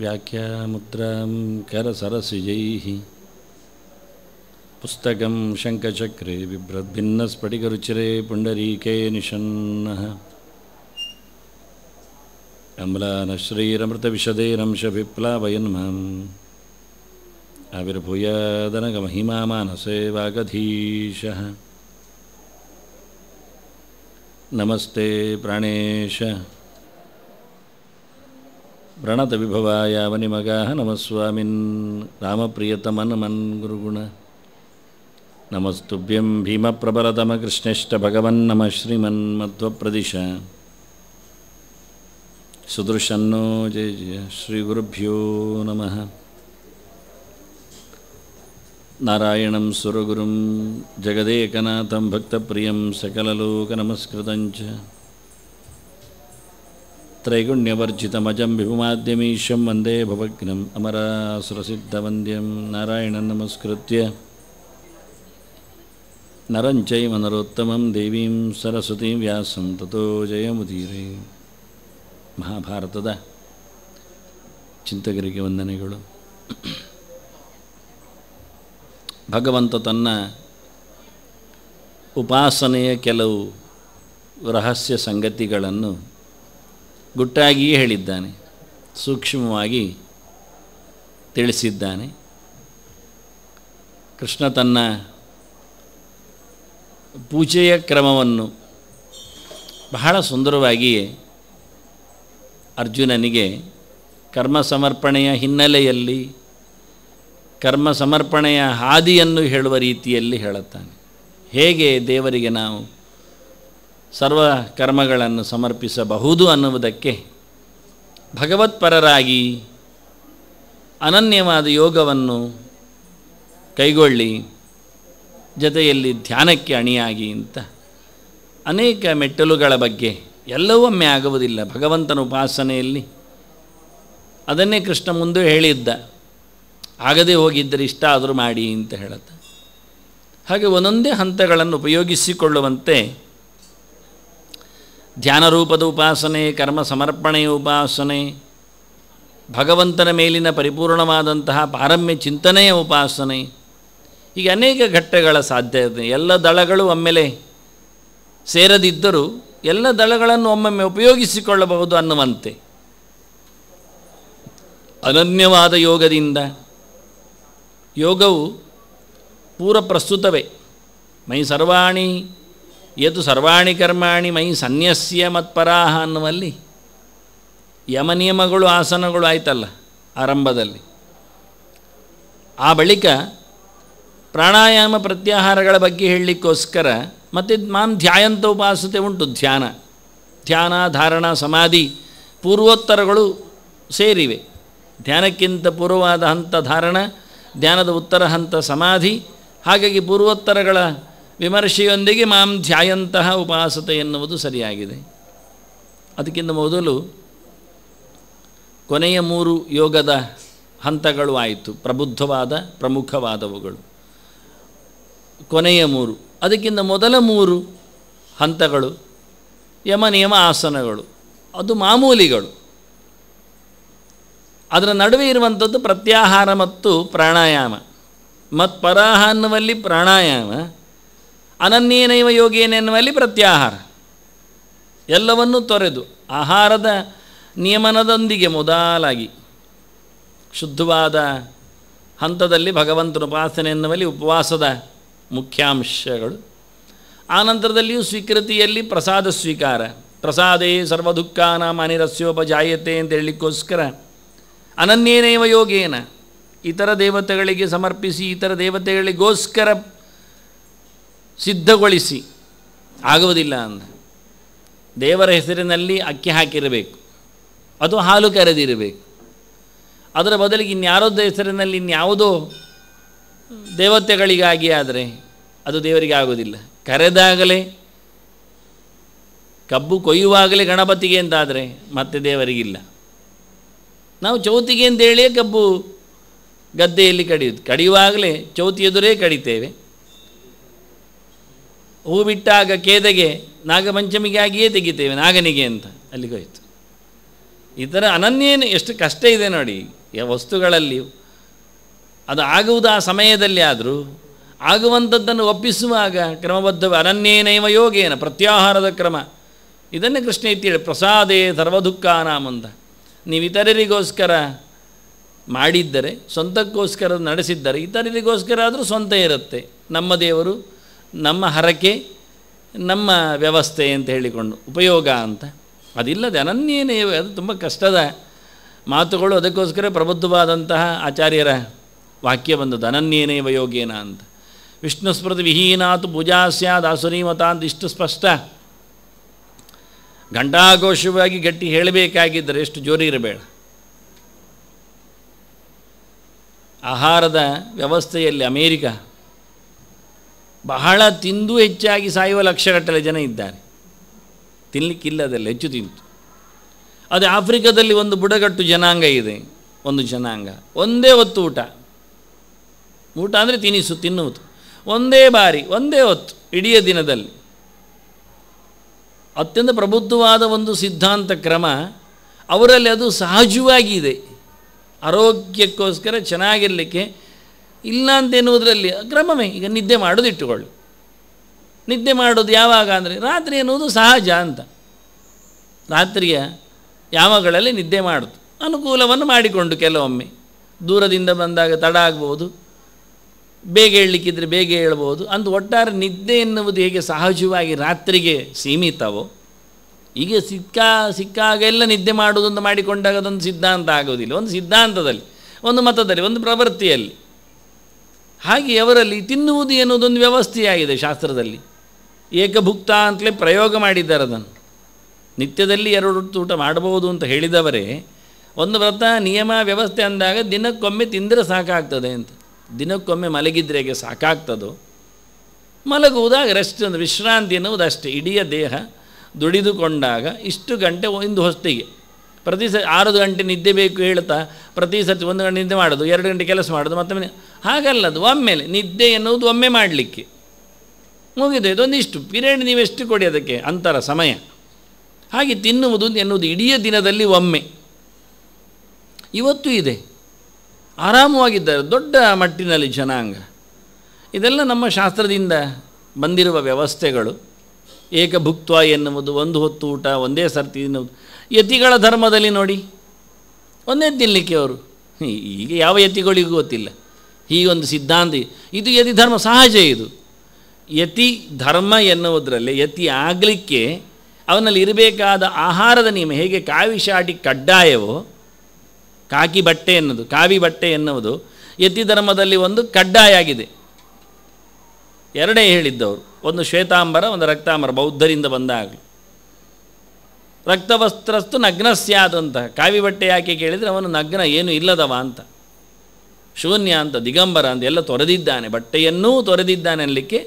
व्याख्यामुद्रां करसरसिजैः पुस्तकं शङ्खचक्रे बिभ्रद्भिन्नस्फटिकरुचिरे पुण्डरीके निषन्नः अम्लानश्रीरमृतविशदेरंशभिप्लावयन् माम् आविर्भूयादनगमहिमा मानसे वागधीशः नमस्ते प्राणेश ಪ್ರಣತ ವಿಭವಾಯ ವನಿಮಗಾ ನಮಸ್ವಾಮಿನ್ ರಾಮಪ್ರಿಯತಮನ್ಮನ್ ಗುರುಗುಣ ನಮಸ್ತುಭ್ಯಂ ಭೀಮಪ್ರಬಲತಮಕೃಷ್ಣಶ್ಚ ಭಗವನ್ ನಮಃ ಶ್ರೀಮನ್ ಮಧ್ವಪ್ರದಿಶ ಸುದೃಶನ್ನೋ ಜಯ ಜಯ ಶ್ರೀ ಗುರುಭ್ಯೋ ನಮಃ నారాయణం సురగురుం జగదేకనాథం భక్తప్రియం సకలలోకనమస్కృతం చ ತ್ರೈಗುಣ್ಯವರ್ಜಿತ ಅಜಂ ವಂದೇ ಭವ್ನಂ ಅಮರಾಸುರಸಿದ್ಧವಂದ್ಯಂ ನಾರಾಯಣ ನಮಸ್ಕೃತ್ಯ ನರಂಚೈ ಮನರೋತ್ತಮಂ ದೇವೀಂ ಸರಸ್ವತೀ ವ್ಯಾಸಂ ತತೋ ಮುರೇ ಮಹಾಭಾರತದ ಚಿಂತಕರಿಗೆ ವಂದನೆಗಳು ಭಗವಂತ ತನ್ನ ಉಪಾಸನೆಯ ಕೆಲವು ರಹಸ್ಯ ಸಂಗತಿಗಳನ್ನು ಗುಟ್ಟಾಗಿಯೇ ಹೇಳಿದ್ದಾನೆ ಸೂಕ್ಷ್ಮವಾಗಿ ತಿಳಿಸಿದ್ದಾನೆ ಕೃಷ್ಣ ತನ್ನ ಪೂಜೆಯ ಕ್ರಮವನ್ನು ಬಹಳ ಸುಂದರವಾಗಿ ಅರ್ಜುನನಿಗೆ ಕರ್ಮ ಸಮರ್ಪಣೆಯ ಹಿನ್ನೆಲೆಯಲ್ಲಿ ಕರ್ಮ ಸಮರ್ಪಣೆಯ ಹಾದಿಯನ್ನು ಹೇಳುವ ರೀತಿಯಲ್ಲಿ ಹೇಳುತ್ತಾನೆ ಹೇಗೆ ದೇವರಿಗೆ ನಾವು ಸರ್ವ ಕರ್ಮಗಳನ್ನು ಸಮರ್ಪಿಸಬಹುದು ಅನ್ನುವುದಕ್ಕೆ ಭಗವತ್ಪರರಾಗಿ ಅನನ್ಯವಾದ ಯೋಗವನ್ನು ಕೈಗೊಳ್ಳಿ ಜೊತೆಯಲ್ಲಿ ಧ್ಯಾನಕ್ಕೆ ಅಣಿಯಾಗಿ ಅಂತ ಅನೇಕ ಮೆಟ್ಟಲುಗಳ ಬಗ್ಗೆ ಎಲ್ಲವೊಮ್ಮೆ ಆಗುವುದಿಲ್ಲ ಭಗವಂತನ ಉಪಾಸನೆಯಲ್ಲಿ ಅದನ್ನೇ ಕೃಷ್ಣ ಮುಂದೆ ಹೇಳಿದ್ದ ಆಗದೆ ಹೋಗಿದ್ದರೆ ಇಷ್ಟ ಆದರೂ ಮಾಡಿ ಅಂತ ಹೇಳುತ್ತ ಹಾಗೆ ಒಂದೊಂದೇ ಹಂತಗಳನ್ನು ಉಪಯೋಗಿಸಿಕೊಳ್ಳುವಂತೆ ಧ್ಯಾನರೂಪದ ಉಪಾಸನೆ ಕರ್ಮ ಸಮರ್ಪಣೆಯ ಉಪಾಸನೆ ಭಗವಂತನ ಮೇಲಿನ ಪರಿಪೂರ್ಣವಾದಂತಹ ಪಾರಮ್ಯ ಚಿಂತನೆಯ ಉಪಾಸನೆ ಹೀಗೆ ಅನೇಕ ಘಟ್ಟಗಳ ಸಾಧ್ಯತೆ ಎಲ್ಲ ದಳಗಳು ಒಮ್ಮೆಲೆ ಸೇರದಿದ್ದರೂ ಎಲ್ಲ ದಳಗಳನ್ನು ಒಮ್ಮೊಮ್ಮೆ ಉಪಯೋಗಿಸಿಕೊಳ್ಳಬಹುದು ಅನ್ನುವಂತೆ ಅನನ್ಯವಾದ ಯೋಗದಿಂದ ಯೋಗವು ಪೂರ ಪ್ರಸ್ತುತವೇ ಮೈ ಸರ್ವಾಣಿ ಯದು ಸರ್ವಾಣಿ ಕರ್ಮಾಣಿ ಮೈ ಸನ್ಯಸ್ಯ ಮತ್ಪರಾಹ ಅನ್ನುವಲ್ಲಿ ಯಮನಿಯಮಗಳು ಆಸನಗಳು ಆಯ್ತಲ್ಲ ಆರಂಭದಲ್ಲಿ ಆ ಬಳಿಕ ಪ್ರಾಣಾಯಾಮ ಪ್ರತ್ಯಾಹಾರಗಳ ಬಗ್ಗೆ ಹೇಳಲಿಕ್ಕೋಸ್ಕರ ಮತ್ತು ಮಾನ್ ಧ್ಯಾಯಂತ ಉಪಾಸತೆ ಉಂಟು ಧ್ಯಾನ ಧ್ಯಾನ ಧಾರಣ ಸಮಾಧಿ ಪೂರ್ವೋತ್ತರಗಳು ಸೇರಿವೆ ಧ್ಯಾನಕ್ಕಿಂತ ಪೂರ್ವವಾದ ಹಂತ ಧಾರಣ ಧ್ಯಾನದ ಉತ್ತರ ಹಂತ ಸಮಾಧಿ ಹಾಗಾಗಿ ಪೂರ್ವೋತ್ತರಗಳ ವಿಮರ್ಶೆಯೊಂದಿಗೆ ಮಾಂ ಧ್ಯಾಯಂತಹ ಉಪಾಸತೆ ಎನ್ನುವುದು ಸರಿಯಾಗಿದೆ ಅದಕ್ಕಿಂತ ಮೊದಲು ಕೊನೆಯ ಮೂರು ಯೋಗದ ಹಂತಗಳು ಆಯಿತು ಪ್ರಬುದ್ಧವಾದ ಪ್ರಮುಖವಾದವುಗಳು ಕೊನೆಯ ಮೂರು ಅದಕ್ಕಿಂತ ಮೊದಲ ಮೂರು ಹಂತಗಳು ಯಮ ನಿಯಮ ಆಸನಗಳು ಅದು ಮಾಮೂಲಿಗಳು ಅದರ ನಡುವೆ ಇರುವಂಥದ್ದು ಪ್ರತ್ಯಾಹಾರ ಮತ್ತು ಪ್ರಾಣಾಯಾಮ ಮತ್ತು ಅನ್ನುವಲ್ಲಿ ಪ್ರಾಣಾಯಾಮ ಅನನ್ಯೇನೈವ ಯೋಗೇನೆನ್ನುವಲ್ಲಿ ಪ್ರತ್ಯಾಹಾರ ಎಲ್ಲವನ್ನೂ ತೊರೆದು ಆಹಾರದ ನಿಯಮನದೊಂದಿಗೆ ಮೊದಲಾಗಿ ಶುದ್ಧವಾದ ಹಂತದಲ್ಲಿ ಭಗವಂತನ ಉಪಾಸನೆ ಎನ್ನುವಲ್ಲಿ ಉಪವಾಸದ ಮುಖ್ಯಾಂಶಗಳು ಆನಂತರದಲ್ಲಿಯೂ ಸ್ವೀಕೃತಿಯಲ್ಲಿ ಪ್ರಸಾದ ಸ್ವೀಕಾರ ಪ್ರಸಾದೇ ಸರ್ವದುಃಖಾನಾಮ ಜಾಯತೆ ಅಂತ ಹೇಳಲಿಕ್ಕೋಸ್ಕರ ಅನನ್ಯೇನೈವ ಯೋಗೇನ ಇತರ ದೇವತೆಗಳಿಗೆ ಸಮರ್ಪಿಸಿ ಇತರ ದೇವತೆಗಳಿಗೋಸ್ಕರ ಸಿದ್ಧಗೊಳಿಸಿ ಆಗುವುದಿಲ್ಲ ಅಂದ ದೇವರ ಹೆಸರಿನಲ್ಲಿ ಅಕ್ಕಿ ಹಾಕಿರಬೇಕು ಅದು ಹಾಲು ಕರೆದಿರಬೇಕು ಅದರ ಬದಲಿಗೆ ಇನ್ಯಾರೋದ ಹೆಸರಿನಲ್ಲಿ ಇನ್ಯಾವುದೋ ದೇವತೆಗಳಿಗಾಗಿ ಆದರೆ ಅದು ದೇವರಿಗೆ ಆಗುವುದಿಲ್ಲ ಕರೆದಾಗಲೇ ಕಬ್ಬು ಕೊಯ್ಯುವಾಗಲೇ ಗಣಪತಿಗೆ ಅಂತಾದರೆ ಮತ್ತೆ ದೇವರಿಗಿಲ್ಲ ನಾವು ಚೌತಿಗೆ ಅಂತೇಳಿಯೇ ಕಬ್ಬು ಗದ್ದೆಯಲ್ಲಿ ಕಡಿಯುದು ಕಡಿಯುವಾಗಲೇ ಚೌತಿ ಎದುರೇ ಕಡಿತೇವೆ ಹೂ ಬಿಟ್ಟಾಗ ಕೇದಗೆ ನಾಗಪಂಚಮಿಗೆ ಆಗಿಯೇ ತೆಗಿತೇವೆ ನಾಗನಿಗೆ ಅಂತ ಹೋಯಿತು ಈ ಥರ ಅನನ್ಯೇನು ಎಷ್ಟು ಕಷ್ಟ ಇದೆ ನೋಡಿ ವಸ್ತುಗಳಲ್ಲಿ ಅದು ಆಗುವುದು ಆ ಸಮಯದಲ್ಲಿ ಆದರೂ ಆಗುವಂಥದ್ದನ್ನು ಒಪ್ಪಿಸುವಾಗ ಕ್ರಮಬದ್ಧ ಅನನ್ಯೇನೈವ ಯೋಗೇನ ಪ್ರತ್ಯಾಹಾರದ ಕ್ರಮ ಇದನ್ನೇ ಕೃಷ್ಣ ಇತ್ತೀಳಿ ಪ್ರಸಾದೇ ಸರ್ವದುಃಖ ನಾಮಂತ ನೀವು ಇತರರಿಗೋಸ್ಕರ ಮಾಡಿದ್ದರೆ ಸ್ವಂತಕ್ಕೋಸ್ಕರ ನಡೆಸಿದ್ದರೆ ಇತರರಿಗೋಸ್ಕರ ಆದರೂ ಸ್ವಂತ ಇರುತ್ತೆ ನಮ್ಮ ದೇವರು ನಮ್ಮ ಹರಕೆ ನಮ್ಮ ವ್ಯವಸ್ಥೆ ಅಂತ ಹೇಳಿಕೊಂಡು ಉಪಯೋಗ ಅಂತ ಅದಿಲ್ಲದೆ ಅನನ್ಯನೇ ಅದು ತುಂಬ ಕಷ್ಟದ ಮಾತುಗಳು ಅದಕ್ಕೋಸ್ಕರ ಪ್ರಬುದ್ಧವಾದಂತಹ ಆಚಾರ್ಯರ ವಾಕ್ಯ ಬಂದದ್ದು ಅನನ್ಯನೇ ಯೋಗೇನ ಅಂತ ವಿಷ್ಣು ಸ್ಮೃತಿ ವಿಹೀನಾತು ಪೂಜಾ ಸ್ಯಾದಾಸುರೀಮತ ಅಂತ ಇಷ್ಟು ಸ್ಪಷ್ಟ ಘಂಟಾಘೋಷವಾಗಿ ಗಟ್ಟಿ ಹೇಳಬೇಕಾಗಿದ್ದರೆ ಎಷ್ಟು ಜೋರಿ ಇರಬೇಡ ಆಹಾರದ ವ್ಯವಸ್ಥೆಯಲ್ಲಿ ಅಮೇರಿಕಾ ಬಹಳ ತಿಂದು ಹೆಚ್ಚಾಗಿ ಸಾಯುವ ಲಕ್ಷಗಟ್ಟಲೆ ಜನ ಇದ್ದಾರೆ ಅದೆಲ್ಲ ಹೆಚ್ಚು ತಿಂತು ಅದು ಆಫ್ರಿಕಾದಲ್ಲಿ ಒಂದು ಬುಡಗಟ್ಟು ಜನಾಂಗ ಇದೆ ಒಂದು ಜನಾಂಗ ಒಂದೇ ಹೊತ್ತು ಊಟ ಊಟ ಅಂದರೆ ತಿನಿಸು ತಿನ್ನುವುದು ಒಂದೇ ಬಾರಿ ಒಂದೇ ಹೊತ್ತು ಇಡೀ ದಿನದಲ್ಲಿ ಅತ್ಯಂತ ಪ್ರಬುದ್ಧವಾದ ಒಂದು ಸಿದ್ಧಾಂತ ಕ್ರಮ ಅವರಲ್ಲಿ ಅದು ಸಹಜವಾಗಿದೆ ಆರೋಗ್ಯಕ್ಕೋಸ್ಕರ ಚೆನ್ನಾಗಿರಲಿಕ್ಕೆ ಇಲ್ಲ ಎನ್ನುವುದರಲ್ಲಿ ಕ್ರಮವೇ ಈಗ ನಿದ್ದೆ ಮಾಡೋದು ಇಟ್ಟುಕೊಳ್ಳಿ ನಿದ್ದೆ ಮಾಡೋದು ಯಾವಾಗ ಅಂದರೆ ರಾತ್ರಿ ಎನ್ನುವುದು ಸಹಜ ಅಂತ ರಾತ್ರಿಯ ಯಾವಗಳಲ್ಲಿ ನಿದ್ದೆ ಮಾಡೋದು ಅನುಕೂಲವನ್ನು ಮಾಡಿಕೊಂಡು ಕೆಲವೊಮ್ಮೆ ದೂರದಿಂದ ಬಂದಾಗ ತಡ ಆಗ್ಬೋದು ಬೇಗ ಹೇಳಲಿಕ್ಕಿದ್ರೆ ಬೇಗ ಹೇಳ್ಬೋದು ಅಂತ ಒಟ್ಟಾರೆ ನಿದ್ದೆ ಎನ್ನುವುದು ಹೇಗೆ ಸಹಜವಾಗಿ ರಾತ್ರಿಗೆ ಸೀಮಿತವೋ ಈಗ ಸಿಕ್ಕ ಸಿಕ್ಕಾಗೆಲ್ಲ ನಿದ್ದೆ ಮಾಡುವುದೊಂದು ಮಾಡಿಕೊಂಡಾಗ ಅದೊಂದು ಸಿದ್ಧಾಂತ ಆಗೋದಿಲ್ಲ ಒಂದು ಸಿದ್ಧಾಂತದಲ್ಲಿ ಒಂದು ಮತದಲ್ಲಿ ಒಂದು ಪ್ರವೃತ್ತಿಯಲ್ಲಿ ಹಾಗೆ ಅವರಲ್ಲಿ ತಿನ್ನುವುದು ಎನ್ನುವುದೊಂದು ವ್ಯವಸ್ಥೆಯಾಗಿದೆ ಶಾಸ್ತ್ರದಲ್ಲಿ ಏಕಭುಕ್ತ ಅಂತಲೇ ಪ್ರಯೋಗ ಮಾಡಿದ್ದಾರೆ ಅದನ್ನು ನಿತ್ಯದಲ್ಲಿ ಎರಡು ತೂಟ ಊಟ ಮಾಡಬಹುದು ಅಂತ ಹೇಳಿದವರೇ ಒಂದು ವ್ರತ ನಿಯಮ ವ್ಯವಸ್ಥೆ ಅಂದಾಗ ದಿನಕ್ಕೊಮ್ಮೆ ತಿಂದರೆ ಸಾಕಾಗ್ತದೆ ಅಂತ ದಿನಕ್ಕೊಮ್ಮೆ ಮಲಗಿದ್ರೆಗೆ ಸಾಕಾಗ್ತದೋ ಮಲಗುವುದಾಗ ರೆಸ್ಟ್ ಅಂದರೆ ವಿಶ್ರಾಂತಿ ಎನ್ನುವುದಷ್ಟೇ ಇಡೀ ದೇಹ ದುಡಿದುಕೊಂಡಾಗ ಇಷ್ಟು ಗಂಟೆ ಒಂದು ಹೊಸ್ತಿಗೆ ಪ್ರತಿ ಸ ಆರು ಗಂಟೆ ನಿದ್ದೆ ಬೇಕು ಹೇಳ್ತಾ ಪ್ರತಿ ಸರ್ತಿ ಒಂದು ಗಂಟೆ ನಿದ್ದೆ ಮಾಡೋದು ಎರಡು ಗಂಟೆ ಕೆಲಸ ಮಾಡೋದು ಮತ್ತೆ ಹಾಗಲ್ಲದು ಒಮ್ಮೆಲೆ ನಿದ್ದೆ ಎನ್ನುವುದು ಒಮ್ಮೆ ಮಾಡಲಿಕ್ಕೆ ಮುಗಿದು ಇದೊಂದಿಷ್ಟು ಪಿರಿಯಡ್ ನೀವೆಷ್ಟು ಕೊಡಿ ಅದಕ್ಕೆ ಅಂತರ ಸಮಯ ಹಾಗೆ ತಿನ್ನುವುದು ಎನ್ನುವುದು ಇಡೀ ದಿನದಲ್ಲಿ ಒಮ್ಮೆ ಇವತ್ತು ಇದೆ ಆರಾಮವಾಗಿದ್ದಾರೆ ದೊಡ್ಡ ಮಟ್ಟಿನಲ್ಲಿ ಜನಾಂಗ ಇದೆಲ್ಲ ನಮ್ಮ ಶಾಸ್ತ್ರದಿಂದ ಬಂದಿರುವ ವ್ಯವಸ್ಥೆಗಳು ಏಕಭುಕ್ತ ಎನ್ನುವುದು ಒಂದು ಹೊತ್ತು ಊಟ ಒಂದೇ ಸರ್ತಿ ಎನ್ನುವುದು ಯತಿಗಳ ಧರ್ಮದಲ್ಲಿ ನೋಡಿ ಒಂದೇ ತಿನ್ನಲಿಕ್ಕೆ ಅವರು ಈಗ ಯಾವ ಯತಿಗಳಿಗೂ ಗೊತ್ತಿಲ್ಲ ಹೀಗೊಂದು ಸಿದ್ಧಾಂತ ಇದು ಯತಿ ಧರ್ಮ ಸಹಜ ಇದು ಯತಿ ಧರ್ಮ ಎನ್ನುವುದರಲ್ಲಿ ಯತಿ ಆಗಲಿಕ್ಕೆ ಅವನಲ್ಲಿ ಇರಬೇಕಾದ ಆಹಾರದ ನಿಯಮ ಹೇಗೆ ಕಾವಿಶಾಟಿ ಕಡ್ಡಾಯವೋ ಕಾಕಿ ಬಟ್ಟೆ ಎನ್ನುವುದು ಕಾವಿ ಬಟ್ಟೆ ಎನ್ನುವುದು ಯತಿ ಧರ್ಮದಲ್ಲಿ ಒಂದು ಕಡ್ಡಾಯ ಆಗಿದೆ ಎರಡೇ ಹೇಳಿದ್ದವರು ಒಂದು ಶ್ವೇತಾಂಬರ ಒಂದು ರಕ್ತಾಂಬರ ಬೌದ್ಧರಿಂದ ಬಂದಾಗಲಿ ರಕ್ತವಸ್ತ್ರಸ್ತು ನಗ್ನ ಕಾವಿ ಬಟ್ಟೆ ಯಾಕೆ ಕೇಳಿದರೆ ಅವನು ನಗ್ನ ಏನು ಇಲ್ಲದವ ಅಂತ ಶೂನ್ಯ ಅಂತ ದಿಗಂಬರ ಅಂತ ಎಲ್ಲ ತೊರೆದಿದ್ದಾನೆ ಬಟ್ಟೆಯನ್ನೂ ತೊರೆದಿದ್ದಾನೆ ಅನ್ನಲಿಕ್ಕೆ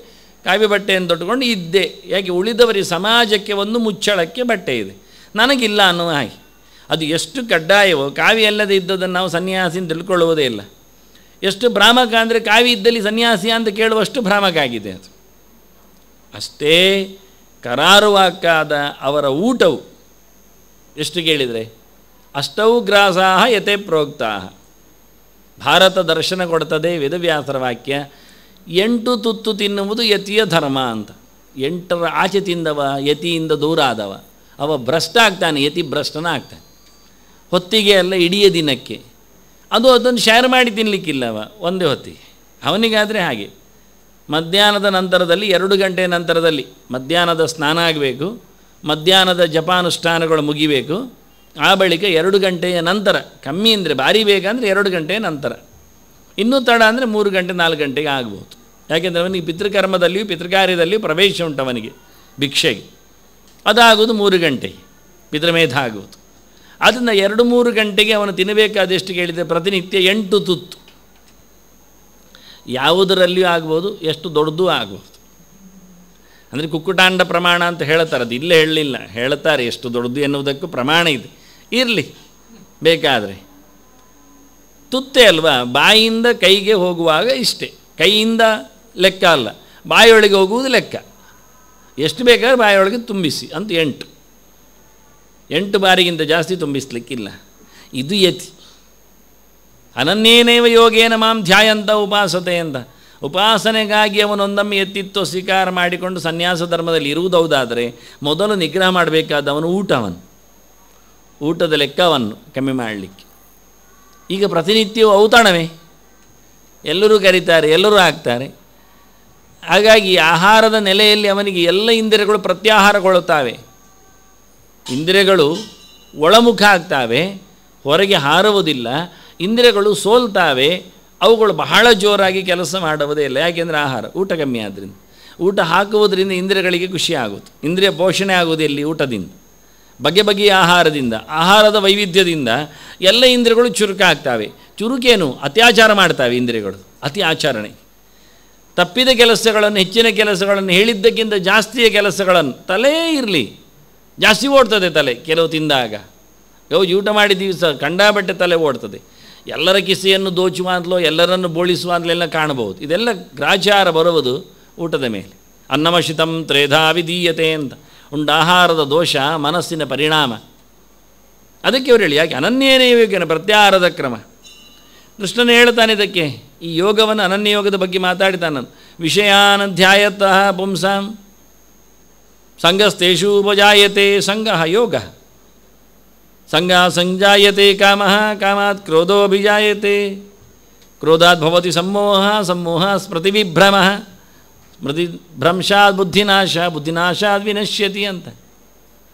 ಕಾವಿ ಬಟ್ಟೆಯನ್ನು ತೊಟ್ಟುಕೊಂಡು ಇದ್ದೆ ಯಾಕೆ ಉಳಿದವರಿಗೆ ಸಮಾಜಕ್ಕೆ ಒಂದು ಮುಚ್ಚಳಕ್ಕೆ ಬಟ್ಟೆ ಇದೆ ನನಗಿಲ್ಲ ಅನ್ನುವ ಹಾಗೆ ಅದು ಎಷ್ಟು ಕಡ್ಡಾಯವೋ ಕಾವಿ ಅಲ್ಲದೆ ಇದ್ದದನ್ನು ನಾವು ಸನ್ಯಾಸಿ ಅಂತ ತಿಳ್ಕೊಳ್ಳುವುದೇ ಇಲ್ಲ ಎಷ್ಟು ಭ್ರಾಮಕ ಅಂದರೆ ಕಾವಿ ಇದ್ದಲ್ಲಿ ಸನ್ಯಾಸಿ ಅಂತ ಕೇಳುವಷ್ಟು ಭ್ರಾಮಕ ಆಗಿದೆ ಅದು ಅಷ್ಟೇ ಕರಾರುವಾಕ್ಕಾದ ಅವರ ಊಟವು ಎಷ್ಟು ಕೇಳಿದರೆ ಅಷ್ಟೌ ಗ್ರಾಸಾಹ ಯತೆ ಪ್ರೋಕ್ತಾಹ ಭಾರತ ದರ್ಶನ ಕೊಡ್ತದೆ ವೇದವ್ಯಾಸರ ವಾಕ್ಯ ಎಂಟು ತುತ್ತು ತಿನ್ನುವುದು ಯತಿಯ ಧರ್ಮ ಅಂತ ಎಂಟರ ಆಚೆ ತಿಂದವ ಯತಿಯಿಂದ ದೂರ ಆದವ ಅವ ಭ್ರಷ್ಟ ಆಗ್ತಾನೆ ಯತಿ ಭ್ರಷ್ಟನ ಆಗ್ತಾನೆ ಹೊತ್ತಿಗೆ ಅಲ್ಲ ಇಡೀ ದಿನಕ್ಕೆ ಅದು ಅದನ್ನು ಶೇರ್ ಮಾಡಿ ತಿನ್ನಲಿಕ್ಕಿಲ್ಲವ ಒಂದೇ ಹೊತ್ತಿಗೆ ಅವನಿಗಾದರೆ ಹಾಗೆ ಮಧ್ಯಾಹ್ನದ ನಂತರದಲ್ಲಿ ಎರಡು ಗಂಟೆ ನಂತರದಲ್ಲಿ ಮಧ್ಯಾಹ್ನದ ಸ್ನಾನ ಆಗಬೇಕು ಮಧ್ಯಾಹ್ನದ ಜಪಾನುಷ್ಠಾನಗಳು ಮುಗಿಬೇಕು ಆ ಬಳಿಕ ಎರಡು ಗಂಟೆಯ ನಂತರ ಕಮ್ಮಿ ಅಂದರೆ ಭಾರಿ ಬೇಗ ಅಂದರೆ ಎರಡು ಗಂಟೆಯ ನಂತರ ಇನ್ನೂ ತಡ ಅಂದರೆ ಮೂರು ಗಂಟೆ ನಾಲ್ಕು ಗಂಟೆಗೆ ಆಗ್ಬೋದು ಯಾಕೆಂದರೆ ಅವನಿಗೆ ಪಿತೃಕರ್ಮದಲ್ಲಿಯೂ ಪಿತೃಕಾರ್ಯದಲ್ಲಿಯೂ ಪ್ರವೇಶ ಉಂಟು ಅವನಿಗೆ ಭಿಕ್ಷೆಗೆ ಅದಾಗೋದು ಮೂರು ಗಂಟೆ ಪಿತೃಮೇಧ ಆಗುವುದು ಅದನ್ನು ಎರಡು ಮೂರು ಗಂಟೆಗೆ ಅವನು ತಿನ್ನಬೇಕಾದಷ್ಟು ಕೇಳಿದರೆ ಪ್ರತಿನಿತ್ಯ ಎಂಟು ತುತ್ತು ಯಾವುದರಲ್ಲಿಯೂ ಆಗ್ಬೋದು ಎಷ್ಟು ದೊಡ್ಡದೂ ಆಗ್ಬೋದು ಅಂದರೆ ಕುಕ್ಕುಟಾಂಡ ಪ್ರಮಾಣ ಅಂತ ಹೇಳ್ತಾರೆ ಅದು ಇಲ್ಲೇ ಹೇಳಲಿಲ್ಲ ಹೇಳ್ತಾರೆ ಎಷ್ಟು ದೊಡ್ಡದು ಎನ್ನುವುದಕ್ಕೂ ಪ್ರಮಾಣ ಇದೆ ಇರಲಿ ಬೇಕಾದರೆ ತುತ್ತೆ ಅಲ್ವಾ ಬಾಯಿಯಿಂದ ಕೈಗೆ ಹೋಗುವಾಗ ಇಷ್ಟೇ ಕೈಯಿಂದ ಲೆಕ್ಕ ಅಲ್ಲ ಬಾಯಿಯೊಳಗೆ ಹೋಗುವುದು ಲೆಕ್ಕ ಎಷ್ಟು ಬೇಕಾದ್ರೆ ಬಾಯಿಯೊಳಗೆ ತುಂಬಿಸಿ ಅಂತ ಎಂಟು ಎಂಟು ಬಾರಿಗಿಂತ ಜಾಸ್ತಿ ತುಂಬಿಸ್ಲಿಕ್ಕಿಲ್ಲ ಇದು ಯತಿ ಅನನ್ಯೇನೇವ ಯೋಗೇನ ಮಾಂ ಧ್ಯಾಯಂತ ಅಂತ ಉಪಾಸತೆ ಅಂತ ಉಪಾಸನೆಗಾಗಿ ಅವನೊಂದೊಮ್ಮೆ ಎತ್ತಿತ್ತು ಸ್ವೀಕಾರ ಮಾಡಿಕೊಂಡು ಸನ್ಯಾಸ ಧರ್ಮದಲ್ಲಿ ಇರುವುದೌದಾದರೆ ಮೊದಲು ನಿಗ್ರಹ ಮಾಡಬೇಕಾದವನು ಊಟವನ್ನು ಊಟದ ಲೆಕ್ಕವನ್ನು ಕಮ್ಮಿ ಮಾಡಲಿಕ್ಕೆ ಈಗ ಪ್ರತಿನಿತ್ಯವೂ ಔತಣವೇ ಎಲ್ಲರೂ ಕರೀತಾರೆ ಎಲ್ಲರೂ ಆಗ್ತಾರೆ ಹಾಗಾಗಿ ಆಹಾರದ ನೆಲೆಯಲ್ಲಿ ಅವನಿಗೆ ಎಲ್ಲ ಇಂದಿರಗಳು ಪ್ರತ್ಯಾಹಾರಗೊಳ್ಳುತ್ತವೆ ಇಂದಿರಗಳು ಒಳಮುಖ ಆಗ್ತಾವೆ ಹೊರಗೆ ಹಾರುವುದಿಲ್ಲ ಇಂದಿರಗಳು ಸೋಲ್ತಾವೆ ಅವುಗಳು ಬಹಳ ಜೋರಾಗಿ ಕೆಲಸ ಮಾಡುವುದೇ ಇಲ್ಲ ಯಾಕೆಂದರೆ ಆಹಾರ ಊಟ ಕಮ್ಮಿ ಆದ್ದರಿಂದ ಊಟ ಹಾಕುವುದರಿಂದ ಇಂದ್ರಿಯಗಳಿಗೆ ಖುಷಿ ಆಗುತ್ತೆ ಇಂದ್ರಿಯ ಪೋಷಣೆ ಆಗುವುದು ಊಟದಿಂದ ಬಗೆ ಬಗೆಯ ಆಹಾರದಿಂದ ಆಹಾರದ ವೈವಿಧ್ಯದಿಂದ ಎಲ್ಲ ಇಂದ್ರಿಯಗಳು ಚುರುಕಾಗ್ತವೆ ಚುರುಕೇನು ಅತ್ಯಾಚಾರ ಮಾಡ್ತವೆ ಇಂದ್ರಿಯಗಳು ಅತಿ ಆಚರಣೆ ತಪ್ಪಿದ ಕೆಲಸಗಳನ್ನು ಹೆಚ್ಚಿನ ಕೆಲಸಗಳನ್ನು ಹೇಳಿದ್ದಕ್ಕಿಂತ ಜಾಸ್ತಿಯ ಕೆಲಸಗಳನ್ನು ತಲೆ ಇರಲಿ ಜಾಸ್ತಿ ಓಡ್ತದೆ ತಲೆ ಕೆಲವು ತಿಂದಾಗ ಗೌಜಿ ಊಟ ಮಾಡಿದ್ದೀವಿ ಸಹ ಕಂಡಾಬಟ್ಟೆ ತಲೆ ಓಡ್ತದೆ ಎಲ್ಲರ ಕಿಸೆಯನ್ನು ದೋಚುವಾಂತಲೋ ಎಲ್ಲರನ್ನು ಬೋಳಿಸುವಾಂತಲೆಲ್ಲ ಕಾಣಬಹುದು ಇದೆಲ್ಲ ಗ್ರಾಚಾರ ಬರುವುದು ಊಟದ ಮೇಲೆ ಅನ್ನಮಶಿತಂ ತ್ರೇಧಾ ವಿಧೀಯತೆ ಅಂತ ಉಂಡಾಹಾರದ ದೋಷ ಮನಸ್ಸಿನ ಪರಿಣಾಮ ಅದಕ್ಕೆ ಅವರು ಹೇಳಿ ಯಾಕೆ ಅನನ್ಯನೇ ಯೋಗ್ಯನ ಪ್ರತ್ಯಾಹಾರದ ಕ್ರಮ ಕೃಷ್ಣನೇ ಹೇಳ್ತಾನೆ ಇದಕ್ಕೆ ಈ ಯೋಗವನ್ನು ಅನನ್ಯ ಯೋಗದ ಬಗ್ಗೆ ಮಾತಾಡಿತಾನನು ವಿಷಯಾನಧ್ಯಾಯತಃ ಪುಂಸಾಂ ಸಂಘಸ್ತೇಷು ಉಪಜಾಯತೆ ಸಂಘ ಯೋಗ ಸಂಗಾ ಸಂಜಾಯತೆ ಕಾಮ ಕಾಮಾತ್ ಬಿಜಾಯತೆ ಕ್ರೋಧಾತ್ ಭವತಿ ಸಮ್ಮೋಹ ಸಮ್ಮೋಹ ವಿಭ್ರಮ ಸ್ಮೃತಿ ಭ್ರಂಶಾತ್ ಬುದ್ಧಿನಾಶ ಬುದ್ಧಿನಾಶಾದ್ ವಿನಶ್ಯತಿ ಅಂತ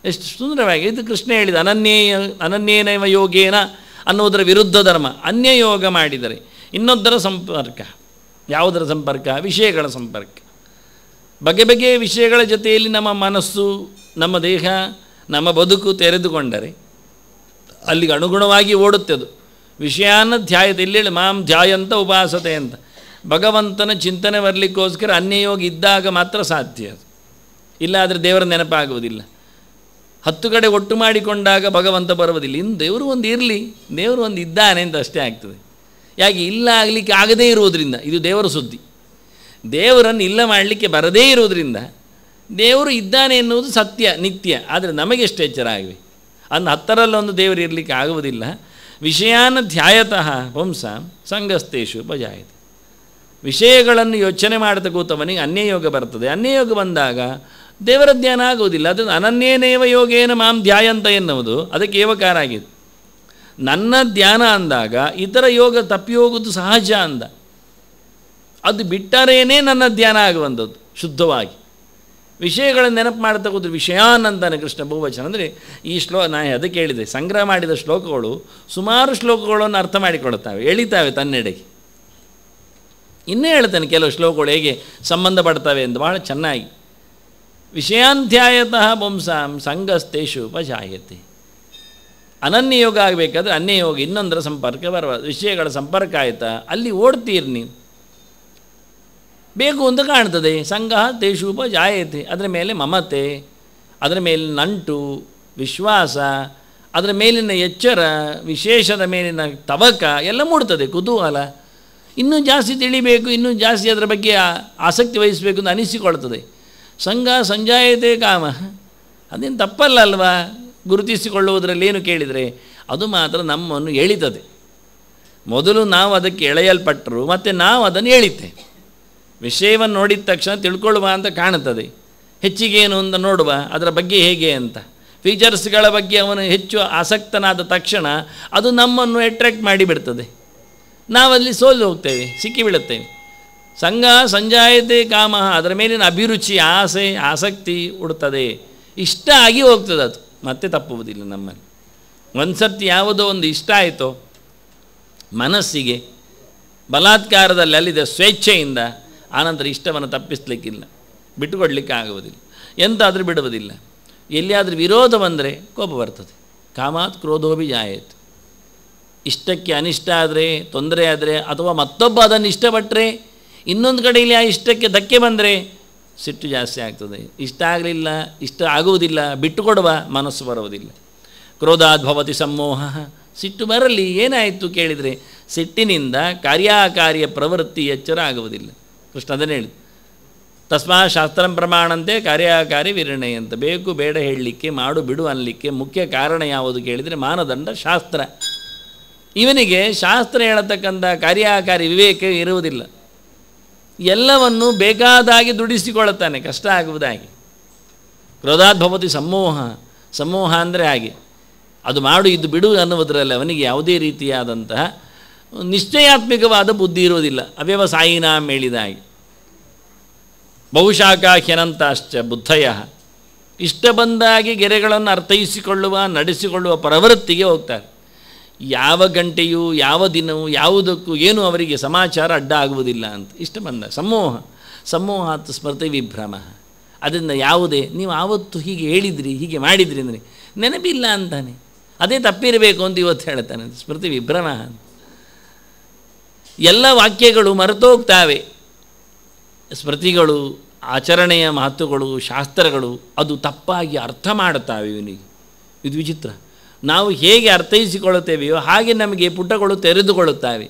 ಎಷ್ಟು ಸುಂದರವಾಗಿ ಇದು ಕೃಷ್ಣ ಹೇಳಿದ ಅನನ್ಯೇಯ ಅನನ್ಯೇನೈವ ಯೋಗೇನ ಅನ್ನೋದರ ವಿರುದ್ಧ ಧರ್ಮ ಅನ್ಯ ಯೋಗ ಮಾಡಿದರೆ ಇನ್ನೊಂದರ ಸಂಪರ್ಕ ಯಾವುದರ ಸಂಪರ್ಕ ವಿಷಯಗಳ ಸಂಪರ್ಕ ಬಗೆ ಬಗೆಯ ವಿಷಯಗಳ ಜೊತೆಯಲ್ಲಿ ನಮ್ಮ ಮನಸ್ಸು ನಮ್ಮ ದೇಹ ನಮ್ಮ ಬದುಕು ತೆರೆದುಕೊಂಡರೆ ಅಲ್ಲಿಗೆ ಅನುಗುಣವಾಗಿ ಓಡುತ್ತೆ ಅದು ವಿಷಯಾನ ಧ್ಯಾಯತೆ ಇಲ್ಲಿ ಮಾಂ ಧ್ಯಾಯಂತ ಉಪಾಸತೆ ಅಂತ ಭಗವಂತನ ಚಿಂತನೆ ಬರಲಿಕ್ಕೋಸ್ಕರ ಅನ್ಯಯೋಗ ಇದ್ದಾಗ ಮಾತ್ರ ಸಾಧ್ಯ ಅದು ಇಲ್ಲಾದರೆ ದೇವರ ನೆನಪಾಗುವುದಿಲ್ಲ ಹತ್ತು ಕಡೆ ಒಟ್ಟು ಮಾಡಿಕೊಂಡಾಗ ಭಗವಂತ ಬರುವುದಿಲ್ಲ ಇನ್ನು ದೇವರು ಒಂದು ಇರಲಿ ದೇವರು ಒಂದು ಇದ್ದಾನೆ ಅಂತ ಅಷ್ಟೇ ಆಗ್ತದೆ ಯಾಕೆ ಇಲ್ಲ ಆಗಲಿಕ್ಕೆ ಆಗದೇ ಇರುವುದರಿಂದ ಇದು ದೇವರ ಸುದ್ದಿ ದೇವರನ್ನು ಇಲ್ಲ ಮಾಡಲಿಕ್ಕೆ ಬರದೇ ಇರುವುದರಿಂದ ದೇವರು ಇದ್ದಾನೆ ಎನ್ನುವುದು ಸತ್ಯ ನಿತ್ಯ ಆದರೆ ನಮಗೆಷ್ಟು ಎಚ್ಚರ ಆಗಲಿ ಅದನ್ನು ಹತ್ತರಲ್ಲೊಂದು ದೇವರು ಇರಲಿಕ್ಕೆ ಆಗುವುದಿಲ್ಲ ವಿಷಯಾನ ಧ್ಯಾಯತಃ ಪುಂಸ ಸಂಗಸ್ತೇಶು ಬಜಾಯಿತು ವಿಷಯಗಳನ್ನು ಯೋಚನೆ ಮಾಡ್ತಾ ಕೂತವನಿಗೆ ಯೋಗ ಬರ್ತದೆ ಯೋಗ ಬಂದಾಗ ದೇವರ ಧ್ಯಾನ ಆಗುವುದಿಲ್ಲ ಅದು ಅನನ್ಯೇನೇವ ಯೋಗೇನ ಮಾಂ ಧ್ಯಾಯಂತ ಎನ್ನುವುದು ಅದಕ್ಕೆ ಏವಕಾರ ಆಗಿತ್ತು ನನ್ನ ಧ್ಯಾನ ಅಂದಾಗ ಇತರ ಯೋಗ ತಪ್ಪಿ ಹೋಗುವುದು ಸಹಜ ಅಂದ ಅದು ಬಿಟ್ಟರೇನೇ ನನ್ನ ಧ್ಯಾನ ಆಗುವಂಥದ್ದು ಶುದ್ಧವಾಗಿ ವಿಷಯಗಳನ್ನು ನೆನಪು ಮಾಡ್ತಾ ವಿಷಯಾನಂದನೇ ಕೃಷ್ಣ ಭೂವಚನ ಅಂದರೆ ಈ ಶ್ಲೋ ನಾನು ಅದಕ್ಕೆ ಹೇಳಿದೆ ಸಂಗ್ರಹ ಮಾಡಿದ ಶ್ಲೋಕಗಳು ಸುಮಾರು ಶ್ಲೋಕಗಳನ್ನು ಅರ್ಥ ಮಾಡಿಕೊಳ್ಳುತ್ತವೆ ಎಳಿತಾವೆ ತನ್ನೆಡೆಗೆ ಇನ್ನೂ ಹೇಳ್ತಾನೆ ಕೆಲವು ಶ್ಲೋಕಗಳು ಹೇಗೆ ಸಂಬಂಧಪಡ್ತವೆ ಎಂದು ಭಾಳ ಚೆನ್ನಾಗಿ ವಿಷಯಾಂತ್ಯಾಯತಃ ಬೊಂಸಾಂ ಸಂಗಸ್ತೇಶು ಉಪಜಾಯತೆ ಅನನ್ಯ ಯೋಗ ಆಗಬೇಕಾದ್ರೆ ಅನ್ಯ ಯೋಗ ಇನ್ನೊಂದರ ಸಂಪರ್ಕ ಬರುವ ವಿಷಯಗಳ ಸಂಪರ್ಕ ಆಯಿತಾ ಅಲ್ಲಿ ಓಡ್ತೀರಿ ನೀವು ಬೇಕು ಅಂತ ಕಾಣ್ತದೆ ಸಂಘ ತೇಷೂಪ ಜಾಯತೆ ಅದರ ಮೇಲೆ ಮಮತೆ ಅದರ ಮೇಲೆ ನಂಟು ವಿಶ್ವಾಸ ಅದರ ಮೇಲಿನ ಎಚ್ಚರ ವಿಶೇಷದ ಮೇಲಿನ ತವಕ ಎಲ್ಲ ಮೂಡ್ತದೆ ಕುತೂಹಲ ಇನ್ನೂ ಜಾಸ್ತಿ ತಿಳಿಬೇಕು ಇನ್ನೂ ಜಾಸ್ತಿ ಅದರ ಬಗ್ಗೆ ಆಸಕ್ತಿ ವಹಿಸಬೇಕು ಅಂತ ಅನಿಸಿಕೊಳ್ತದೆ ಸಂಘ ಸಂಜಾಯತೆ ಕಾಮ ಅದೇನು ತಪ್ಪಲ್ಲ ಅಲ್ವಾ ಗುರುತಿಸಿಕೊಳ್ಳುವುದರಲ್ಲಿ ಏನು ಕೇಳಿದರೆ ಅದು ಮಾತ್ರ ನಮ್ಮನ್ನು ಎಳಿತದೆ ಮೊದಲು ನಾವು ಅದಕ್ಕೆ ಎಳೆಯಲ್ಪಟ್ಟರು ಮತ್ತು ನಾವು ಅದನ್ನು ಎಳಿತೇವೆ ವಿಷಯವನ್ನು ನೋಡಿದ ತಕ್ಷಣ ತಿಳ್ಕೊಳ್ಳುವ ಅಂತ ಕಾಣುತ್ತದೆ ಹೆಚ್ಚಿಗೇನು ಅಂತ ನೋಡುವ ಅದರ ಬಗ್ಗೆ ಹೇಗೆ ಅಂತ ಫೀಚರ್ಸ್ಗಳ ಬಗ್ಗೆ ಅವನು ಹೆಚ್ಚು ಆಸಕ್ತನಾದ ತಕ್ಷಣ ಅದು ನಮ್ಮನ್ನು ಅಟ್ರ್ಯಾಕ್ಟ್ ಮಾಡಿಬಿಡ್ತದೆ ನಾವಲ್ಲಿ ಸೋಲು ಹೋಗ್ತೇವೆ ಸಿಕ್ಕಿಬಿಡುತ್ತೇವೆ ಸಂಘ ಸಂಜಾಯತೆ ಕಾಮ ಅದರ ಮೇಲಿನ ಅಭಿರುಚಿ ಆಸೆ ಆಸಕ್ತಿ ಉಡ್ತದೆ ಇಷ್ಟ ಆಗಿ ಹೋಗ್ತದೆ ಅದು ಮತ್ತೆ ತಪ್ಪುವುದಿಲ್ಲ ನಮ್ಮಲ್ಲಿ ಒಂದು ಯಾವುದೋ ಒಂದು ಇಷ್ಟ ಆಯಿತೋ ಮನಸ್ಸಿಗೆ ಬಲಾತ್ಕಾರದಲ್ಲಿ ಅಲ್ಲಿದೆ ಸ್ವೇಚ್ಛೆಯಿಂದ ಆನಂತರ ಇಷ್ಟವನ್ನು ತಪ್ಪಿಸ್ಲಿಕ್ಕಿಲ್ಲ ಬಿಟ್ಟುಕೊಡ್ಲಿಕ್ಕೆ ಆಗುವುದಿಲ್ಲ ಎಂತಾದರೂ ಬಿಡುವುದಿಲ್ಲ ಎಲ್ಲಿಯಾದರೂ ವಿರೋಧ ಬಂದರೆ ಕೋಪ ಬರ್ತದೆ ಕಾಮಾತ್ ಕ್ರೋಧೋಭಿ ಜಾಯಿತು ಇಷ್ಟಕ್ಕೆ ಅನಿಷ್ಟ ಆದರೆ ತೊಂದರೆ ಆದರೆ ಅಥವಾ ಮತ್ತೊಬ್ಬ ಅದನ್ನು ಇಷ್ಟಪಟ್ಟರೆ ಇನ್ನೊಂದು ಕಡೆಯಲ್ಲಿ ಆ ಇಷ್ಟಕ್ಕೆ ಧಕ್ಕೆ ಬಂದರೆ ಸಿಟ್ಟು ಜಾಸ್ತಿ ಆಗ್ತದೆ ಇಷ್ಟ ಆಗಲಿಲ್ಲ ಇಷ್ಟ ಆಗುವುದಿಲ್ಲ ಬಿಟ್ಟುಕೊಡುವ ಮನಸ್ಸು ಬರುವುದಿಲ್ಲ ಕ್ರೋಧಾದ್ಭವತಿ ಸಮೋಹ ಸಿಟ್ಟು ಬರಲಿ ಏನಾಯಿತು ಕೇಳಿದರೆ ಸಿಟ್ಟಿನಿಂದ ಕಾರ್ಯಾಕಾರ್ಯ ಪ್ರವೃತ್ತಿ ಎಚ್ಚರ ಆಗುವುದಿಲ್ಲ ಕೃಷ್ಣ ಅದನ್ನೇ ಹೇಳಿ ತಸ್ಮಾ ಶಾಸ್ತ್ರಂ ಪ್ರಮಾಣಂತೆ ಕಾರ್ಯಕಾರಿ ವಿರಣಯ ಅಂತ ಬೇಕು ಬೇಡ ಹೇಳಲಿಕ್ಕೆ ಮಾಡು ಬಿಡು ಅನ್ನಲಿಕ್ಕೆ ಮುಖ್ಯ ಕಾರಣ ಯಾವುದು ಕೇಳಿದರೆ ಮಾನದಂಡ ಶಾಸ್ತ್ರ ಇವನಿಗೆ ಶಾಸ್ತ್ರ ಹೇಳತಕ್ಕಂಥ ಕಾರ್ಯಕಾರಿ ವಿವೇಕ ಇರುವುದಿಲ್ಲ ಎಲ್ಲವನ್ನು ಬೇಕಾದಾಗಿ ದುಡಿಸಿಕೊಳ್ಳುತ್ತಾನೆ ಕಷ್ಟ ಆಗುವುದಾಗಿ ಭವತಿ ಸಮೂಹ ಸಮೂಹ ಅಂದರೆ ಹಾಗೆ ಅದು ಮಾಡು ಇದು ಬಿಡು ಅನ್ನುವುದರಲ್ಲಿ ಅವನಿಗೆ ಯಾವುದೇ ರೀತಿಯಾದಂತಹ ನಿಶ್ಚಯಾತ್ಮಕವಾದ ಬುದ್ಧಿ ಇರುವುದಿಲ್ಲ ಅವ್ಯವಸಾಯಿನಾಮ್ ಹೇಳಿದ ಬಹುಶಾಖಾಹ್ಯನಂತಾಶ್ಚ ಬುದ್ಧಯ ಇಷ್ಟ ಬಂದಾಗಿ ಗೆರೆಗಳನ್ನು ಅರ್ಥೈಸಿಕೊಳ್ಳುವ ನಡೆಸಿಕೊಳ್ಳುವ ಪ್ರವೃತ್ತಿಗೆ ಹೋಗ್ತಾರೆ ಯಾವ ಗಂಟೆಯೂ ಯಾವ ದಿನವೂ ಯಾವುದಕ್ಕೂ ಏನು ಅವರಿಗೆ ಸಮಾಚಾರ ಅಡ್ಡ ಆಗುವುದಿಲ್ಲ ಅಂತ ಇಷ್ಟ ಬಂದ ಸಮೂಹ ಸಮೂಹಾತ್ ಸ್ಮೃತಿ ವಿಭ್ರಮ ಅದರಿಂದ ಯಾವುದೇ ನೀವು ಆವತ್ತು ಹೀಗೆ ಹೇಳಿದ್ರಿ ಹೀಗೆ ಮಾಡಿದ್ರಿ ಅಂದರೆ ನೆನಪಿಲ್ಲ ಅಂತಾನೆ ಅದೇ ತಪ್ಪಿರಬೇಕು ಅಂತ ಇವತ್ತು ಹೇಳ್ತಾನೆ ಸ್ಮೃತಿ ವಿಭ್ರಮ ಎಲ್ಲ ವಾಕ್ಯಗಳು ಮರೆತೋಗ್ತಾವೆ ಸ್ಮೃತಿಗಳು ಆಚರಣೆಯ ಮಾತುಗಳು ಶಾಸ್ತ್ರಗಳು ಅದು ತಪ್ಪಾಗಿ ಅರ್ಥ ಮಾಡುತ್ತಾವೆ ಇವನಿಗೆ ಇದು ವಿಚಿತ್ರ ನಾವು ಹೇಗೆ ಅರ್ಥೈಸಿಕೊಳ್ಳುತ್ತೇವೆಯೋ ಹಾಗೆ ನಮಗೆ ಪುಟಗಳು ತೆರೆದುಕೊಳ್ಳುತ್ತವೆ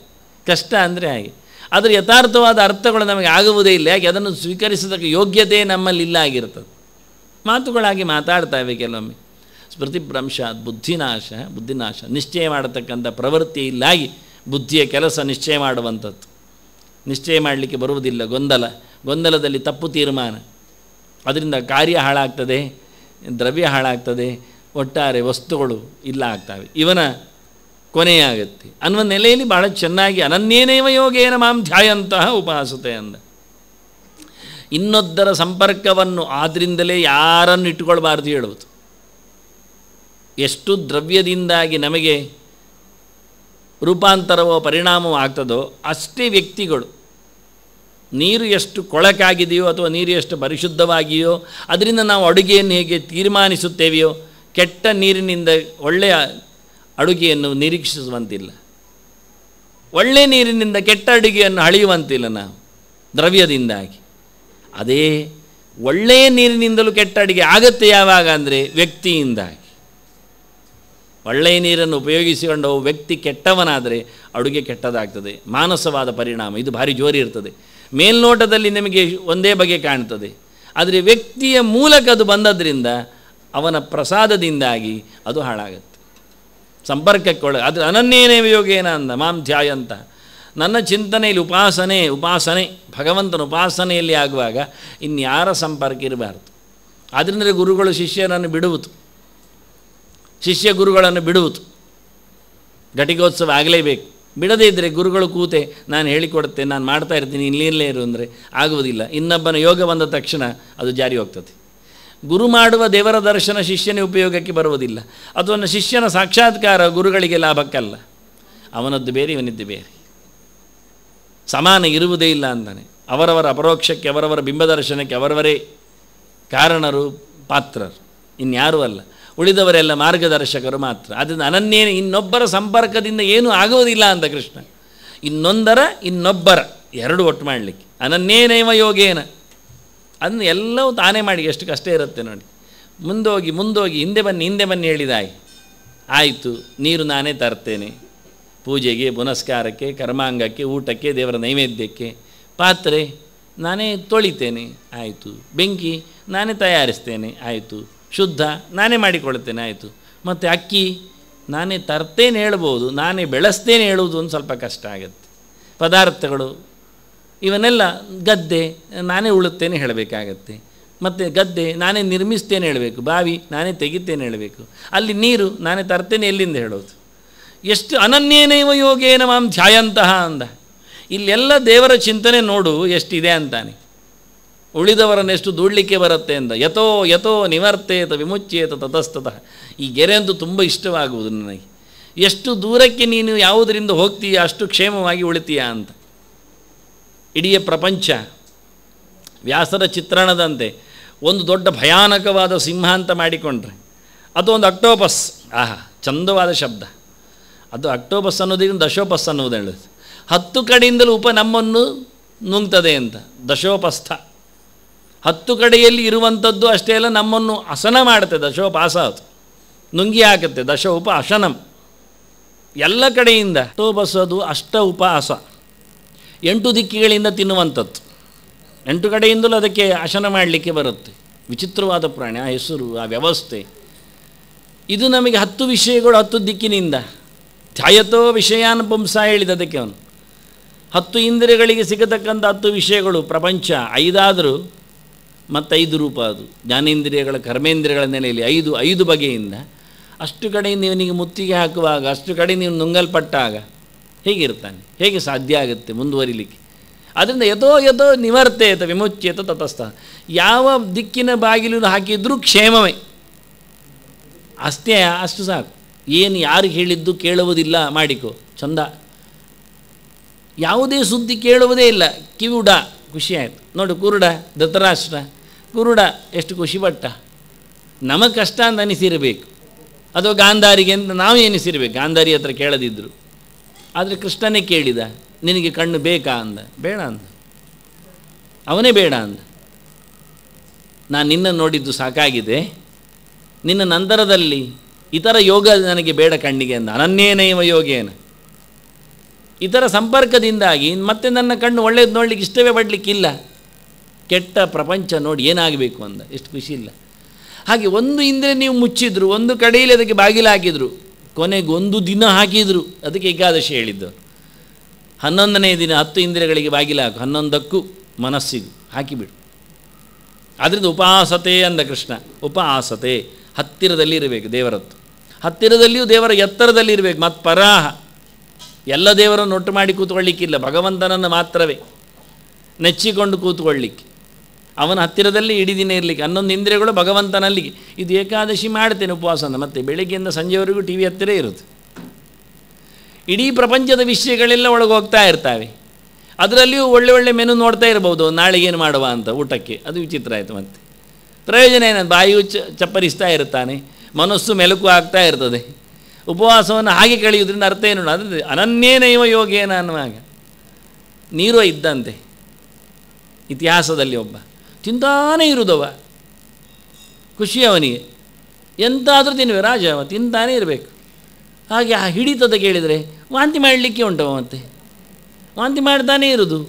ಕಷ್ಟ ಅಂದರೆ ಹಾಗೆ ಆದರೆ ಯಥಾರ್ಥವಾದ ಅರ್ಥಗಳು ನಮಗೆ ಆಗುವುದೇ ಇಲ್ಲ ಯಾಕೆ ಅದನ್ನು ಸ್ವೀಕರಿಸೋದಕ್ಕೆ ಯೋಗ್ಯತೆ ನಮ್ಮಲ್ಲಿ ಇಲ್ಲ ಆಗಿರ್ತದೆ ಮಾತುಗಳಾಗಿ ಮಾತಾಡ್ತಾವೆ ಕೆಲವೊಮ್ಮೆ ಸ್ಮೃತಿಭ್ರಂಶ ಬುದ್ಧಿನಾಶ ಬುದ್ಧಿನಾಶ ನಿಶ್ಚಯ ಮಾಡತಕ್ಕಂಥ ಪ್ರವೃತ್ತಿ ಇಲ್ಲಾಗಿ ಬುದ್ಧಿಯ ಕೆಲಸ ನಿಶ್ಚಯ ಮಾಡುವಂಥದ್ದು ನಿಶ್ಚಯ ಮಾಡಲಿಕ್ಕೆ ಬರುವುದಿಲ್ಲ ಗೊಂದಲ ಗೊಂದಲದಲ್ಲಿ ತಪ್ಪು ತೀರ್ಮಾನ ಅದರಿಂದ ಕಾರ್ಯ ಹಾಳಾಗ್ತದೆ ದ್ರವ್ಯ ಹಾಳಾಗ್ತದೆ ಒಟ್ಟಾರೆ ವಸ್ತುಗಳು ಇಲ್ಲ ಆಗ್ತವೆ ಇವನ ಕೊನೆಯಾಗತ್ತೆ ಅನ್ನುವ ನೆಲೆಯಲ್ಲಿ ಭಾಳ ಚೆನ್ನಾಗಿ ಅನನ್ಯೇನೇವ ಯೋಗೇನ ಮಾಂ ಧ್ಯಾಯಂತಹ ಉಪಹಾಸತೆ ಅಂದ ಇನ್ನೊದ್ದರ ಸಂಪರ್ಕವನ್ನು ಆದ್ರಿಂದಲೇ ಯಾರನ್ನು ಇಟ್ಟುಕೊಳ್ಬಾರ್ದು ಹೇಳುವುದು ಎಷ್ಟು ದ್ರವ್ಯದಿಂದಾಗಿ ನಮಗೆ ರೂಪಾಂತರವೋ ಪರಿಣಾಮವೋ ಆಗ್ತದೋ ಅಷ್ಟೇ ವ್ಯಕ್ತಿಗಳು ನೀರು ಎಷ್ಟು ಕೊಳಕಾಗಿದೆಯೋ ಅಥವಾ ನೀರು ಎಷ್ಟು ಪರಿಶುದ್ಧವಾಗಿಯೋ ಅದರಿಂದ ನಾವು ಅಡುಗೆಯನ್ನು ಹೇಗೆ ತೀರ್ಮಾನಿಸುತ್ತೇವೆಯೋ ಕೆಟ್ಟ ನೀರಿನಿಂದ ಒಳ್ಳೆಯ ಅಡುಗೆಯನ್ನು ನಿರೀಕ್ಷಿಸುವಂತಿಲ್ಲ ಒಳ್ಳೆ ನೀರಿನಿಂದ ಕೆಟ್ಟ ಅಡುಗೆಯನ್ನು ಅಳೆಯುವಂತಿಲ್ಲ ನಾವು ದ್ರವ್ಯದಿಂದಾಗಿ ಅದೇ ಒಳ್ಳೆಯ ನೀರಿನಿಂದಲೂ ಕೆಟ್ಟ ಅಡುಗೆ ಆಗುತ್ತೆ ಯಾವಾಗ ಅಂದರೆ ವ್ಯಕ್ತಿಯಿಂದಾಗಿ ಒಳ್ಳೆಯ ನೀರನ್ನು ಉಪಯೋಗಿಸಿಕೊಂಡು ವ್ಯಕ್ತಿ ಕೆಟ್ಟವನಾದರೆ ಅಡುಗೆ ಕೆಟ್ಟದಾಗ್ತದೆ ಮಾನಸವಾದ ಪರಿಣಾಮ ಇದು ಭಾರಿ ಜೋರಿ ಇರ್ತದೆ ಮೇಲ್ನೋಟದಲ್ಲಿ ನಿಮಗೆ ಒಂದೇ ಬಗೆ ಕಾಣ್ತದೆ ಆದರೆ ವ್ಯಕ್ತಿಯ ಮೂಲಕ ಅದು ಬಂದದ್ರಿಂದ ಅವನ ಪ್ರಸಾದದಿಂದಾಗಿ ಅದು ಹಾಳಾಗುತ್ತೆ ಸಂಪರ್ಕಕ್ಕೆ ಒಳಗೆ ಅದು ಅನನ್ಯನೇ ಯೋಗೇನ ಅಂದ ಮಾಂ ಧ್ಯಾಯ ಅಂತ ನನ್ನ ಚಿಂತನೆಯಲ್ಲಿ ಉಪಾಸನೆ ಉಪಾಸನೆ ಭಗವಂತನ ಉಪಾಸನೆಯಲ್ಲಿ ಆಗುವಾಗ ಇನ್ಯಾರ ಸಂಪರ್ಕ ಇರಬಾರ್ದು ಆದ್ದರಿಂದ ಗುರುಗಳು ಶಿಷ್ಯನನ್ನು ಬಿಡುವುದು ಶಿಷ್ಯ ಗುರುಗಳನ್ನು ಬಿಡುವುದು ಘಟಿಕೋತ್ಸವ ಆಗಲೇಬೇಕು ಬಿಡದೇ ಇದ್ದರೆ ಗುರುಗಳು ಕೂತೆ ನಾನು ಹೇಳಿಕೊಡುತ್ತೆ ನಾನು ಮಾಡ್ತಾ ಇರ್ತೀನಿ ಇಲ್ಲಿರಲೇ ಇರು ಅಂದರೆ ಆಗುವುದಿಲ್ಲ ಇನ್ನೊಬ್ಬನ ಯೋಗ ಬಂದ ತಕ್ಷಣ ಅದು ಜಾರಿ ಹೋಗ್ತದೆ ಗುರು ಮಾಡುವ ದೇವರ ದರ್ಶನ ಶಿಷ್ಯನೇ ಉಪಯೋಗಕ್ಕೆ ಬರುವುದಿಲ್ಲ ಅಥವಾ ಶಿಷ್ಯನ ಸಾಕ್ಷಾತ್ಕಾರ ಗುರುಗಳಿಗೆ ಲಾಭಕ್ಕಲ್ಲ ಅವನದ್ದು ಬೇರೆ ಇವನಿದ್ದು ಬೇರೆ ಸಮಾನ ಇರುವುದೇ ಇಲ್ಲ ಅಂತಾನೆ ಅವರವರ ಅಪರೋಕ್ಷಕ್ಕೆ ಅವರವರ ಬಿಂಬದರ್ಶನಕ್ಕೆ ಅವರವರೇ ಕಾರಣರು ಪಾತ್ರರು ಇನ್ಯಾರೂ ಅಲ್ಲ ಉಳಿದವರೆಲ್ಲ ಮಾರ್ಗದರ್ಶಕರು ಮಾತ್ರ ಅದನ್ನು ಅನನ್ಯೇ ಇನ್ನೊಬ್ಬರ ಸಂಪರ್ಕದಿಂದ ಏನೂ ಆಗುವುದಿಲ್ಲ ಅಂತ ಕೃಷ್ಣ ಇನ್ನೊಂದರ ಇನ್ನೊಬ್ಬರ ಎರಡು ಒಟ್ಟು ಮಾಡಲಿಕ್ಕೆ ಅನನ್ಯೇನೇವ ಯೋಗೇನ ಅದನ್ನು ಎಲ್ಲವೂ ತಾನೇ ಮಾಡಿ ಎಷ್ಟು ಕಷ್ಟ ಇರುತ್ತೆ ನೋಡಿ ಮುಂದೋಗಿ ಮುಂದೋಗಿ ಹಿಂದೆ ಬನ್ನಿ ಹಿಂದೆ ಬನ್ನಿ ಹೇಳಿದಾಯಿ ಆಯಿತು ನೀರು ನಾನೇ ತರ್ತೇನೆ ಪೂಜೆಗೆ ಪುನಸ್ಕಾರಕ್ಕೆ ಕರ್ಮಾಂಗಕ್ಕೆ ಊಟಕ್ಕೆ ದೇವರ ನೈವೇದ್ಯಕ್ಕೆ ಪಾತ್ರೆ ನಾನೇ ತೊಳಿತೇನೆ ಆಯಿತು ಬೆಂಕಿ ನಾನೇ ತಯಾರಿಸ್ತೇನೆ ಆಯಿತು ಶುದ್ಧ ನಾನೇ ಮಾಡಿಕೊಳ್ಳುತ್ತೇನೆ ಆಯಿತು ಮತ್ತು ಅಕ್ಕಿ ನಾನೇ ತರ್ತೇನೆ ಹೇಳ್ಬೋದು ನಾನೇ ಬೆಳೆಸ್ತೇನೆ ಹೇಳುವುದು ಒಂದು ಸ್ವಲ್ಪ ಕಷ್ಟ ಆಗುತ್ತೆ ಪದಾರ್ಥಗಳು ಇವನ್ನೆಲ್ಲ ಗದ್ದೆ ನಾನೇ ಉಳುತ್ತೇನೆ ಹೇಳಬೇಕಾಗತ್ತೆ ಮತ್ತು ಗದ್ದೆ ನಾನೇ ನಿರ್ಮಿಸ್ತೇನೆ ಹೇಳಬೇಕು ಬಾವಿ ನಾನೇ ತೆಗಿತೇನೆ ಹೇಳಬೇಕು ಅಲ್ಲಿ ನೀರು ನಾನೇ ತರ್ತೇನೆ ಎಲ್ಲಿಂದ ಹೇಳೋದು ಎಷ್ಟು ಅನನ್ಯೇನೈವ ಯೋಗೇನ ಮಾಂ ಧ್ಯಾಯಂತಹ ಅಂದ ಇಲ್ಲೆಲ್ಲ ದೇವರ ಚಿಂತನೆ ನೋಡು ಎಷ್ಟಿದೆ ಅಂತಾನೆ ಉಳಿದವರನ್ನೆಷ್ಟು ದೂಡಲಿಕ್ಕೆ ಬರುತ್ತೆ ಅಂತ ಯಥೋ ಯಥೋ ನಿವರ್ತೇತ ವಿಮುಚ್ಚೇತ ತತಸ್ತತಃ ಈ ಗೆರೆ ಅಂತೂ ತುಂಬ ಇಷ್ಟವಾಗುವುದು ನನಗೆ ಎಷ್ಟು ದೂರಕ್ಕೆ ನೀನು ಯಾವುದರಿಂದ ಹೋಗ್ತೀಯ ಅಷ್ಟು ಕ್ಷೇಮವಾಗಿ ಉಳಿತೀಯ ಅಂತ ಇಡೀ ಪ್ರಪಂಚ ವ್ಯಾಸರ ಚಿತ್ರಣದಂತೆ ಒಂದು ದೊಡ್ಡ ಭಯಾನಕವಾದ ಸಿಂಹ ಅಂತ ಮಾಡಿಕೊಂಡ್ರೆ ಅದು ಒಂದು ಅಕ್ಟೋಪಸ್ ಆಹಾ ಚಂದವಾದ ಶಬ್ದ ಅದು ಅಕ್ಟೋಪಸ್ ಅನ್ನೋದರಿಂದ ದಶೋಪಸ್ ಅನ್ನೋದು ಹೇಳುತ್ತೆ ಹತ್ತು ಕಡೆಯಿಂದಲೂ ಉಪ ನಮ್ಮನ್ನು ನುಂಗ್ತದೆ ಅಂತ ದಶೋಪಸ್ಥ ಹತ್ತು ಕಡೆಯಲ್ಲಿ ಇರುವಂಥದ್ದು ಅಷ್ಟೇ ಅಲ್ಲ ನಮ್ಮನ್ನು ಹಸನ ಮಾಡುತ್ತೆ ಅದು ನುಂಗಿ ಹಾಕುತ್ತೆ ದಶ ಉಪ ಅಶನಂ ಎಲ್ಲ ಕಡೆಯಿಂದ ಅಷ್ಟೋ ಬಸೋದು ಅಷ್ಟ ಉಪಾಸ ಎಂಟು ದಿಕ್ಕಿಗಳಿಂದ ತಿನ್ನುವಂಥದ್ದು ಎಂಟು ಕಡೆಯಿಂದಲೂ ಅದಕ್ಕೆ ಅಶನ ಮಾಡಲಿಕ್ಕೆ ಬರುತ್ತೆ ವಿಚಿತ್ರವಾದ ಪ್ರಾಣಿ ಆ ಹೆಸರು ಆ ವ್ಯವಸ್ಥೆ ಇದು ನಮಗೆ ಹತ್ತು ವಿಷಯಗಳು ಹತ್ತು ದಿಕ್ಕಿನಿಂದ ಧ್ಯಾಯತೋ ವಿಷಯಾನ್ ಪುಂಸ ಹೇಳಿದ ಅದಕ್ಕೆ ಅವನು ಹತ್ತು ಇಂದ್ರಿಯಗಳಿಗೆ ಸಿಗತಕ್ಕಂಥ ಹತ್ತು ವಿಷಯಗಳು ಪ್ರಪಂಚ ಐದಾದರೂ ಮತ್ತೈದು ರೂಪ ಅದು ಜ್ಞಾನೇಂದ್ರಿಯಗಳ ಕರ್ಮೇಂದ್ರಿಯಗಳ ನೆಲೆಯಲ್ಲಿ ಐದು ಐದು ಬಗೆಯಿಂದ ಅಷ್ಟು ಕಡೆ ನೀವನಿಗೆ ಮುತ್ತಿಗೆ ಹಾಕುವಾಗ ಅಷ್ಟು ಕಡೆ ನೀವು ನುಂಗಲ್ಪಟ್ಟಾಗ ಹೇಗಿರ್ತಾನೆ ಹೇಗೆ ಸಾಧ್ಯ ಆಗುತ್ತೆ ಮುಂದುವರಿಲಿಕ್ಕೆ ಅದರಿಂದ ಯಥೋ ಯಥೋ ನಿವರ್ತೇತ ವಿಮುಚ್ಯೇತ ತತಸ್ಥ ಯಾವ ದಿಕ್ಕಿನ ಬಾಗಿಲು ಹಾಕಿದ್ರೂ ಕ್ಷೇಮವೇ ಅಷ್ಟೇ ಅಷ್ಟು ಸಾಕು ಏನು ಯಾರು ಹೇಳಿದ್ದು ಕೇಳುವುದಿಲ್ಲ ಮಾಡಿಕೊ ಚಂದ ಯಾವುದೇ ಸುದ್ದಿ ಕೇಳುವುದೇ ಇಲ್ಲ ಕಿವುಡ ಖುಷಿಯಾಯಿತು ನೋಡು ಕುರುಡ ಧೃತರಾಷ್ಟ್ರ ಕುರುಡ ಎಷ್ಟು ಖುಷಿಪಟ್ಟ ನಮಗೆ ಕಷ್ಟ ಅಂತ ಅನಿಸಿರಬೇಕು ಅಥವಾ ಗಾಂಧಾರಿಗೆ ಅಂತ ನಾವು ಎನಿಸಿರಬೇಕು ಗಾಂಧಾರಿ ಹತ್ರ ಕೇಳದಿದ್ದರು ಆದರೆ ಕೃಷ್ಣನೇ ಕೇಳಿದ ನಿನಗೆ ಕಣ್ಣು ಬೇಕಾ ಅಂದ ಬೇಡ ಅಂದ ಅವನೇ ಬೇಡ ಅಂದ ನಾನು ನಿನ್ನನ್ನು ನೋಡಿದ್ದು ಸಾಕಾಗಿದೆ ನಿನ್ನ ನಂತರದಲ್ಲಿ ಇತರ ಯೋಗ ನನಗೆ ಬೇಡ ಕಣ್ಣಿಗೆ ಅಂದ ಅನನ್ಯೇನೈವ ಯೋಗೇನ ಇತರ ಸಂಪರ್ಕದಿಂದಾಗಿ ಮತ್ತೆ ನನ್ನ ಕಣ್ಣು ಒಳ್ಳೆಯದು ನೋಡಲಿಕ್ಕೆ ಇಷ್ಟವೇ ಪಡಲಿಕ್ಕಿಲ್ಲ ಕೆಟ್ಟ ಪ್ರಪಂಚ ನೋಡಿ ಏನಾಗಬೇಕು ಅಂದ ಎಷ್ಟು ಖುಷಿ ಇಲ್ಲ ಹಾಗೆ ಒಂದು ಹಿಂದೆ ನೀವು ಮುಚ್ಚಿದ್ರು ಒಂದು ಕಡೆಯಲ್ಲಿ ಅದಕ್ಕೆ ಬಾಗಿಲು ಹಾಕಿದರು ಕೊನೆಗೆ ಒಂದು ದಿನ ಹಾಕಿದರು ಅದಕ್ಕೆ ಏಕಾದಶಿ ಹೇಳಿದ್ದು ಹನ್ನೊಂದನೇ ದಿನ ಹತ್ತು ಇಂದ್ರಿಯಗಳಿಗೆ ಬಾಗಿಲು ಹಾಕು ಹನ್ನೊಂದಕ್ಕೂ ಮನಸ್ಸಿಗು ಹಾಕಿಬಿಡು ಅದರಿಂದ ಉಪಾಸತೆ ಅಂದ ಕೃಷ್ಣ ಉಪಾಸತೆ ಹತ್ತಿರದಲ್ಲಿ ಇರಬೇಕು ದೇವರದ್ದು ಹತ್ತಿರದಲ್ಲಿಯೂ ದೇವರ ಎತ್ತರದಲ್ಲಿ ಇರಬೇಕು ಮತ್ತು ಪರಾಹ ಎಲ್ಲ ದೇವರನ್ನು ಒಟ್ಟು ಮಾಡಿ ಕೂತ್ಕೊಳ್ಳಿಕ್ಕಿಲ್ಲ ಭಗವಂತನನ್ನು ಮಾತ್ರವೇ ನೆಚ್ಚಿಕೊಂಡು ಕೂತ್ಕೊಳ್ಳಿಕ್ಕೆ ಅವನ ಹತ್ತಿರದಲ್ಲಿ ಇಡೀ ದಿನ ಇರಲಿಕ್ಕೆ ಹನ್ನೊಂದು ಇಂದ್ರಿಯಗಳು ಭಗವಂತನಲ್ಲಿ ಇದು ಏಕಾದಶಿ ಮಾಡ್ತೇನೆ ಅಂತ ಮತ್ತೆ ಬೆಳಗ್ಗೆಯಿಂದ ಸಂಜೆವರೆಗೂ ಟಿ ವಿ ಹತ್ತಿರ ಇರುತ್ತೆ ಇಡೀ ಪ್ರಪಂಚದ ವಿಷಯಗಳೆಲ್ಲ ಒಳಗೋಗ್ತಾ ಹೋಗ್ತಾ ಇರ್ತಾವೆ ಅದರಲ್ಲಿಯೂ ಒಳ್ಳೆ ಒಳ್ಳೆ ಮೆನು ನೋಡ್ತಾ ಇರ್ಬೋದು ಏನು ಮಾಡುವ ಅಂತ ಊಟಕ್ಕೆ ಅದು ವಿಚಿತ್ರ ಆಯಿತು ಮತ್ತೆ ಪ್ರಯೋಜನ ಏನಂತ ಬಾಯು ಚ ಚಪ್ಪರಿಸ್ತಾ ಇರ್ತಾನೆ ಮನಸ್ಸು ಮೆಲುಕು ಆಗ್ತಾ ಇರ್ತದೆ ಉಪವಾಸವನ್ನು ಹಾಗೆ ಕಳೆಯುವುದರಿಂದ ಅರ್ಥ ಏನು ಅಂದರೆ ಅನನ್ಯೇನೈವ ಯೋಗೇನ ಅನ್ನುವಾಗ ನೀರು ಇದ್ದಂತೆ ಇತಿಹಾಸದಲ್ಲಿ ಒಬ್ಬ ತಿಂತಾನೇ ಇರುದವ ಖುಷಿ ಅವನಿಗೆ ಎಂತಾದರೂ ತಿನ್ನುವೆ ರಾಜ ಅವ ತಿಂತಾನೇ ಇರಬೇಕು ಹಾಗೆ ಆ ಹಿಡಿತದ ಕೇಳಿದರೆ ವಾಂತಿ ಮಾಡಲಿಕ್ಕೆ ಉಂಟವ ಮತ್ತೆ ವಾಂತಿ ಮಾಡ್ತಾನೇ ಇರುವುದು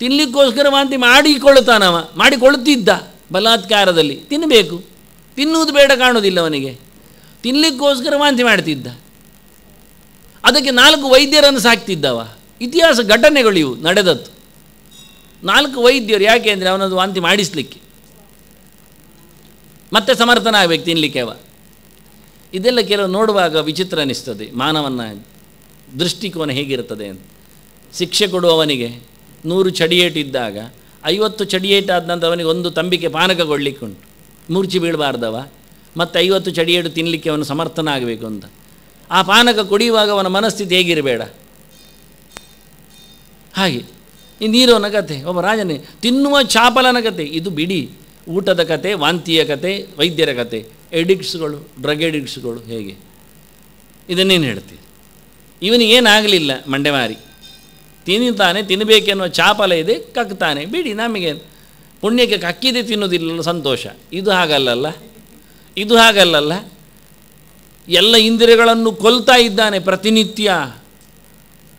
ತಿನ್ನಲಿಕ್ಕೋಸ್ಕರ ವಾಂತಿ ಮಾಡಿಕೊಳ್ಳುತ್ತಾನವ ಮಾಡಿಕೊಳ್ಳುತ್ತಿದ್ದ ಬಲಾತ್ಕಾರದಲ್ಲಿ ತಿನ್ನಬೇಕು ತಿನ್ನುವುದು ಬೇಡ ಕಾಣುವುದಿಲ್ಲ ಅವನಿಗೆ ತಿನ್ನಲಿಕ್ಕೋಸ್ಕರ ವಾಂತಿ ಮಾಡ್ತಿದ್ದ ಅದಕ್ಕೆ ನಾಲ್ಕು ವೈದ್ಯರನ್ನು ಸಾಕ್ತಿದ್ದವ ಇತಿಹಾಸ ಘಟನೆಗಳು ಇವು ನಡೆದದ್ದು ನಾಲ್ಕು ವೈದ್ಯರು ಯಾಕೆ ಅಂದರೆ ಅವನದು ವಾಂತಿ ಮಾಡಿಸ್ಲಿಕ್ಕೆ ಮತ್ತೆ ಸಮರ್ಥನ ಆಗಬೇಕು ತಿನ್ನಲಿಕ್ಕೆ ಅವ ಇದೆಲ್ಲ ಕೆಲವು ನೋಡುವಾಗ ವಿಚಿತ್ರ ಅನ್ನಿಸ್ತದೆ ಮಾನವನ ದೃಷ್ಟಿಕೋನ ಹೇಗಿರುತ್ತದೆ ಅಂತ ಶಿಕ್ಷೆ ಕೊಡುವವನಿಗೆ ನೂರು ಇದ್ದಾಗ ಐವತ್ತು ಚಡಿಯೇಟಾದ ನಂತರ ಅವನಿಗೆ ಒಂದು ತಂಬಿಕೆ ಪಾನಕ ಉಂಟು ಮೂರ್ಛಿ ಬೀಳಬಾರ್ದವ ಮತ್ತು ಐವತ್ತು ಚಡಿಯೇಟು ತಿನ್ನಲಿಕ್ಕೆ ಅವನು ಸಮರ್ಥನ ಆಗಬೇಕು ಅಂತ ಆ ಪಾನಕ ಕುಡಿಯುವಾಗ ಅವನ ಮನಸ್ಥಿತಿ ಹೇಗಿರಬೇಡ ಹಾಗೆ ಈ ನೀರೋನ ಕತೆ ಒಬ್ಬ ರಾಜನೇ ತಿನ್ನುವ ಚಾಪಲನ ಕತೆ ಇದು ಬಿಡಿ ಊಟದ ಕತೆ ವಾಂತಿಯ ಕತೆ ವೈದ್ಯರ ಕತೆ ಎಡಿಕ್ಟ್ಸ್ಗಳು ಡ್ರಗ್ ಎಡಿಕ್ಟ್ಸ್ಗಳು ಹೇಗೆ ಇದನ್ನೇನು ಹೇಳ್ತೀವಿ ಇವನಿಗೆ ಏನಾಗಲಿಲ್ಲ ಮಂಡೆಮಾರಿ ತಿನ್ನುತ್ತಾನೆ ತಿನ್ನಬೇಕೆನ್ನುವ ಚಾಪಲ ಇದೆ ಕಕ್ತಾನೆ ಬಿಡಿ ನಮಗೆ ಪುಣ್ಯಕ್ಕೆ ಕಕ್ಕಿದೆ ತಿನ್ನೋದಿಲ್ಲ ಸಂತೋಷ ಇದು ಹಾಗಲ್ಲಲ್ಲ ಇದು ಹಾಗಲ್ಲಲ್ಲ ಎಲ್ಲ ಇಂದ್ರಿಯಗಳನ್ನು ಕೊಲ್ತಾ ಇದ್ದಾನೆ ಪ್ರತಿನಿತ್ಯ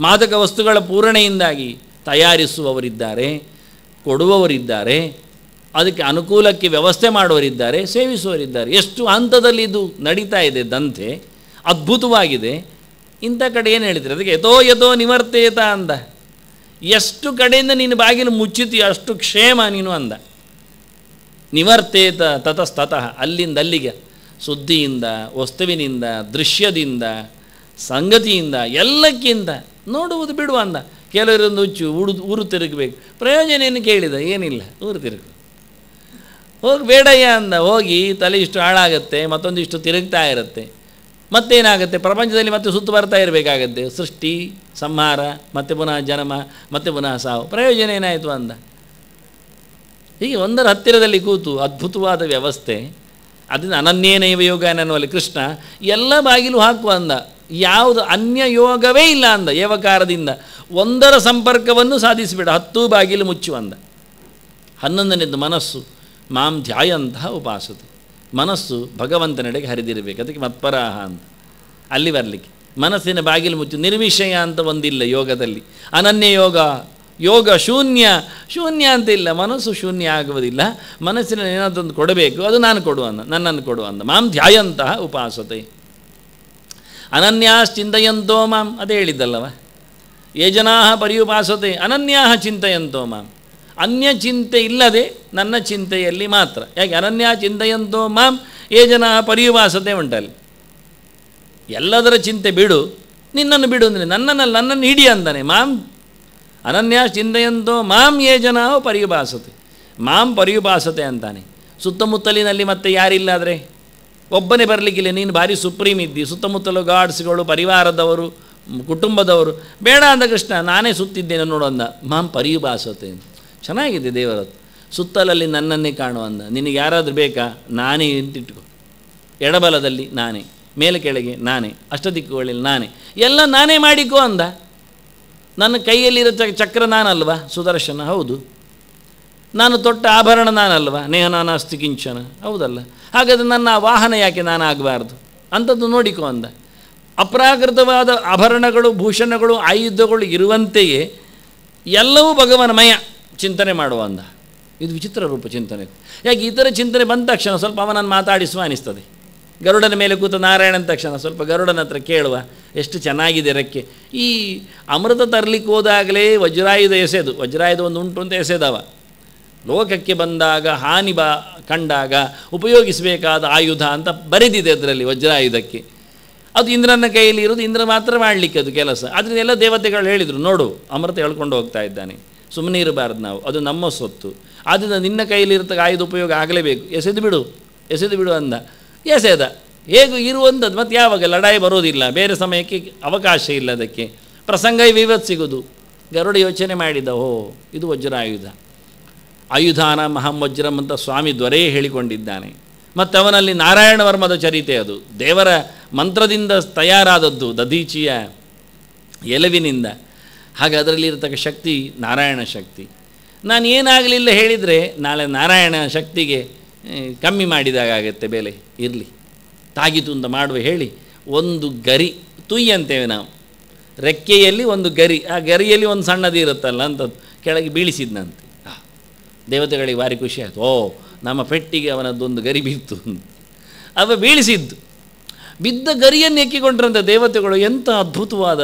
ಮಾದಕ ವಸ್ತುಗಳ ಪೂರಣೆಯಿಂದಾಗಿ ತಯಾರಿಸುವವರಿದ್ದಾರೆ ಕೊಡುವವರಿದ್ದಾರೆ ಅದಕ್ಕೆ ಅನುಕೂಲಕ್ಕೆ ವ್ಯವಸ್ಥೆ ಮಾಡುವವರಿದ್ದಾರೆ ಸೇವಿಸುವವರಿದ್ದಾರೆ ಎಷ್ಟು ಹಂತದಲ್ಲಿ ಇದು ನಡೀತಾ ಇದೆ ದಂತೆ ಅದ್ಭುತವಾಗಿದೆ ಇಂಥ ಕಡೆ ಏನು ಹೇಳಿದರೆ ಅದಕ್ಕೆ ಯಥೋ ಯಥೋ ನಿವರ್ತೇತ ಅಂದ ಎಷ್ಟು ಕಡೆಯಿಂದ ನೀನು ಬಾಗಿಲು ಮುಚ್ಚಿತೀಯ ಅಷ್ಟು ಕ್ಷೇಮ ನೀನು ಅಂದ ನಿವರ್ತೇತ ತತಸ್ತತಃ ಅಲ್ಲಿಂದ ಅಲ್ಲಿಗೆ ಸುದ್ದಿಯಿಂದ ವಸ್ತುವಿನಿಂದ ದೃಶ್ಯದಿಂದ ಸಂಗತಿಯಿಂದ ಎಲ್ಲಕ್ಕಿಂತ ನೋಡುವುದು ಬಿಡುವ ಅಂದ ಕೆಲವರೊಂದು ಹುಚ್ಚು ಉಡು ಊರು ತಿರುಗಬೇಕು ಪ್ರಯೋಜನ ಏನು ಕೇಳಿದ ಏನಿಲ್ಲ ಊರು ತಿರುಗು ಹೋಗಿ ಬೇಡಯ್ಯ ಅಂದ ಹೋಗಿ ತಲೆ ಇಷ್ಟು ಹಾಳಾಗುತ್ತೆ ಮತ್ತೊಂದಿಷ್ಟು ತಿರುಗ್ತಾ ಇರುತ್ತೆ ಮತ್ತೇನಾಗುತ್ತೆ ಪ್ರಪಂಚದಲ್ಲಿ ಮತ್ತೆ ಸುತ್ತು ಬರ್ತಾ ಇರಬೇಕಾಗತ್ತೆ ಸೃಷ್ಟಿ ಸಂಹಾರ ಮತ್ತೆ ಪುನಃ ಜನ್ಮ ಮತ್ತೆ ಪುನಃ ಸಾವು ಪ್ರಯೋಜನ ಏನಾಯಿತು ಅಂದ ಹೀಗೆ ಒಂದರ ಹತ್ತಿರದಲ್ಲಿ ಕೂತು ಅದ್ಭುತವಾದ ವ್ಯವಸ್ಥೆ ಅದನ್ನು ಅನನ್ಯೇನೈವ ಯೋಗ ಅನ್ನುವಲ್ಲಿ ಕೃಷ್ಣ ಎಲ್ಲ ಬಾಗಿಲು ಹಾಕುವ ಅಂದ ಯಾವುದು ಅನ್ಯ ಯೋಗವೇ ಇಲ್ಲ ಅಂದ ಏವಕಾರದಿಂದ ಒಂದರ ಸಂಪರ್ಕವನ್ನು ಸಾಧಿಸಿಬೇಡ ಹತ್ತು ಬಾಗಿಲು ಮುಚ್ಚು ಅಂದ ಹನ್ನೊಂದನೇದು ಮನಸ್ಸು ಮಾಂ ಧ್ಯಾಯಂತಹ ಉಪಾಸತೆ ಮನಸ್ಸು ಭಗವಂತನೆಡೆಗೆ ಹರಿದಿರಬೇಕು ಅದಕ್ಕೆ ಮತ್ಪರಾಹ ಅಂತ ಅಲ್ಲಿ ಬರಲಿಕ್ಕೆ ಮನಸ್ಸಿನ ಬಾಗಿಲು ಮುಚ್ಚು ನಿರ್ವಿಷಯ ಅಂತ ಒಂದಿಲ್ಲ ಯೋಗದಲ್ಲಿ ಅನನ್ಯ ಯೋಗ ಯೋಗ ಶೂನ್ಯ ಶೂನ್ಯ ಅಂತ ಇಲ್ಲ ಮನಸ್ಸು ಶೂನ್ಯ ಆಗುವುದಿಲ್ಲ ಮನಸ್ಸಿನ ಏನಾದೊಂದು ಕೊಡಬೇಕು ಅದು ನಾನು ಕೊಡುವಂತ ನನ್ನನ್ನು ಕೊಡುವಂತ ಮಾಂ ಧ್ಯಾಯಂತಹ ಉಪಾಸತೆ ಅನನ್ಯಾ ಚಿಂತೆಯಂತೋ ಮಾಂ ಅದೇ ಹೇಳಿದ್ದಲ್ಲವ ಯಜನಾ ಪರ್ಯುಪಾಸತೆ ಅನನ್ಯಾ ಚಿಂತೆಯಂತೋ ಮಾಂ ಅನ್ಯ ಚಿಂತೆ ಇಲ್ಲದೆ ನನ್ನ ಚಿಂತೆಯಲ್ಲಿ ಮಾತ್ರ ಯಾಕೆ ಅನನ್ಯ ಚಿಂತೆಯಂತೋ ಮಾಂ ಯಜನಾ ಪರ್ಯುಪಾಸತೆ ಉಂಟಲ್ಲಿ ಎಲ್ಲದರ ಚಿಂತೆ ಬಿಡು ನಿನ್ನನ್ನು ಬಿಡು ಅಂದರೆ ನನ್ನನ್ನು ನನ್ನನ್ನು ಹಿಡಿ ಅಂತಾನೆ ಮಾಂ ಅನನ್ಯ ಚಿಂತೆಯಂತೋ ಮಾಂ ಯೇಜನಾ ಪರ್ಯುಪಾಸತೆ ಮಾಂ ಪರ್ಯುಪಾಸತೆ ಅಂತಾನೆ ಸುತ್ತಮುತ್ತಲಿನಲ್ಲಿ ಮತ್ತೆ ಯಾರಿಲ್ಲಾದರೆ ಒಬ್ಬನೇ ಬರಲಿಕ್ಕಿಲ್ಲ ನೀನು ಭಾರಿ ಸುಪ್ರೀಮ್ ಇದ್ದಿ ಸುತ್ತಮುತ್ತಲು ಗಾಡ್ಸ್ಗಳು ಪರಿವಾರದವರು ಕುಟುಂಬದವರು ಬೇಡ ಅಂದ ಕೃಷ್ಣ ನಾನೇ ಸುತ್ತಿದ್ದೇನೆ ನೋಡೋಂದ ಮಾಂ ಪರಿಯುಭಾಸತೆ ಚೆನ್ನಾಗಿದೆ ದೇವರ ಸುತ್ತಲಲ್ಲಿ ನನ್ನನ್ನೇ ಅಂದ ನಿನಗೆ ಯಾರಾದರೂ ಬೇಕಾ ನಾನೇ ನಿಂತಿಟ್ಕೊ ಎಡಬಲದಲ್ಲಿ ನಾನೇ ಮೇಲೆ ಕೆಳಗೆ ನಾನೇ ಅಷ್ಟ ದಿಕ್ಕುಗಳಲ್ಲಿ ನಾನೇ ಎಲ್ಲ ನಾನೇ ಮಾಡಿಕೋ ಅಂದ ನನ್ನ ಕೈಯಲ್ಲಿರೋ ಚ ಚಕ್ರ ನಾನಲ್ವಾ ಸುದರ್ಶನ ಹೌದು ನಾನು ತೊಟ್ಟ ಆಭರಣ ನಾನಲ್ವಾ ನೇಹನಾನಾಸ್ತಿ ಕಿಂಚನ ಹೌದಲ್ಲ ಹಾಗಾದರೆ ನನ್ನ ವಾಹನ ಯಾಕೆ ನಾನು ಆಗಬಾರ್ದು ಅಂಥದ್ದು ನೋಡಿಕೊ ಅಂದ ಅಪ್ರಾಕೃತವಾದ ಆಭರಣಗಳು ಭೂಷಣಗಳು ಆಯುಧಗಳು ಇರುವಂತೆಯೇ ಎಲ್ಲವೂ ಮಯ ಚಿಂತನೆ ಮಾಡುವ ಅಂದ ಇದು ವಿಚಿತ್ರ ರೂಪ ಚಿಂತನೆ ಯಾಕೆ ಇತರ ಚಿಂತನೆ ಬಂದ ತಕ್ಷಣ ಸ್ವಲ್ಪ ಅವನನ್ನು ಮಾತಾಡಿಸುವ ಅನಿಸ್ತದೆ ಗರುಡನ ಮೇಲೆ ಕೂತ ನಾರಾಯಣನ ತಕ್ಷಣ ಸ್ವಲ್ಪ ಗರುಡನ ಹತ್ರ ಕೇಳುವ ಎಷ್ಟು ಚೆನ್ನಾಗಿದೆ ರೆಕ್ಕೆ ಈ ಅಮೃತ ತರಲಿಕ್ಕೆ ಹೋದಾಗಲೇ ವಜ್ರಾಯುಧ ಎಸೆದು ವಜ್ರಾಯುಧ ಒಂದು ಉಂಟು ಅಂತ ಎಸೆದವ ಲೋಕಕ್ಕೆ ಬಂದಾಗ ಹಾನಿ ಬಾ ಕಂಡಾಗ ಉಪಯೋಗಿಸಬೇಕಾದ ಆಯುಧ ಅಂತ ಬರೆದಿದೆ ಅದರಲ್ಲಿ ವಜ್ರಾಯುಧಕ್ಕೆ ಅದು ಇಂದ್ರನ ಕೈಯಲ್ಲಿ ಇರೋದು ಇಂದ್ರ ಮಾತ್ರ ಮಾಡಲಿಕ್ಕೆ ಅದು ಕೆಲಸ ಎಲ್ಲ ದೇವತೆಗಳು ಹೇಳಿದರು ನೋಡು ಅಮೃತ ಹೇಳ್ಕೊಂಡು ಹೋಗ್ತಾ ಇದ್ದಾನೆ ಸುಮ್ಮನೆ ಇರಬಾರ್ದು ನಾವು ಅದು ನಮ್ಮ ಸೊತ್ತು ಆದ್ದರಿಂದ ನಿನ್ನ ಇರತಕ್ಕ ಆಯುಧ ಉಪಯೋಗ ಆಗಲೇಬೇಕು ಎಸೆದು ಬಿಡು ಎಸೆದು ಬಿಡು ಅಂದ ಎಸೆದ ಹೇಗು ಇರುವಂಥದ್ದು ಮತ್ತು ಯಾವಾಗ ಲಡಾಯಿ ಬರೋದಿಲ್ಲ ಬೇರೆ ಸಮಯಕ್ಕೆ ಅವಕಾಶ ಇಲ್ಲ ಅದಕ್ಕೆ ಪ್ರಸಂಗ ವಿವತ್ ಸಿಗೋದು ಗರುಡ ಯೋಚನೆ ಮಾಡಿದ ಓ ಇದು ಆಯುಧ ಆಯುಧಾನ ಮಹಾಮಜ್ರಂ ಅಂತ ಸ್ವಾಮಿ ದೊರೆಯೇ ಹೇಳಿಕೊಂಡಿದ್ದಾನೆ ಮತ್ತು ಅವನಲ್ಲಿ ನಾರಾಯಣ ವರ್ಮದ ಚರಿತೆ ಅದು ದೇವರ ಮಂತ್ರದಿಂದ ತಯಾರಾದದ್ದು ದದೀಚಿಯ ಎಲವಿನಿಂದ ಹಾಗೆ ಇರತಕ್ಕ ಶಕ್ತಿ ನಾರಾಯಣ ಶಕ್ತಿ ನಾನು ಏನಾಗಲಿಲ್ಲ ಹೇಳಿದರೆ ನಾಳೆ ನಾರಾಯಣ ಶಕ್ತಿಗೆ ಕಮ್ಮಿ ಮಾಡಿದಾಗತ್ತೆ ಬೆಲೆ ಇರಲಿ ತಾಗಿತು ಅಂತ ಮಾಡುವ ಹೇಳಿ ಒಂದು ಗರಿ ತುಯ್ಯಂತೇವೆ ಅಂತೇವೆ ನಾವು ರೆಕ್ಕೆಯಲ್ಲಿ ಒಂದು ಗರಿ ಆ ಗರಿಯಲ್ಲಿ ಒಂದು ಸಣ್ಣದಿರುತ್ತಲ್ಲ ಅಂತ ಕೆಳಗೆ ಬೀಳಿಸಿದ್ನಂತೆ ದೇವತೆಗಳಿಗೆ ಭಾರಿ ಖುಷಿ ಆಯಿತು ಓ ನಮ್ಮ ಪೆಟ್ಟಿಗೆ ಅವನದ್ದೊಂದು ಗರಿ ಬಿತ್ತು ಅವ ಬೀಳಿಸಿದ್ದು ಬಿದ್ದ ಗರಿಯನ್ನು ಎಕ್ಕಿಕೊಂಡಿರಂಥ ದೇವತೆಗಳು ಎಂಥ ಅದ್ಭುತವಾದ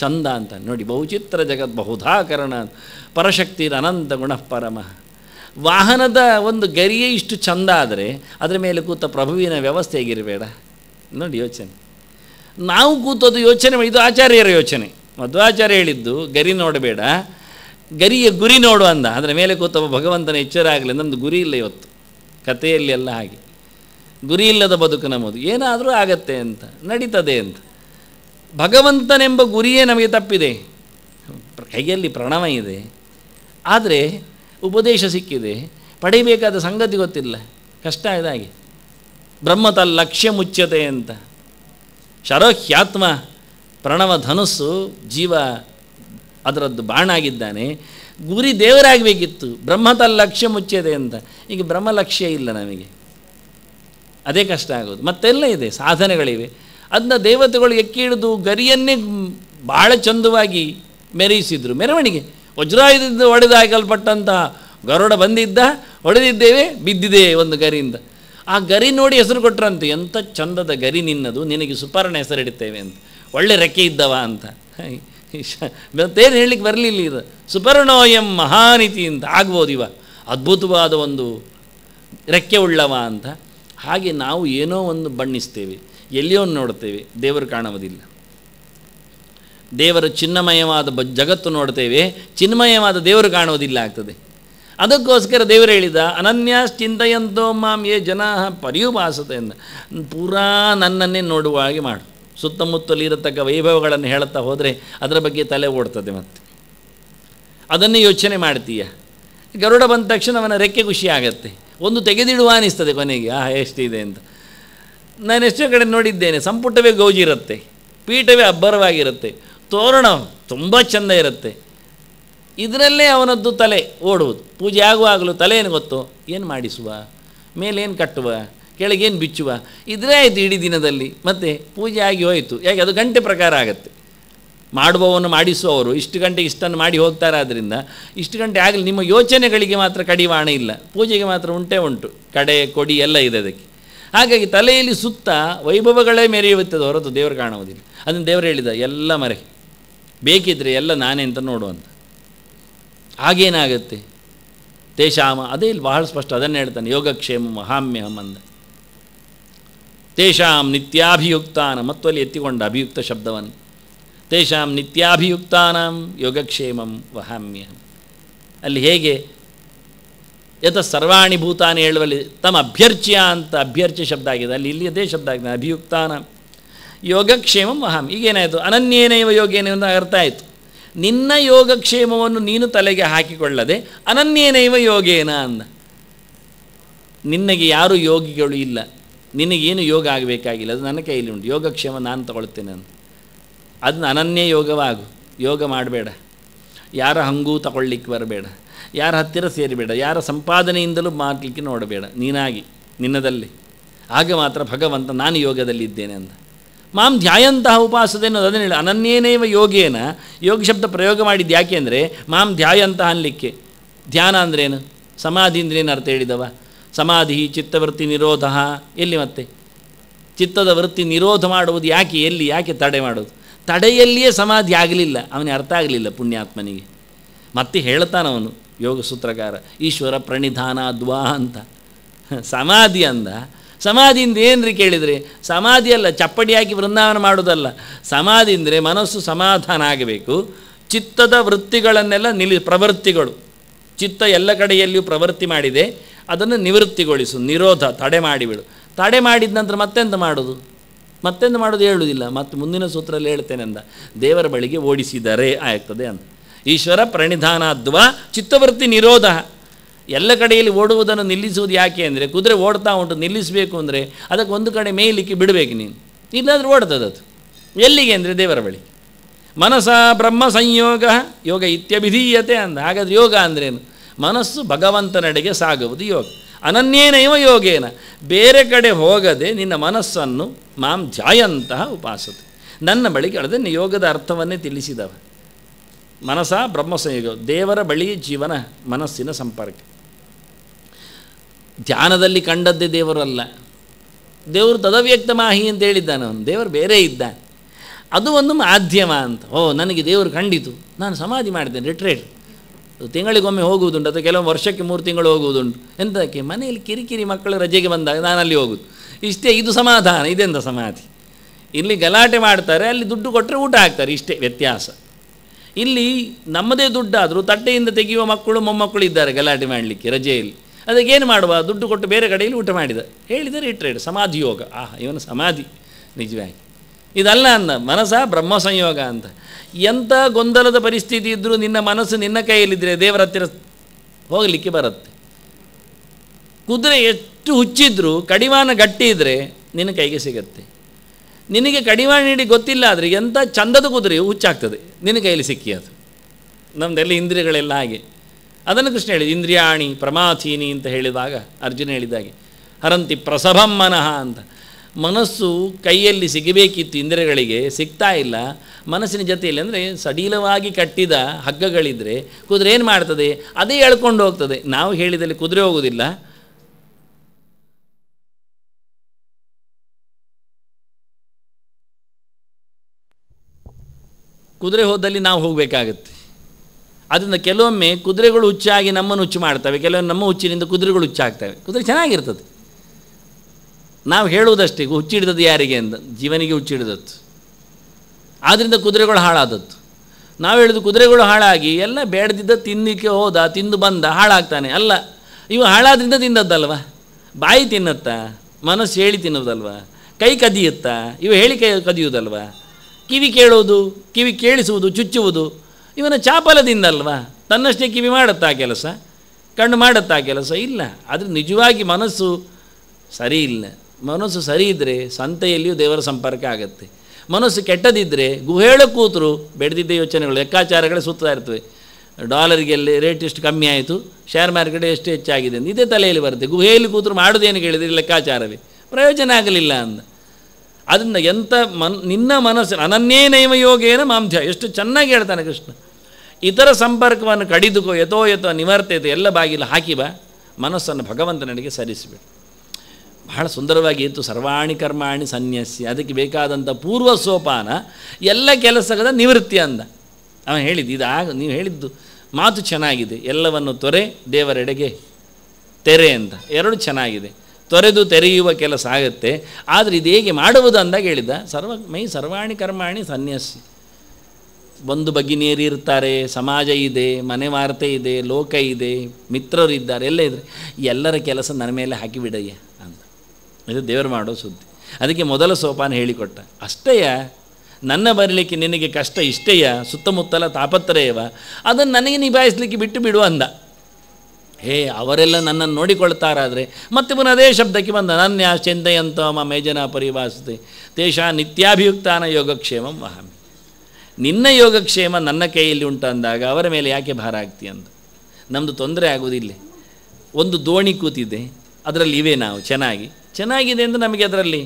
ಚಂದ ಅಂತ ನೋಡಿ ಬಹುಚಿತ್ರ ಜಗತ್ ಬಹುಧಾಕರಣ ಪರಶಕ್ತಿ ಅನಂತ ಪರಮ ವಾಹನದ ಒಂದು ಗರಿಯೇ ಇಷ್ಟು ಚಂದ ಆದರೆ ಅದರ ಮೇಲೆ ಕೂತ ಪ್ರಭುವಿನ ವ್ಯವಸ್ಥೆ ಹೇಗಿರಬೇಡ ನೋಡಿ ಯೋಚನೆ ನಾವು ಕೂತೋದು ಯೋಚನೆ ಇದು ಆಚಾರ್ಯರ ಯೋಚನೆ ಮಧ್ವಾಚಾರ್ಯ ಹೇಳಿದ್ದು ಗರಿ ನೋಡಬೇಡ ಗರಿಯ ಗುರಿ ನೋಡು ಅಂದ ಅದರ ಮೇಲೆ ಕೂತವ ಭಗವಂತನ ಎಚ್ಚರ ಆಗಲಿ ನಮ್ಮದು ಗುರಿ ಇಲ್ಲ ಇವತ್ತು ಕಥೆಯಲ್ಲಿ ಎಲ್ಲ ಹಾಗೆ ಗುರಿ ಇಲ್ಲದ ಬದುಕು ನಮ್ಮದು ಏನಾದರೂ ಆಗತ್ತೆ ಅಂತ ನಡೀತದೆ ಅಂತ ಭಗವಂತನೆಂಬ ಗುರಿಯೇ ನಮಗೆ ತಪ್ಪಿದೆ ಕೈಯಲ್ಲಿ ಪ್ರಣವ ಇದೆ ಆದರೆ ಉಪದೇಶ ಸಿಕ್ಕಿದೆ ಪಡೆಯಬೇಕಾದ ಸಂಗತಿ ಗೊತ್ತಿಲ್ಲ ಕಷ್ಟ ಇದಾಗಿ ಬ್ರಹ್ಮತ ಲಕ್ಷ್ಯ ಮುಚ್ಚತೆ ಅಂತ ಶರೋಹ್ಯಾತ್ಮ ಪ್ರಣವ ಧನುಸ್ಸು ಜೀವ ಅದರದ್ದು ಬಾಣಾಗಿದ್ದಾನೆ ಗುರಿ ದೇವರಾಗಬೇಕಿತ್ತು ಬ್ರಹ್ಮದ ಲಕ್ಷ್ಯ ಮುಚ್ಚಿದೆ ಅಂತ ಈಗ ಬ್ರಹ್ಮ ಲಕ್ಷ್ಯ ಇಲ್ಲ ನಮಗೆ ಅದೇ ಕಷ್ಟ ಆಗೋದು ಮತ್ತೆಲ್ಲ ಇದೆ ಸಾಧನೆಗಳಿವೆ ಅದನ್ನ ದೇವತೆಗಳು ಎಕ್ಕಿ ಹಿಡಿದು ಗರಿಯನ್ನೇ ಭಾಳ ಚಂದವಾಗಿ ಮೆರೆಯಿಸಿದರು ಮೆರವಣಿಗೆ ವಜ್ರಾಯುಧದಿಂದ ಒಡೆದಾಕಲ್ಪಟ್ಟಂತಹ ಗರುಡ ಬಂದಿದ್ದ ಹೊಡೆದಿದ್ದೇವೆ ಬಿದ್ದಿದೆ ಒಂದು ಗರಿಯಿಂದ ಆ ಗರಿ ನೋಡಿ ಹೆಸರು ಕೊಟ್ಟರಂತೆ ಎಂಥ ಚಂದದ ಗರಿ ನಿನ್ನದು ನಿನಗೆ ಸುಪರ್ಣ ಹೆಸರಿಡುತ್ತೇವೆ ಅಂತ ಒಳ್ಳೆ ರೆಕ್ಕೆ ಇದ್ದವ ಅಂತ ಮತ್ತೇನು ಹೇಳಲಿಕ್ಕೆ ಬರಲಿಲ್ಲ ಇದು ಸುಪರ್ಣೋಯಂ ಮಹಾನಿತಿ ಅಂತ ಆಗ್ಬೋದು ಇವ ಅದ್ಭುತವಾದ ಒಂದು ರೆಕ್ಕೆ ಉಳ್ಳವ ಅಂತ ಹಾಗೆ ನಾವು ಏನೋ ಒಂದು ಬಣ್ಣಿಸ್ತೇವೆ ಎಲ್ಲಿಯೋ ನೋಡ್ತೇವೆ ದೇವರು ಕಾಣುವುದಿಲ್ಲ ದೇವರ ಚಿನ್ನಮಯವಾದ ಬ ಜಗತ್ತು ನೋಡ್ತೇವೆ ಚಿನ್ಮಯವಾದ ದೇವರು ಕಾಣುವುದಿಲ್ಲ ಆಗ್ತದೆ ಅದಕ್ಕೋಸ್ಕರ ದೇವರು ಹೇಳಿದ ಅನನ್ಯಾಶ್ಚಿಂತೆಯಂತೋ ಮಾಮ್ ಯೇ ಜನ ಪರ್ಯುಪಾಸತೆಯನ್ನು ಪೂರಾ ನನ್ನನ್ನೇ ನೋಡುವ ಹಾಗೆ ಮಾಡು ಇರತಕ್ಕ ವೈಭವಗಳನ್ನು ಹೇಳುತ್ತಾ ಹೋದರೆ ಅದರ ಬಗ್ಗೆ ತಲೆ ಓಡ್ತದೆ ಮತ್ತೆ ಅದನ್ನೇ ಯೋಚನೆ ಮಾಡ್ತೀಯ ಗರುಡ ಬಂದ ತಕ್ಷಣ ಅವನ ರೆಕ್ಕೆ ಖುಷಿ ಆಗತ್ತೆ ಒಂದು ತೆಗೆದಿಡುವ ಅನಿಸ್ತದೆ ಕೊನೆಗೆ ಆ ಎಷ್ಟಿದೆ ಅಂತ ನಾನು ಎಷ್ಟೋ ಕಡೆ ನೋಡಿದ್ದೇನೆ ಸಂಪುಟವೇ ಇರುತ್ತೆ ಪೀಠವೇ ಅಬ್ಬರವಾಗಿರುತ್ತೆ ತೋರಣ ತುಂಬ ಚೆಂದ ಇರುತ್ತೆ ಇದರಲ್ಲೇ ಅವನದ್ದು ತಲೆ ಓಡುವುದು ಪೂಜೆ ಆಗುವಾಗಲೂ ತಲೆ ಏನು ಗೊತ್ತು ಏನು ಮಾಡಿಸುವ ಮೇಲೇನು ಕಟ್ಟುವ ಕೆಳಗೇನು ಬಿಚ್ಚುವ ಇದ್ರೆ ಆಯಿತು ಇಡೀ ದಿನದಲ್ಲಿ ಮತ್ತೆ ಪೂಜೆ ಆಗಿ ಹೋಯಿತು ಯಾಕೆ ಅದು ಗಂಟೆ ಪ್ರಕಾರ ಆಗುತ್ತೆ ಮಾಡುವವನು ಮಾಡಿಸುವವರು ಇಷ್ಟು ಗಂಟೆಗೆ ಇಷ್ಟನ್ನು ಮಾಡಿ ಹೋಗ್ತಾರಾದ್ದರಿಂದ ಇಷ್ಟು ಗಂಟೆ ಆಗಲಿ ನಿಮ್ಮ ಯೋಚನೆಗಳಿಗೆ ಮಾತ್ರ ಕಡಿವಾಣ ಇಲ್ಲ ಪೂಜೆಗೆ ಮಾತ್ರ ಉಂಟೇ ಉಂಟು ಕಡೆ ಕೊಡಿ ಎಲ್ಲ ಇದೆ ಅದಕ್ಕೆ ಹಾಗಾಗಿ ತಲೆಯಲ್ಲಿ ಸುತ್ತ ವೈಭವಗಳೇ ಮೆರೆಯುತ್ತದೆ ಹೊರತು ದೇವರು ಕಾಣುವುದಿಲ್ಲ ಅದನ್ನು ದೇವರು ಹೇಳಿದ ಎಲ್ಲ ಮರೆ ಬೇಕಿದ್ರೆ ಎಲ್ಲ ನಾನೇ ಅಂತ ನೋಡುವಂತ ಆಗೇನಾಗುತ್ತೆ ತೇಷಾಮ ಅದೇ ಇಲ್ಲಿ ಬಹಳ ಸ್ಪಷ್ಟ ಅದನ್ನು ಹೇಳ್ತಾನೆ ಯೋಗಕ್ಷೇಮ ಮಹಾಮ್ಯಹಮ್ ಅಂದ ತೇಷಾಂ ನಿತ್ಯಾಭಿಯುಕ್ತಾನ ಮತ್ತು ಎತ್ತಿಕೊಂಡ ಅಭಿಯುಕ್ತ ಶಬ್ದವನ್ನು ತೇಷಾಂ ನಿತ್ಯಾಭಿಯುಕ್ತಾನಂ ಯೋಗಕ್ಷೇಮಂ ವಹಾಮ್ಯ ಅಲ್ಲಿ ಹೇಗೆ ಯತ ಸರ್ವಾಣಿ ಭೂತಾನಿ ಹೇಳುವಲ್ಲಿ ತಮ್ಮ ಅಭ್ಯರ್ಚ್ಯ ಅಂತ ಅಭ್ಯರ್ಚೆ ಶಬ್ದ ಆಗಿದೆ ಅಲ್ಲಿ ಇಲ್ಲಿ ಅದೇ ಶಬ್ದ ಆಗಿದೆ ಅಭಿಯುಕ್ತಾನ ಯೋಗಕ್ಷೇಮಂ ವಹಾಮ್ ಈಗೇನಾಯಿತು ಅನನ್ಯೇನೈವ ಯೋಗೇನೆ ಅಂತ ಅರ್ಥ ಆಯಿತು ನಿನ್ನ ಯೋಗಕ್ಷೇಮವನ್ನು ನೀನು ತಲೆಗೆ ಹಾಕಿಕೊಳ್ಳದೆ ಅನನ್ಯೇನೈವ ಯೋಗೇನ ಅಂದ ನಿನ್ನಗೆ ಯಾರೂ ಯೋಗಿಗಳು ಇಲ್ಲ ನಿನಗೇನು ಯೋಗ ಆಗಬೇಕಾಗಿಲ್ಲ ಅದು ನನ್ನ ಕೈಯಲ್ಲಿ ಉಂಟು ಯೋಗಕ್ಷೇಮ ನಾನು ತಗೊಳ್ತೇನೆ ಅಂತ ಅದನ್ನ ಅನನ್ಯ ಯೋಗವಾಗು ಯೋಗ ಮಾಡಬೇಡ ಯಾರ ಹಂಗೂ ತಗೊಳ್ಳಿಕ್ಕೆ ಬರಬೇಡ ಯಾರ ಹತ್ತಿರ ಸೇರಿಬೇಡ ಯಾರ ಸಂಪಾದನೆಯಿಂದಲೂ ಮಾಡಲಿಕ್ಕೆ ನೋಡಬೇಡ ನೀನಾಗಿ ನಿನ್ನದಲ್ಲಿ ಆಗ ಮಾತ್ರ ಭಗವಂತ ನಾನು ಯೋಗದಲ್ಲಿದ್ದೇನೆ ಅಂತ ಮಾಂ ಧ್ಯಾಯಂತಹ ಅನ್ನೋದು ಅದನ್ನು ಹೇಳಿ ಅನನ್ಯೇನೇವ ಯೋಗೇನ ಯೋಗ ಶಬ್ದ ಪ್ರಯೋಗ ಮಾಡಿದ್ದು ಯಾಕೆ ಅಂದರೆ ಮಾಂ ಧ್ಯಾಯಂತಹ ಅನ್ನಲಿಕ್ಕೆ ಧ್ಯಾನ ಅಂದ್ರೇನು ಸಮಾಧಿ ಅಂದ್ರೇನು ಅರ್ಥ ಹೇಳಿದವ ಸಮಾಧಿ ಚಿತ್ತವೃತ್ತಿ ನಿರೋಧ ಎಲ್ಲಿ ಮತ್ತೆ ಚಿತ್ತದ ವೃತ್ತಿ ನಿರೋಧ ಮಾಡುವುದು ಯಾಕೆ ಎಲ್ಲಿ ಯಾಕೆ ತಡೆ ಮಾಡೋದು ತಡೆಯಲ್ಲಿಯೇ ಸಮಾಧಿ ಆಗಲಿಲ್ಲ ಅವನಿಗೆ ಅರ್ಥ ಆಗಲಿಲ್ಲ ಪುಣ್ಯಾತ್ಮನಿಗೆ ಮತ್ತೆ ಹೇಳ್ತಾನವನು ಯೋಗ ಸೂತ್ರಕಾರ ಈಶ್ವರ ಪ್ರಣಿಧಾನ ದ್ವಾ ಅಂತ ಸಮಾಧಿ ಅಂದ ಸಮಾಧಿಯಿಂದ ಏನ್ರಿ ಕೇಳಿದರೆ ಸಮಾಧಿ ಅಲ್ಲ ಹಾಕಿ ವೃಂದಾವನ ಮಾಡೋದಲ್ಲ ಸಮಾಧಿ ಅಂದರೆ ಮನಸ್ಸು ಸಮಾಧಾನ ಆಗಬೇಕು ಚಿತ್ತದ ವೃತ್ತಿಗಳನ್ನೆಲ್ಲ ನಿಲ್ಲಿ ಪ್ರವೃತ್ತಿಗಳು ಚಿತ್ತ ಎಲ್ಲ ಕಡೆಯಲ್ಲಿಯೂ ಪ್ರವೃತ್ತಿ ಮಾಡಿದೆ ಅದನ್ನು ನಿವೃತ್ತಿಗೊಳಿಸು ನಿರೋಧ ತಡೆ ಮಾಡಿಬಿಡು ತಡೆ ಮಾಡಿದ ನಂತರ ಮತ್ತೆಂತ ಮಾಡೋದು ಮತ್ತೆಂತ ಮಾಡೋದು ಹೇಳುವುದಿಲ್ಲ ಮತ್ತು ಮುಂದಿನ ಸೂತ್ರದಲ್ಲಿ ಹೇಳ್ತೇನೆ ಅಂದ ದೇವರ ಬಳಿಗೆ ಓಡಿಸಿದರೆ ಆಗ್ತದೆ ಅಂತ ಈಶ್ವರ ಪ್ರಣಿಧಾನಾದ್ವ ಚಿತ್ತವೃತ್ತಿ ನಿರೋಧ ಎಲ್ಲ ಕಡೆಯಲ್ಲಿ ಓಡುವುದನ್ನು ನಿಲ್ಲಿಸುವುದು ಯಾಕೆ ಅಂದರೆ ಕುದುರೆ ಓಡ್ತಾ ಉಂಟು ನಿಲ್ಲಿಸಬೇಕು ಅಂದರೆ ಅದಕ್ಕೆ ಒಂದು ಕಡೆ ಮೇಯಲಿಕ್ಕೆ ಬಿಡಬೇಕು ನೀನು ಇಲ್ಲಾದರೂ ಓಡ್ತದದು ಎಲ್ಲಿಗೆ ಅಂದರೆ ದೇವರ ಬಳಿ ಮನಸ ಬ್ರಹ್ಮ ಸಂಯೋಗ ಯೋಗ ಇತ್ಯಭಿಧೀಯತೆ ಅಂದ ಹಾಗಾದ್ರೆ ಯೋಗ ಅಂದ್ರೇನು ಮನಸ್ಸು ಭಗವಂತನೆಡೆಗೆ ಸಾಗುವುದು ಯೋಗ ಅನನ್ಯೇನೈವ ಯೋಗೇನ ಬೇರೆ ಕಡೆ ಹೋಗದೆ ನಿನ್ನ ಮನಸ್ಸನ್ನು ಮಾಂ ಜಾಯಂತಹ ಉಪಾಸತೆ ನನ್ನ ಬಳಿ ಅದನ್ನು ಯೋಗದ ಅರ್ಥವನ್ನೇ ತಿಳಿಸಿದವ ಮನಸ್ಸ ಬ್ರಹ್ಮ ಸಂಯೋಗ ದೇವರ ಬಳಿ ಜೀವನ ಮನಸ್ಸಿನ ಸಂಪರ್ಕ ಧ್ಯಾನದಲ್ಲಿ ಕಂಡದ್ದೇ ದೇವರಲ್ಲ ದೇವರು ತದವ್ಯಕ್ತ ಮಾಹಿ ಅಂತ ಹೇಳಿದ್ದಾನೆ ಅವನು ದೇವರು ಬೇರೆ ಇದ್ದ ಅದು ಒಂದು ಮಾಧ್ಯಮ ಅಂತ ಓ ನನಗೆ ದೇವರು ಕಂಡಿತು ನಾನು ಸಮಾಧಿ ಮಾಡಿದ್ದೇನೆ ರಿಟ್ರೇಟ್ ತಿಂಗಳಿಗೊಮ್ಮೆ ಹೋಗುವುದುಂಟು ಅಥವಾ ಕೆಲವು ವರ್ಷಕ್ಕೆ ಮೂರು ತಿಂಗಳು ಹೋಗುವುದುಂಟು ಎಂತಕ್ಕೆ ಮನೆಯಲ್ಲಿ ಕಿರಿಕಿರಿ ಮಕ್ಕಳು ರಜೆಗೆ ಬಂದಾಗ ನಾನು ಅಲ್ಲಿ ಹೋಗುದು ಇಷ್ಟೇ ಇದು ಸಮಾಧಾನ ಇದೆಂತ ಸಮಾಧಿ ಇಲ್ಲಿ ಗಲಾಟೆ ಮಾಡ್ತಾರೆ ಅಲ್ಲಿ ದುಡ್ಡು ಕೊಟ್ಟರೆ ಊಟ ಹಾಕ್ತಾರೆ ಇಷ್ಟೇ ವ್ಯತ್ಯಾಸ ಇಲ್ಲಿ ನಮ್ಮದೇ ದುಡ್ಡಾದರೂ ತಟ್ಟೆಯಿಂದ ತೆಗೆಯುವ ಮಕ್ಕಳು ಮೊಮ್ಮಕ್ಕಳು ಇದ್ದಾರೆ ಗಲಾಟೆ ಮಾಡಲಿಕ್ಕೆ ರಜೆಯಲ್ಲಿ ಅದಕ್ಕೇನು ಮಾಡುವ ದುಡ್ಡು ಕೊಟ್ಟು ಬೇರೆ ಕಡೆಯಲ್ಲಿ ಊಟ ಮಾಡಿದ ಹೇಳಿದರೆ ಇಟ್ಟರೆ ಸಮಾಧಿ ಯೋಗ ಆಹಾ ಇವನು ಸಮಾಧಿ ನಿಜವಾಗಿ ಇದಲ್ಲ ಅಂದ ಮನಸ್ಸ ಬ್ರಹ್ಮ ಸಂಯೋಗ ಅಂತ ಎಂಥ ಗೊಂದಲದ ಪರಿಸ್ಥಿತಿ ಇದ್ದರೂ ನಿನ್ನ ಮನಸ್ಸು ನಿನ್ನ ಕೈಯಲ್ಲಿದ್ದರೆ ದೇವರ ಹತ್ತಿರ ಹೋಗಲಿಕ್ಕೆ ಬರುತ್ತೆ ಕುದುರೆ ಎಷ್ಟು ಹುಚ್ಚಿದ್ರೂ ಕಡಿವಾಣ ಗಟ್ಟಿ ಇದ್ದರೆ ನಿನ್ನ ಕೈಗೆ ಸಿಗತ್ತೆ ನಿನಗೆ ಕಡಿವಾಣ ನೀಡಿ ಗೊತ್ತಿಲ್ಲ ಆದರೆ ಎಂಥ ಚಂದದ ಕುದುರೆ ಹುಚ್ಚಾಗ್ತದೆ ನಿನ್ನ ಕೈಯಲ್ಲಿ ಸಿಕ್ಕಿ ಅದು ನಮ್ಮದೆಲ್ಲ ಇಂದ್ರಿಯಗಳೆಲ್ಲ ಹಾಗೆ ಅದನ್ನು ಕೃಷ್ಣ ಹೇಳಿದ ಇಂದ್ರಿಯಾಣಿ ಪ್ರಮಾಥೀನಿ ಅಂತ ಹೇಳಿದಾಗ ಅರ್ಜುನ ಹೇಳಿದಾಗೆ ಹರಂತಿ ಪ್ರಸಭಂ ಮನಃ ಅಂತ ಮನಸ್ಸು ಕೈಯಲ್ಲಿ ಸಿಗಬೇಕಿತ್ತು ಇಂದ್ರಗಳಿಗೆ ಸಿಗ್ತಾ ಇಲ್ಲ ಮನಸ್ಸಿನ ಜೊತೆಯಲ್ಲಿ ಅಂದರೆ ಸಡಿಲವಾಗಿ ಕಟ್ಟಿದ ಹಗ್ಗಗಳಿದ್ದರೆ ಕುದುರೆ ಏನು ಮಾಡ್ತದೆ ಅದೇ ಎಳ್ಕೊಂಡು ಹೋಗ್ತದೆ ನಾವು ಹೇಳಿದಲ್ಲಿ ಕುದುರೆ ಹೋಗುವುದಿಲ್ಲ ಕುದುರೆ ಹೋದಲ್ಲಿ ನಾವು ಹೋಗಬೇಕಾಗತ್ತೆ ಅದರಿಂದ ಕೆಲವೊಮ್ಮೆ ಕುದುರೆಗಳು ಹುಚ್ಚಾಗಿ ನಮ್ಮನ್ನು ಹುಚ್ಚು ಮಾಡ್ತವೆ ಕೆಲವೊಮ್ಮೆ ನಮ್ಮ ಹುಚ್ಚಿನಿಂದ ಕುದುರೆಗಳು ಹುಚ್ಚಾಗ್ತವೆ ಕುದುರೆ ಚೆನ್ನಾಗಿರ್ತದೆ ನಾವು ಹೇಳುವುದಷ್ಟೇ ಹುಚ್ಚಿಡಿದದ್ದು ಯಾರಿಗೆ ಅಂತ ಜೀವನಿಗೆ ಹುಚ್ಚಿಡಿದತ್ತು ಆದ್ದರಿಂದ ಕುದುರೆಗಳು ಹಾಳಾದದ್ದು ನಾವು ಹೇಳಿದ ಕುದುರೆಗಳು ಹಾಳಾಗಿ ಎಲ್ಲ ಬೇಡದಿದ್ದ ತಿನ್ನಕ್ಕೆ ಹೋದ ತಿಂದು ಬಂದ ಹಾಳಾಗ್ತಾನೆ ಅಲ್ಲ ಇವು ಹಾಳಾದ್ರಿಂದ ತಿಂದದ್ದಲ್ವ ಬಾಯಿ ತಿನ್ನತ್ತಾ ಮನಸ್ಸು ಹೇಳಿ ತಿನ್ನೋದಲ್ವ ಕೈ ಕದಿಯುತ್ತಾ ಇವು ಹೇಳಿ ಕೈ ಕದಿಯುವುದಲ್ವ ಕಿವಿ ಕೇಳೋದು ಕಿವಿ ಕೇಳಿಸುವುದು ಚುಚ್ಚುವುದು ಇವನ ಚಾಪಲದಿಂದಲ್ವ ತನ್ನಷ್ಟೇ ಕಿವಿ ಮಾಡುತ್ತಾ ಕೆಲಸ ಕಣ್ಣು ಮಾಡುತ್ತಾ ಕೆಲಸ ಇಲ್ಲ ಆದರೆ ನಿಜವಾಗಿ ಮನಸ್ಸು ಸರಿ ಇಲ್ಲ ಮನಸ್ಸು ಸರಿ ಇದ್ದರೆ ಸಂತೆಯಲ್ಲಿಯೂ ದೇವರ ಸಂಪರ್ಕ ಆಗುತ್ತೆ ಮನಸ್ಸು ಕೆಟ್ಟದಿದ್ದರೆ ಗುಹೇಳ ಕೂತರು ಬೆಳೆದಿದ್ದ ಯೋಚನೆಗಳು ಲೆಕ್ಕಾಚಾರಗಳೇ ಸುತ್ತಾ ಇರ್ತವೆ ಡಾಲರಿಗೆ ಎಲ್ಲಿ ರೇಟ್ ಎಷ್ಟು ಕಮ್ಮಿ ಆಯಿತು ಶೇರ್ ಮಾರ್ಕೆಟ್ ಎಷ್ಟು ಹೆಚ್ಚಾಗಿದೆ ಇದೇ ತಲೆಯಲ್ಲಿ ಬರುತ್ತೆ ಗುಹೆಯಲ್ಲಿ ಕೂತರು ಮಾಡೋದೇನು ಕೇಳಿದರೆ ಲೆಕ್ಕಾಚಾರವೇ ಪ್ರಯೋಜನ ಆಗಲಿಲ್ಲ ಅಂದ ಅದರಿಂದ ಎಂಥ ಮನ್ ನಿನ್ನ ಮನಸ್ಸು ಅನನ್ಯೇ ನೈವ ಯೋಗೇನ ಮಾಂಧ್ಯ ಎಷ್ಟು ಚೆನ್ನಾಗಿ ಹೇಳ್ತಾನೆ ಕೃಷ್ಣ ಇತರ ಸಂಪರ್ಕವನ್ನು ಕಡಿದುಕೋ ಯಥೋ ಯಥೋ ನಿವರ್ತೈತೆ ಎಲ್ಲ ಬಾಗಿಲು ಹಾಕಿ ಬಾ ಮನಸ್ಸನ್ನು ಭಗವಂತನಿಗೆ ಸರಿಸಿಬಿಡು ಬಹಳ ಸುಂದರವಾಗಿ ಇತ್ತು ಸರ್ವಾಣಿ ಕರ್ಮಾಣಿ ಸನ್ಯಾಸಿ ಅದಕ್ಕೆ ಬೇಕಾದಂಥ ಪೂರ್ವ ಸೋಪಾನ ಎಲ್ಲ ಕೆಲಸಗಳ ನಿವೃತ್ತಿ ಅಂದ ಅವನು ಹೇಳಿದ್ದು ಇದು ಆಗ ನೀವು ಹೇಳಿದ್ದು ಮಾತು ಚೆನ್ನಾಗಿದೆ ಎಲ್ಲವನ್ನು ತೊರೆ ದೇವರೆಡೆಗೆ ತೆರೆ ಅಂತ ಎರಡು ಚೆನ್ನಾಗಿದೆ ತೊರೆದು ತೆರೆಯುವ ಕೆಲಸ ಆಗುತ್ತೆ ಆದರೆ ಇದು ಹೇಗೆ ಮಾಡುವುದು ಅಂದಾಗ ಹೇಳಿದ್ದ ಸರ್ವ ಮೈ ಸರ್ವಾಣಿ ಕರ್ಮಾಣಿ ಸನ್ಯಾಸಿ ಒಂದು ಇರ್ತಾರೆ ಸಮಾಜ ಇದೆ ಮನೆ ವಾರ್ತೆ ಇದೆ ಲೋಕ ಇದೆ ಮಿತ್ರರಿದ್ದಾರೆ ಎಲ್ಲ ಇದ್ದರೆ ಎಲ್ಲರ ಕೆಲಸ ನನ್ನ ಮೇಲೆ ಹಾಕಿಬಿಡಯ್ಯ ಇದು ದೇವರು ಮಾಡೋ ಸುದ್ದಿ ಅದಕ್ಕೆ ಮೊದಲ ಸೋಪಾನ ಹೇಳಿಕೊಟ್ಟ ಅಷ್ಟೇಯ ನನ್ನ ಬರಲಿಕ್ಕೆ ನಿನಗೆ ಕಷ್ಟ ಇಷ್ಟೆಯಾ ಸುತ್ತಮುತ್ತಲ ತಾಪತ್ರಯವ ಅದನ್ನು ನನಗೆ ನಿಭಾಯಿಸಲಿಕ್ಕೆ ಬಿಟ್ಟು ಬಿಡು ಅಂದ ಹೇ ಅವರೆಲ್ಲ ನನ್ನನ್ನು ನೋಡಿಕೊಳ್ತಾರಾದರೆ ಮತ್ತೆ ಪುನಃ ಅದೇ ಶಬ್ದಕ್ಕೆ ಬಂದ ನನ್ಯ ಮ ಮೇಜನ ಪರಿಭಾಷತೆ ತೇಷ ನಿತ್ಯಾಭಿಯುಕ್ತಾನ ಯೋಗಕ್ಷೇಮಂ ವಹಾಮಿ ನಿನ್ನ ಯೋಗಕ್ಷೇಮ ನನ್ನ ಕೈಯಲ್ಲಿ ಉಂಟಂದಾಗ ಅವರ ಮೇಲೆ ಯಾಕೆ ಭಾರ ಆಗ್ತಿ ಅಂತ ನಮ್ಮದು ತೊಂದರೆ ಆಗುವುದಿಲ್ಲ ಒಂದು ದೋಣಿ ಕೂತಿದೆ ಅದರಲ್ಲಿ ಇವೆ ನಾವು ಚೆನ್ನಾಗಿ ಚೆನ್ನಾಗಿದೆ ಅಂದರೆ ನಮಗೆ ಅದರಲ್ಲಿ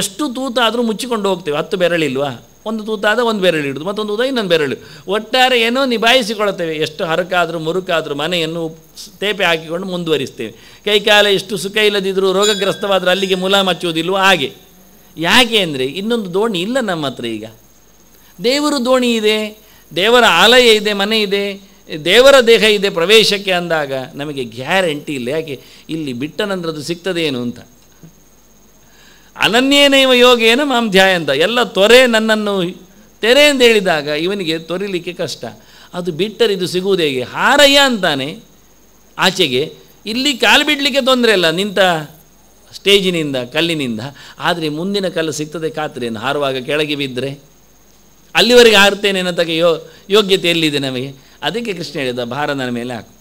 ಎಷ್ಟು ತೂತಾದರೂ ಮುಚ್ಚಿಕೊಂಡು ಹೋಗ್ತೇವೆ ಹತ್ತು ಬೆರಳಿಲ್ವಾ ಒಂದು ತೂತಾದ ಒಂದು ಬೆರಳು ಇಡೋದು ಮತ್ತೊಂದು ತೂತ ಇನ್ನೊಂದು ಬೆರಳು ಒಟ್ಟಾರೆ ಏನೋ ನಿಭಾಯಿಸಿಕೊಳ್ಳುತ್ತೇವೆ ಎಷ್ಟು ಹರಕಾದರೂ ಮುರುಕಾದರೂ ಮನೆಯನ್ನು ತೇಪೆ ಹಾಕಿಕೊಂಡು ಮುಂದುವರಿಸ್ತೇವೆ ಕೈಕಾಲ ಎಷ್ಟು ಸುಖ ಇಲ್ಲದಿದ್ದರೂ ರೋಗಗ್ರಸ್ತವಾದರೂ ಅಲ್ಲಿಗೆ ಮುಲ ಹಚ್ಚುವುದಿಲ್ಲವೋ ಹಾಗೆ ಯಾಕೆ ಅಂದರೆ ಇನ್ನೊಂದು ದೋಣಿ ಇಲ್ಲ ನಮ್ಮ ಹತ್ರ ಈಗ ದೇವರು ದೋಣಿ ಇದೆ ದೇವರ ಆಲಯ ಇದೆ ಮನೆ ಇದೆ ದೇವರ ದೇಹ ಇದೆ ಪ್ರವೇಶಕ್ಕೆ ಅಂದಾಗ ನಮಗೆ ಗ್ಯಾರಂಟಿ ಇಲ್ಲ ಯಾಕೆ ಇಲ್ಲಿ ಬಿಟ್ಟ ನಂತರದ್ದು ಸಿಗ್ತದೇನು ಅಂತ ಅನನ್ಯೇನೈವ ಯೋಗೇನ ಮಾಂ ಧ್ಯಾಯ ಅಂತ ಎಲ್ಲ ತೊರೆ ನನ್ನನ್ನು ತೆರೆ ಎಂದು ಹೇಳಿದಾಗ ಇವನಿಗೆ ತೊರಿಲಿಕ್ಕೆ ಕಷ್ಟ ಅದು ಬಿಟ್ಟರೆ ಇದು ಸಿಗುವುದೇ ಹಾರಯ್ಯ ಅಂತಾನೆ ಆಚೆಗೆ ಇಲ್ಲಿ ಕಾಲು ಬಿಡಲಿಕ್ಕೆ ತೊಂದರೆ ಇಲ್ಲ ನಿಂತ ಸ್ಟೇಜಿನಿಂದ ಕಲ್ಲಿನಿಂದ ಆದರೆ ಮುಂದಿನ ಕಲ್ಲು ಸಿಗ್ತದೆ ಖಾತ್ರಿಯನ್ನು ಹಾರುವಾಗ ಕೆಳಗೆ ಬಿದ್ದರೆ ಅಲ್ಲಿವರೆಗೆ ಹಾರ್ತೇನೆ ಅನ್ನೋತಕ್ಕೆ ಯೋ ಯೋಗ್ಯತೆ ಎಲ್ಲಿದೆ ನಮಗೆ ಅದಕ್ಕೆ ಕೃಷ್ಣ ಹೇಳಿದ ಭಾರ ನನ್ನ ಮೇಲೆ ಹಾಕು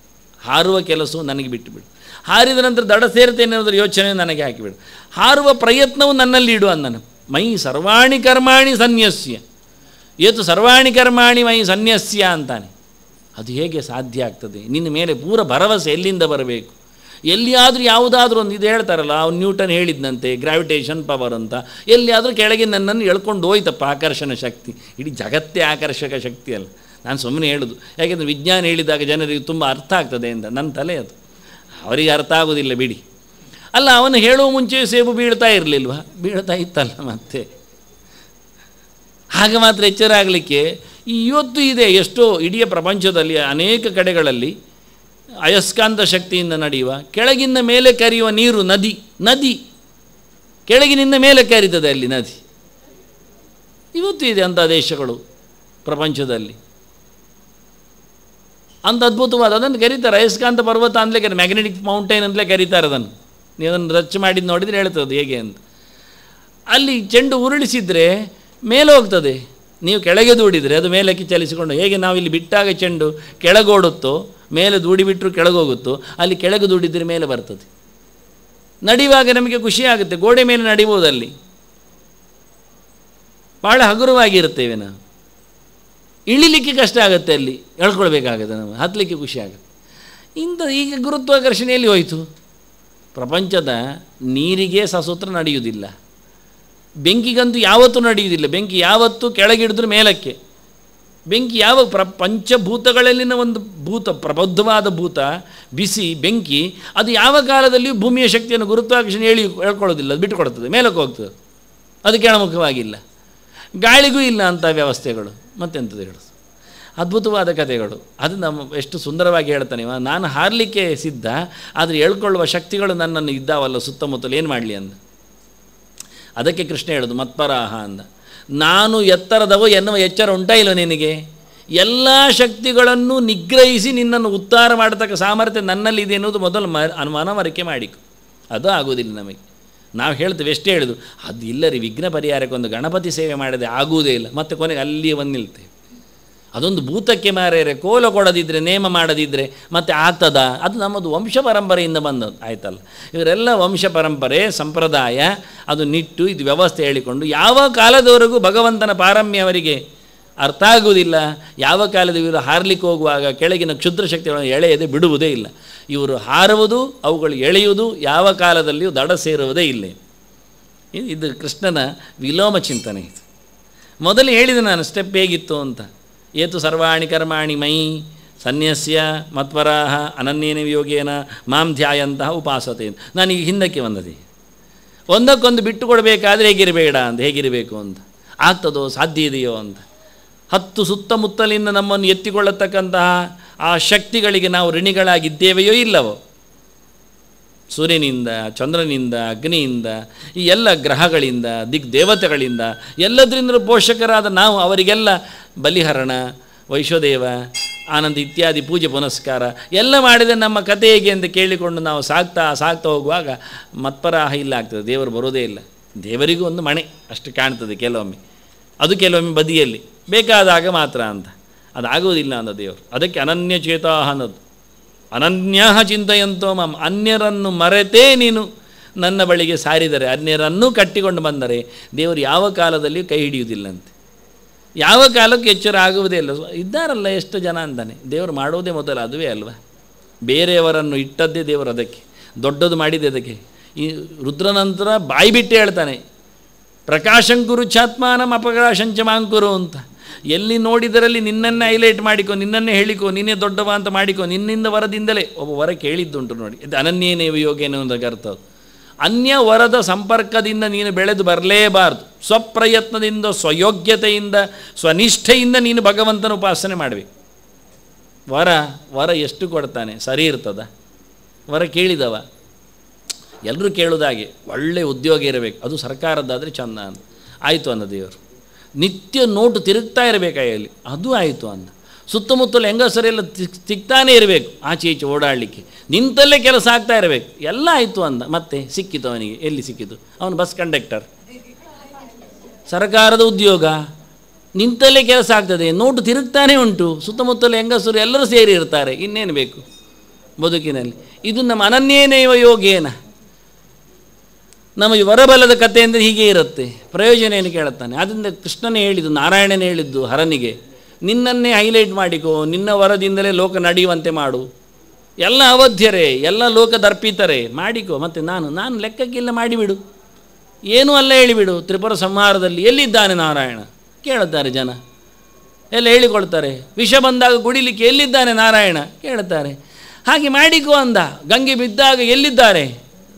ಹಾರುವ ಕೆಲಸವು ನನಗೆ ಬಿಟ್ಟುಬಿಡು ಹಾರಿದ ನಂತರ ದಡ ಸೇರ್ತೇನೆ ಅನ್ನೋದ್ರ ಯೋಚನೆ ನನಗೆ ಹಾಕಿಬಿಡು ಹಾರುವ ಪ್ರಯತ್ನವು ನನ್ನಲ್ಲಿ ಇಡು ಅಂದನು ಮೈ ಸರ್ವಾಣಿ ಕರ್ಮಾಣಿ ಸನ್ಯಸ್ಯ ಏತು ಸರ್ವಾಣಿ ಕರ್ಮಾಣಿ ಮೈ ಸನ್ಯಸ್ಯ ಅಂತಾನೆ ಅದು ಹೇಗೆ ಸಾಧ್ಯ ಆಗ್ತದೆ ನಿನ್ನ ಮೇಲೆ ಪೂರ ಭರವಸೆ ಎಲ್ಲಿಂದ ಬರಬೇಕು ಎಲ್ಲಿಯಾದರೂ ಯಾವುದಾದ್ರೂ ಒಂದು ಇದು ಹೇಳ್ತಾರಲ್ಲ ಅವ್ನು ನ್ಯೂಟನ್ ಹೇಳಿದ್ದಂತೆ ಗ್ರಾವಿಟೇಷನ್ ಪವರ್ ಅಂತ ಎಲ್ಲಿಯಾದರೂ ಕೆಳಗೆ ನನ್ನನ್ನು ಎಳ್ಕೊಂಡು ಹೋಯ್ತಪ್ಪ ಆಕರ್ಷಣ ಶಕ್ತಿ ಇಡೀ ಜಗತ್ತೇ ಆಕರ್ಷಕ ಶಕ್ತಿ ಅಲ್ಲ ನಾನು ಸುಮ್ಮನೆ ಹೇಳೋದು ಯಾಕೆಂದರೆ ವಿಜ್ಞಾನ ಹೇಳಿದಾಗ ಜನರಿಗೆ ತುಂಬ ಅರ್ಥ ಆಗ್ತದೆ ಅಂತ ನನ್ನ ತಲೆ ಅದು ಅವರಿಗೆ ಅರ್ಥ ಆಗೋದಿಲ್ಲ ಬಿಡಿ ಅಲ್ಲ ಅವನು ಹೇಳುವ ಮುಂಚೆಯೂ ಸೇಬು ಬೀಳ್ತಾ ಇರಲಿಲ್ವ ಬೀಳ್ತಾ ಇತ್ತಲ್ಲ ಮತ್ತೆ ಹಾಗೆ ಮಾತ್ರ ಎಚ್ಚರ ಆಗಲಿಕ್ಕೆ ಇವತ್ತು ಇದೆ ಎಷ್ಟೋ ಇಡೀ ಪ್ರಪಂಚದಲ್ಲಿ ಅನೇಕ ಕಡೆಗಳಲ್ಲಿ ಅಯಸ್ಕಾಂತ ಶಕ್ತಿಯಿಂದ ನಡೆಯುವ ಕೆಳಗಿಂದ ಮೇಲೆ ಕರೆಯುವ ನೀರು ನದಿ ನದಿ ಕೆಳಗಿನಿಂದ ಮೇಲೆ ಕರೀತದೆ ಅಲ್ಲಿ ನದಿ ಇವತ್ತು ಇದೆ ಅಂಥ ದೇಶಗಳು ಪ್ರಪಂಚದಲ್ಲಿ ಅಂತ ಅದ್ಭುತವಾದ ಅದನ್ನು ಕರೀತಾರೆ ಅಯಸ್ಕಾಂತ ಪರ್ವತ ಅಂತಲೇ ಕರಿ ಮ್ಯಾಗ್ನೆಟಿಕ್ ಮೌಂಟೇನ್ ಅಂತಲೇ ಕರೀತಾರೆ ಅದನ್ನು ನೀವು ಅದನ್ನು ರಚ್ ಮಾಡಿದ್ದು ನೋಡಿದರೆ ಹೇಳ್ತದೆ ಅದು ಹೇಗೆ ಅಂತ ಅಲ್ಲಿ ಚೆಂಡು ಉರುಳಿಸಿದರೆ ಮೇಲೆ ಹೋಗ್ತದೆ ನೀವು ಕೆಳಗೆ ದೂಡಿದರೆ ಅದು ಮೇಲಕ್ಕೆ ಚಲಿಸಿಕೊಂಡು ಹೇಗೆ ನಾವು ಇಲ್ಲಿ ಬಿಟ್ಟಾಗ ಚೆಂಡು ಕೆಳಗೋಡುತ್ತೋ ಮೇಲೆ ದೂಡಿಬಿಟ್ಟರು ಕೆಳಗೋಗುತ್ತೋ ಅಲ್ಲಿ ಕೆಳಗೆ ದೂಡಿದರೆ ಮೇಲೆ ಬರ್ತದೆ ನಡೆಯುವಾಗ ನಮಗೆ ಖುಷಿಯಾಗುತ್ತೆ ಗೋಡೆ ಮೇಲೆ ನಡೆಯುವುದಲ್ಲಿ ಭಾಳ ಹಗುರವಾಗಿರುತ್ತೇವೆ ನಾವು ಇಳಿಲಿಕ್ಕೆ ಕಷ್ಟ ಆಗುತ್ತೆ ಅಲ್ಲಿ ಎಳ್ಕೊಳ್ಬೇಕಾಗುತ್ತೆ ನಮಗೆ ಹತ್ತಲಿಕ್ಕೆ ಖುಷಿ ಆಗುತ್ತೆ ಇಂಥ ಈಗ ಗುರುತ್ವಾಕರ್ಷಣೆಯಲ್ಲಿ ಹೋಯಿತು ಪ್ರಪಂಚದ ನೀರಿಗೆ ಸಸೂತ್ರ ನಡೆಯುವುದಿಲ್ಲ ಬೆಂಕಿಗಂತೂ ಯಾವತ್ತೂ ನಡೆಯುವುದಿಲ್ಲ ಬೆಂಕಿ ಯಾವತ್ತೂ ಕೆಳಗಿಡಿದ್ರೂ ಮೇಲಕ್ಕೆ ಬೆಂಕಿ ಯಾವ ಪ್ರ ಪಂಚಭೂತಗಳಲ್ಲಿನ ಒಂದು ಭೂತ ಪ್ರಬದ್ಧವಾದ ಭೂತ ಬಿಸಿ ಬೆಂಕಿ ಅದು ಯಾವ ಕಾಲದಲ್ಲಿಯೂ ಭೂಮಿಯ ಶಕ್ತಿಯನ್ನು ಗುರುತ್ವಾಕರ್ಷಣೆ ಹೇಳಿ ಹೇಳ್ಕೊಳ್ಳೋದಿಲ್ಲ ಅದು ಬಿಟ್ಟುಕೊಡ್ತದೆ ಮೇಲಕ್ಕೆ ಹೋಗ್ತದೆ ಅದು ಕೆಳಮುಖವಾಗಿಲ್ಲ ಗಾಳಿಗೂ ಇಲ್ಲ ಅಂಥ ವ್ಯವಸ್ಥೆಗಳು ಮತ್ತೆಂಥದ್ದು ಹೇಳೋದು ಅದ್ಭುತವಾದ ಕಥೆಗಳು ಅದು ನಮ್ಮ ಎಷ್ಟು ಸುಂದರವಾಗಿ ಹೇಳ್ತಾನೆ ಇವ ನಾನು ಹಾರಲಿಕ್ಕೆ ಸಿದ್ಧ ಆದರೆ ಹೇಳ್ಕೊಳ್ಳುವ ಶಕ್ತಿಗಳು ನನ್ನನ್ನು ಇದ್ದಾವಲ್ಲ ಸುತ್ತಮುತ್ತಲು ಏನು ಮಾಡಲಿ ಅಂದ ಅದಕ್ಕೆ ಕೃಷ್ಣ ಹೇಳೋದು ಮತ್ಪರಾಹ ಅಂದ ನಾನು ಎತ್ತರದವೋ ಎನ್ನುವ ಎಚ್ಚರ ಉಂಟಾ ಇಲ್ಲ ನಿನಗೆ ಎಲ್ಲ ಶಕ್ತಿಗಳನ್ನು ನಿಗ್ರಹಿಸಿ ನಿನ್ನನ್ನು ಉತ್ತಾರ ಮಾಡತಕ್ಕ ಸಾಮರ್ಥ್ಯ ನನ್ನಲ್ಲಿದೆ ಅನ್ನೋದು ಮೊದಲು ಮ ಅನುಮಾನ ಮರಿಕೆ ಮಾಡಿಕು ಅದು ಆಗೋದಿಲ್ಲ ನಮಗೆ ನಾವು ಹೇಳ್ತೇವೆ ಎಷ್ಟೇ ಹೇಳೋದು ಅದು ಇಲ್ಲರಿ ವಿಘ್ನ ಪರಿಹಾರಕ್ಕೊಂದು ಗಣಪತಿ ಸೇವೆ ಮಾಡದೆ ಆಗುವುದೇ ಇಲ್ಲ ಮತ್ತೆ ಕೊನೆಗೆ ಅಲ್ಲಿಯೇ ಬಂದು ನಿಲ್ತೇವೆ ಅದೊಂದು ಭೂತಕ್ಕೆ ಮಾರೇರೆ ಕೋಲ ಕೊಡದಿದ್ದರೆ ನೇಮ ಮಾಡದಿದ್ದರೆ ಮತ್ತೆ ಆಗ್ತದ ಅದು ನಮ್ಮದು ವಂಶ ಪರಂಪರೆಯಿಂದ ಬಂದದ್ದು ಆಯ್ತಲ್ಲ ಇವರೆಲ್ಲ ವಂಶ ಪರಂಪರೆ ಸಂಪ್ರದಾಯ ಅದು ನಿಟ್ಟು ಇದು ವ್ಯವಸ್ಥೆ ಹೇಳಿಕೊಂಡು ಯಾವ ಕಾಲದವರೆಗೂ ಭಗವಂತನ ಪಾರಮ್ಯ ಅವರಿಗೆ ಅರ್ಥ ಆಗುವುದಿಲ್ಲ ಯಾವ ಕಾಲದ ಇವರು ಹಾರಲಿಕ್ಕೆ ಹೋಗುವಾಗ ಕೆಳಗಿನ ಕ್ಷುದ್ರ ಶಕ್ತಿಗಳನ್ನು ಎಳೆಯದೆ ಬಿಡುವುದೇ ಇಲ್ಲ ಇವರು ಹಾರುವುದು ಅವುಗಳು ಎಳೆಯುವುದು ಯಾವ ಕಾಲದಲ್ಲಿಯೂ ದಡ ಸೇರುವುದೇ ಇಲ್ಲೇ ಇದು ಕೃಷ್ಣನ ವಿಲೋಮ ಚಿಂತನೆ ಇದು ಮೊದಲು ಹೇಳಿದೆ ನಾನು ಸ್ಟೆಪ್ ಹೇಗಿತ್ತು ಅಂತ ಏತು ಸರ್ವಾಣಿ ಕರ್ಮಾಣಿ ಮೈ ಸನ್ಯಸ್ಯ ಮತ್ವರಾಹ ಅನನ್ಯೇನ ಯೋಗೇನ ಮಾಂ ಧ್ಯಾಯಂತಹ ಉಪಾಸತೆ ನಾನು ಈಗ ಹಿಂದಕ್ಕೆ ಬಂದದೆ ಒಂದಕ್ಕೊಂದು ಬಿಟ್ಟು ಕೊಡಬೇಕಾದ್ರೆ ಹೇಗಿರಬೇಡ ಅಂತ ಹೇಗಿರಬೇಕು ಅಂತ ಆಗ್ತದೋ ಸಾಧ್ಯ ಇದೆಯೋ ಅಂತ ಹತ್ತು ಸುತ್ತಮುತ್ತಲಿಂದ ನಮ್ಮನ್ನು ಎತ್ತಿಕೊಳ್ಳತಕ್ಕಂತಹ ಆ ಶಕ್ತಿಗಳಿಗೆ ನಾವು ಋಣಿಗಳಾಗಿದ್ದೇವೆಯೋ ಇಲ್ಲವೋ ಸೂರ್ಯನಿಂದ ಚಂದ್ರನಿಂದ ಅಗ್ನಿಯಿಂದ ಈ ಎಲ್ಲ ಗ್ರಹಗಳಿಂದ ದಿಗ್ ದೇವತೆಗಳಿಂದ ಎಲ್ಲದರಿಂದ ಪೋಷಕರಾದ ನಾವು ಅವರಿಗೆಲ್ಲ ಬಲಿಹರಣ ವೈಶ್ವದೇವ ಆನಂದ ಇತ್ಯಾದಿ ಪೂಜೆ ಪುನಸ್ಕಾರ ಎಲ್ಲ ಮಾಡಿದ ನಮ್ಮ ಕಥೆ ಹೇಗೆ ಅಂತ ಕೇಳಿಕೊಂಡು ನಾವು ಸಾಕ್ತಾ ಸಾಗ್ತಾ ಹೋಗುವಾಗ ಮತ್ಪರಾಹ ಇಲ್ಲ ಆಗ್ತದೆ ದೇವರು ಬರೋದೇ ಇಲ್ಲ ದೇವರಿಗೂ ಒಂದು ಮಣೆ ಅಷ್ಟು ಕಾಣ್ತದೆ ಕೆಲವೊಮ್ಮೆ ಅದು ಕೆಲವೊಮ್ಮೆ ಬದಿಯಲ್ಲಿ ಬೇಕಾದಾಗ ಮಾತ್ರ ಅಂತ ಅದಾಗುವುದಿಲ್ಲ ಅಂತ ದೇವರು ಅದಕ್ಕೆ ಅನನ್ಯ ಚೇತಾ ಅನ್ನೋದು ಅನನ್ಯ ಚಿಂತೆಯಂತೋ ಮಾಮ್ ಅನ್ಯರನ್ನು ಮರೆತೇ ನೀನು ನನ್ನ ಬಳಿಗೆ ಸಾರಿದರೆ ಅನ್ಯರನ್ನು ಕಟ್ಟಿಕೊಂಡು ಬಂದರೆ ದೇವರು ಯಾವ ಕಾಲದಲ್ಲಿಯೂ ಕೈ ಹಿಡಿಯುವುದಿಲ್ಲಂತೆ ಯಾವ ಕಾಲಕ್ಕೆ ಎಚ್ಚರ ಆಗುವುದೇ ಇಲ್ಲ ಇದ್ದಾರಲ್ಲ ಎಷ್ಟು ಜನ ಅಂತಾನೆ ದೇವರು ಮಾಡೋದೇ ಮೊದಲು ಅದುವೇ ಅಲ್ವಾ ಬೇರೆಯವರನ್ನು ಇಟ್ಟದ್ದೇ ದೇವರು ಅದಕ್ಕೆ ದೊಡ್ಡದು ಮಾಡಿದೆ ಅದಕ್ಕೆ ಈ ರುದ್ರನಂತರ ಬಾಯಿ ಬಿಟ್ಟು ಹೇಳ್ತಾನೆ ಪ್ರಕಾಶಂಕುರು ಛಾತ್ಮಾನಂ ಅಪಕಾಶಂಚ ಮಾಂಕುರು ಅಂತ ಎಲ್ಲಿ ನೋಡಿದರಲ್ಲಿ ನಿನ್ನನ್ನೇ ಹೈಲೈಟ್ ಮಾಡಿಕೊ ನಿನ್ನನ್ನೇ ಹೇಳಿಕೊ ನಿನ್ನೇ ದೊಡ್ಡವ ಅಂತ ಮಾಡಿಕೊ ನಿನ್ನಿಂದ ವರದಿಂದಲೇ ಒಬ್ಬ ವರ ಕೇಳಿದ್ದುಂಟು ನೋಡಿ ಇದು ಅನನ್ಯೇನೇವ ಯೋಗೇನೋ ಅಂತ ಅರ್ಥ ಅನ್ಯ ವರದ ಸಂಪರ್ಕದಿಂದ ನೀನು ಬೆಳೆದು ಬರಲೇಬಾರದು ಸ್ವಪ್ರಯತ್ನದಿಂದ ಸ್ವಯೋಗ್ಯತೆಯಿಂದ ಸ್ವನಿಷ್ಠೆಯಿಂದ ನೀನು ಭಗವಂತನ ಉಪಾಸನೆ ಮಾಡಬೇಕು ವರ ವರ ಎಷ್ಟು ಕೊಡ್ತಾನೆ ಸರಿ ಇರ್ತದ ವರ ಕೇಳಿದವ ಎಲ್ಲರೂ ಕೇಳೋದಾಗೆ ಒಳ್ಳೆ ಉದ್ಯೋಗ ಇರಬೇಕು ಅದು ಸರ್ಕಾರದ್ದಾದರೆ ಚಂದ ಅಂತ ಆಯಿತು ಅನ್ನೋ ದೇವರು ನಿತ್ಯ ನೋಟು ತಿರುಗ್ತಾ ಇರಬೇಕು ಅದು ಆಯಿತು ಅಂದ ಸುತ್ತಮುತ್ತಲು ಹೆಂಗಸರೆಲ್ಲ ಸಿಗ್ತಾನೇ ಇರಬೇಕು ಆಚೆ ಈಚೆ ಓಡಾಡಲಿಕ್ಕೆ ನಿಂತಲ್ಲೇ ಕೆಲಸ ಆಗ್ತಾ ಇರಬೇಕು ಎಲ್ಲ ಆಯಿತು ಅಂದ ಮತ್ತೆ ಸಿಕ್ಕಿತು ಅವನಿಗೆ ಎಲ್ಲಿ ಸಿಕ್ಕಿತು ಅವನು ಬಸ್ ಕಂಡಕ್ಟರ್ ಸರ್ಕಾರದ ಉದ್ಯೋಗ ನಿಂತಲ್ಲೇ ಕೆಲಸ ಆಗ್ತದೆ ನೋಟು ತಿರುಗ್ತಾನೆ ಉಂಟು ಸುತ್ತಮುತ್ತಲು ಹೆಂಗಸರು ಎಲ್ಲರೂ ಸೇರಿ ಇರ್ತಾರೆ ಇನ್ನೇನು ಬೇಕು ಬದುಕಿನಲ್ಲಿ ಇದು ನಮ್ಮ ಅನನ್ಯೇನೇವ ಯೋಗೇನ ನಮಗೆ ವರಬಲದ ಕಥೆ ಅಂದರೆ ಹೀಗೆ ಇರುತ್ತೆ ಪ್ರಯೋಜನ ಏನು ಕೇಳುತ್ತಾನೆ ಆದ್ದರಿಂದ ಕೃಷ್ಣನೇ ಹೇಳಿದ್ದು ನಾರಾಯಣನೇ ಹೇಳಿದ್ದು ಹರನಿಗೆ ನಿನ್ನನ್ನೇ ಹೈಲೈಟ್ ಮಾಡಿಕೋ ನಿನ್ನ ವರದಿಂದಲೇ ಲೋಕ ನಡೆಯುವಂತೆ ಮಾಡು ಎಲ್ಲ ಅವಧ್ಯರೇ ಎಲ್ಲ ಲೋಕ ದರ್ಪಿತರೆ ಮಾಡಿಕೋ ಮತ್ತು ನಾನು ನಾನು ಲೆಕ್ಕಕ್ಕಿಲ್ಲ ಮಾಡಿಬಿಡು ಏನೂ ಅಲ್ಲ ಹೇಳಿಬಿಡು ತ್ರಿಪುರ ಸಂಹಾರದಲ್ಲಿ ಎಲ್ಲಿದ್ದಾನೆ ನಾರಾಯಣ ಕೇಳುತ್ತಾರೆ ಜನ ಎಲ್ಲ ಹೇಳಿಕೊಳ್ತಾರೆ ವಿಷ ಬಂದಾಗ ಕುಡಿಲಿಕ್ಕೆ ಎಲ್ಲಿದ್ದಾನೆ ನಾರಾಯಣ ಕೇಳುತ್ತಾರೆ ಹಾಗೆ ಮಾಡಿಕೋ ಅಂದ ಗಂಗೆ ಬಿದ್ದಾಗ ಎಲ್ಲಿದ್ದಾರೆ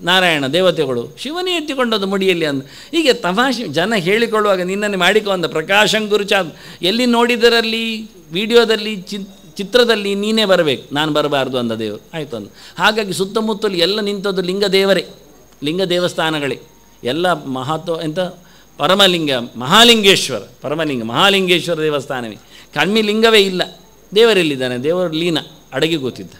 ನಾರಾಯಣ ದೇವತೆಗಳು ಶಿವನೇ ಎತ್ತಿಕೊಂಡದ್ದು ಮುಡಿಯಲ್ಲಿ ಅಂದ ಹೀಗೆ ತಮಾಷೆ ಜನ ಹೇಳಿಕೊಳ್ಳುವಾಗ ನಿನ್ನನ್ನು ಮಾಡಿಕೊಂಡ ಪ್ರಕಾಶಂ ಗುರುಚಾದ ಎಲ್ಲಿ ನೋಡಿದರಲ್ಲಿ ವಿಡಿಯೋದಲ್ಲಿ ಚಿತ್ರದಲ್ಲಿ ನೀನೇ ಬರಬೇಕು ನಾನು ಬರಬಾರ್ದು ಅಂದ ದೇವರು ಆಯಿತು ಅಂದ ಹಾಗಾಗಿ ಸುತ್ತಮುತ್ತಲು ಎಲ್ಲ ನಿಂತದ್ದು ಲಿಂಗ ದೇವರೇ ಲಿಂಗ ದೇವಸ್ಥಾನಗಳೇ ಎಲ್ಲ ಮಹತ್ವ ಎಂಥ ಪರಮಲಿಂಗ ಮಹಾಲಿಂಗೇಶ್ವರ ಪರಮಲಿಂಗ ಮಹಾಲಿಂಗೇಶ್ವರ ದೇವಸ್ಥಾನವೇ ಕಣ್ಮಿ ಲಿಂಗವೇ ಇಲ್ಲ ದೇವರೆಲ್ಲಿದ್ದಾನೆ ದೇವರು ಲೀನ ಅಡಗಿ ಕೂತಿದ್ದ